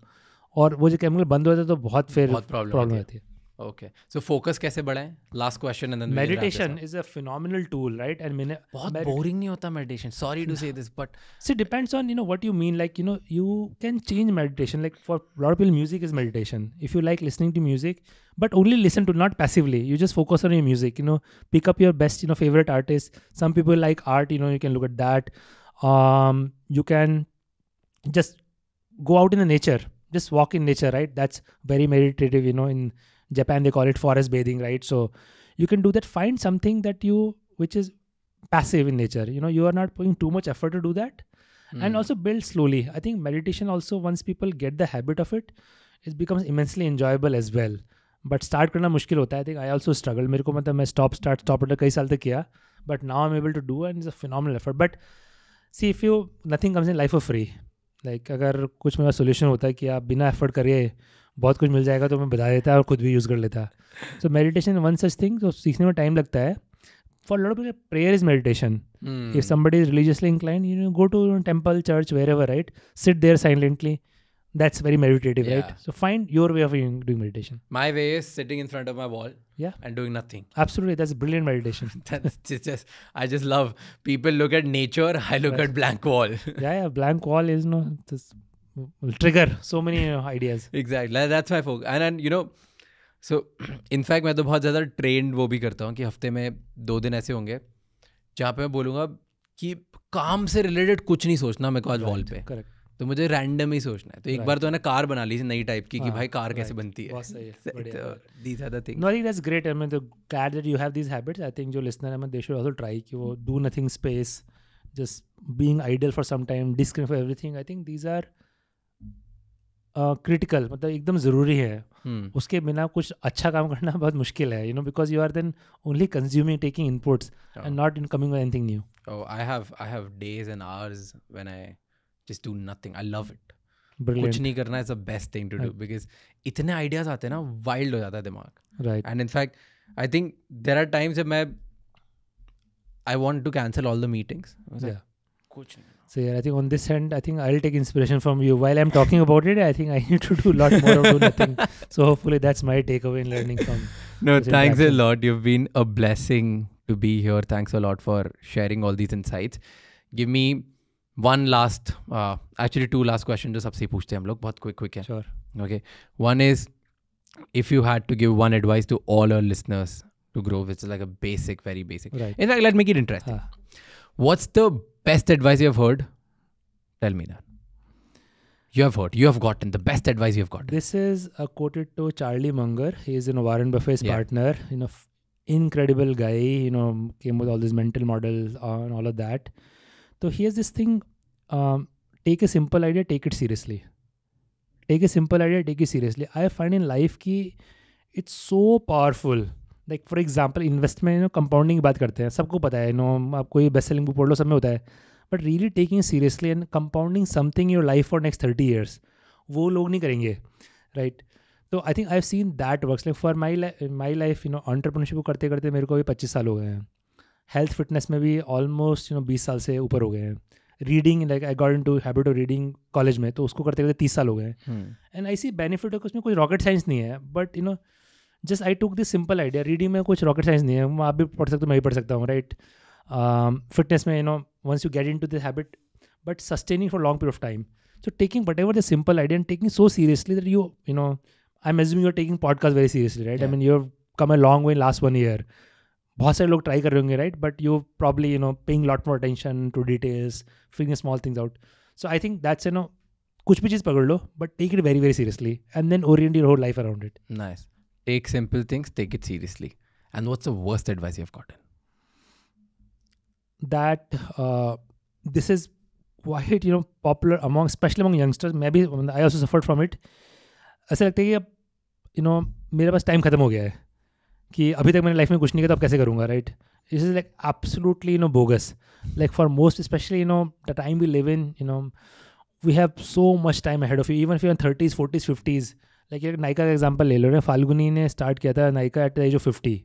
और वो जो केमिकल बंद हो जाता है तो बहुत फिर प्रॉब्लम होती है okay so focus कैसे बढ़ाएं last question and then meditation is a phenomenal tool right and मैंने बहुत boring नहीं meditation sorry to say this but see depends on you know what you mean like you know you can change meditation like for a lot of people music is meditation if you like listening to music but only listen to not passively you just focus on your music you know pick up your best you know favorite artist some people like art you know you can look at that um you can just go out in the nature just walk in nature right that's very meditative you know in Japan they call it forest bathing, right? So you can do that. Find something that you which is passive in nature. You know, you are not putting too much effort to do that. Mm. And also build slowly. I think meditation also once people get the habit of it, it becomes immensely enjoyable as well. But start करना मुश्किल होता है I think I also struggle मेरे को मतलब मैं stop start stop order कई साल तक किया but now I am able to do and is a phenomenal effort but see if you nothing comes in life of free like अगर कुछ मेरा सोल्यूशन होता है कि आप बिना एफर्ट करिए बहुत कुछ मिल जाएगा तो मैं बता देता और खुद भी यूज़ कर लेता है so meditation one such thing तो सीखने में टाइम लगता है for lot of prayer is meditation if somebody is religiously inclined you go to temple church wherever right sit there silently that's very meditative yeah. right so find your way of doing meditation my way is sitting in front of my wall yeah and doing nothing *laughs* absolutely that's brilliant meditation *laughs* that's just, just, i just love people look at nature i look at blank wall *laughs* yeah yeah blank wall is no will trigger so many uh, ideas exactly that's my focus and and you know so in fact मैं तो बहुत ज़्यादा trend वो भी करता हूँ कि हफ्ते में दो दिन ऐसे होंगे जहाँ पे मैं बोलूँगा कि काम से रिलेटेड कुछ नहीं सोचना मेरे को आज वॉल पे करेक्ट तो मुझे रैंडम ही सोचना है तो एक बार तो मैंने कार बना ली थी नई टाइप की कि हाँ, भाई कार कैसे बनती है ग्रेट आई *laughs* तो glad that you have this habits I think जो लिसनर है मैं दे शुड आल्सो ट्राई कि वो do nothing space just being idle for some time डिस्क्रिप्ट for everything I think these are critical मतलब एकदम ज़रूरी है हम्म। उसके बिना कुछ अच्छा काम करना *laughs* बहुत मुश्किल है you know because you are then only consuming taking inputs and not in coming anything new I have have I have days and hours when I just do nothing. कुछ नहीं करना is the best thing to do because इतने ideas आते हैं ना wild हो जाता है दिमाग right and in fact I think there are times मैं I want to cancel all the meetings कुछ नहीं So yeah, I think on this end, I think I'll take inspiration from you. While I'm talking about it, I think I *laughs* need to do a lot more of do nothing. So hopefully that's my takeaway in learning from. No, thanks a lot. You've been a blessing to be here. Thanks a lot for sharing all these insights. Give me one last, uh, actually two last questions. जो सबसे पूछते हैं हम लोग बहुत quick quick Sure. Okay. One is, if you had to give one advice to all our listeners to grow, which is like a basic, very basic. Right. In fact, let's make it interesting. Huh. What's the best advice you have heard? Tell me that. You have heard, you have gotten the best advice you have gotten. This is a quoted to Charlie Munger. He is, you know, Warren Buffett's yeah. partner. You know, f- incredible guy. You know, came with all these mental models uh, and all of that. So he has this thing: um, take a simple idea, take it seriously. Take a simple idea, take it seriously. I find in life ki it's so powerful like for example investment no compounding की बात करते हैं सबको पता है no आप कोई best selling book पढ़ लो सब में होता है but really taking seriously and compounding something your life for next thirty years वो लोग नहीं करेंगे राइट तो I think I have seen that works like for my my life you know entrepreneurship को करते करते मेरे को भी पच्चीस साल हो गए हैं हेल्थ फिटनेस में भी ऑलमोस्ट यू नो बीस साल से ऊपर हो गए हैं reading like I got into habit of reading college में तो उसको करते करते तीस साल हो गए हैं एंड आई सी बेनिफिट है उसमें कोई रॉकेट साइंस नहीं है but you know just I took this simple idea reading में कुछ रॉकेट साइंस नहीं है आप भी पढ़ सकते हो मैं भी पढ़ सकता हूँ राइट फिटनेस um, में you know once you get into this habit but sustaining for long period of time so taking whatever the simple idea and taking so seriously that you you know I am assume you are taking podcast very seriously right I mean you come a long way last one year बहुत सारे लोग try कर रहे होंगे right but you probably you know paying lot more attention to details figuring small things out so I think that's you know कुछ भी चीज़ पकड़ लो but take it very very seriously and then orient your whole life around it nice take simple things, take it seriously. And what's the worst advice you've gotten? That uh, this is quite you know popular among, especially among youngsters. Maybe I also suffered from it. ऐसा लगता है कि अब you know मेरे पास time खत्म हो गया है कि अभी तक मैंने लाइफ में कुछ नहीं किया तो अब कैसे करूँगा right this is like absolutely you know bogus like for most specially you know the time we live in you know we have so much time head of you even फी thirties forties fifties like एक नायका का example ले लो ना फाल्गुनी ने start किया था Nykaa at the age of fifty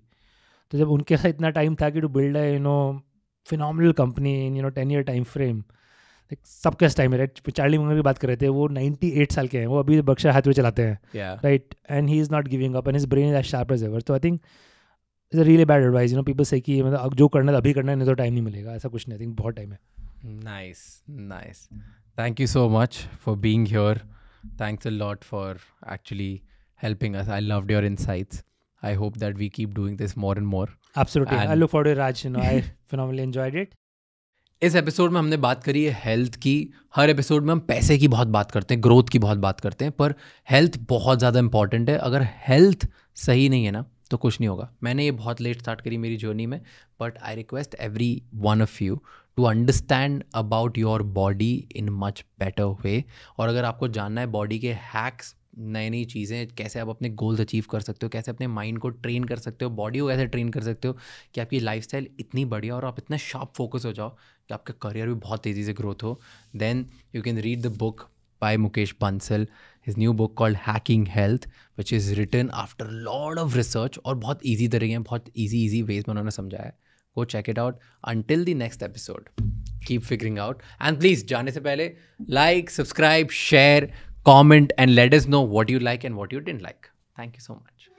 तो जब उनके साथ इतना टाइम था कि to build a you know फिनल company in you know ten year time frame सब सबके टाइम है राइट चार्ली मंगल की बात कर रहे थे वो नाइन्टी एट साल के हैं वो अभी बक्शा हाथ में चलाते हैं right and he is not giving up and is brain is sharp as ever तो I think is a really bad advice you know people से कि मतलब जो करना है अभी करना है नहीं तो टाइम नहीं मिलेगा ऐसा कुछ नहीं आई थिंक बहुत टाइम है nice nice thank you so much for being your thanks a lot for actually helping us. I loved your insights. I hope that we keep doing this more and more. Absolutely. And I look forward to it, Raj. You know, I phenomenally enjoyed it. इस episode में हमने बात करी है health की हर episode में हम पैसे की बहुत बात करते हैं ग्रोथ की बहुत बात करते हैं पर हेल्थ बहुत ज़्यादा इंपॉर्टेंट है अगर हेल्थ सही नहीं है ना तो कुछ नहीं होगा मैंने ये बहुत लेट स्टार्ट करी मेरी जर्नी में but I request every one of you to understand about your body in much better way और अगर आपको जानना है बॉडी के हैक्स नई नई चीज़ें कैसे आप अपने गोल्स अचीव कर सकते हो कैसे अपने माइंड को ट्रेन कर सकते हो बॉडी को कैसे ट्रेन कर सकते हो कि आपकी लाइफ इतनी बढ़िया और आप इतना शार्प फोकस हो जाओ कि आपका करियर भी बहुत तेज़ी से ग्रोथ हो then you can read the book by Mukesh Bansal his new book called hacking health which is written after lot of research और बहुत ईजी तरीके हैं बहुत ईजी ईजी वेज में उन्होंने समझाया है go check it out. Until the next episode, keep figuring out. And please, जाने से पहले like, subscribe, share, comment, and let us know what you like and what you didn't like. Thank you so much.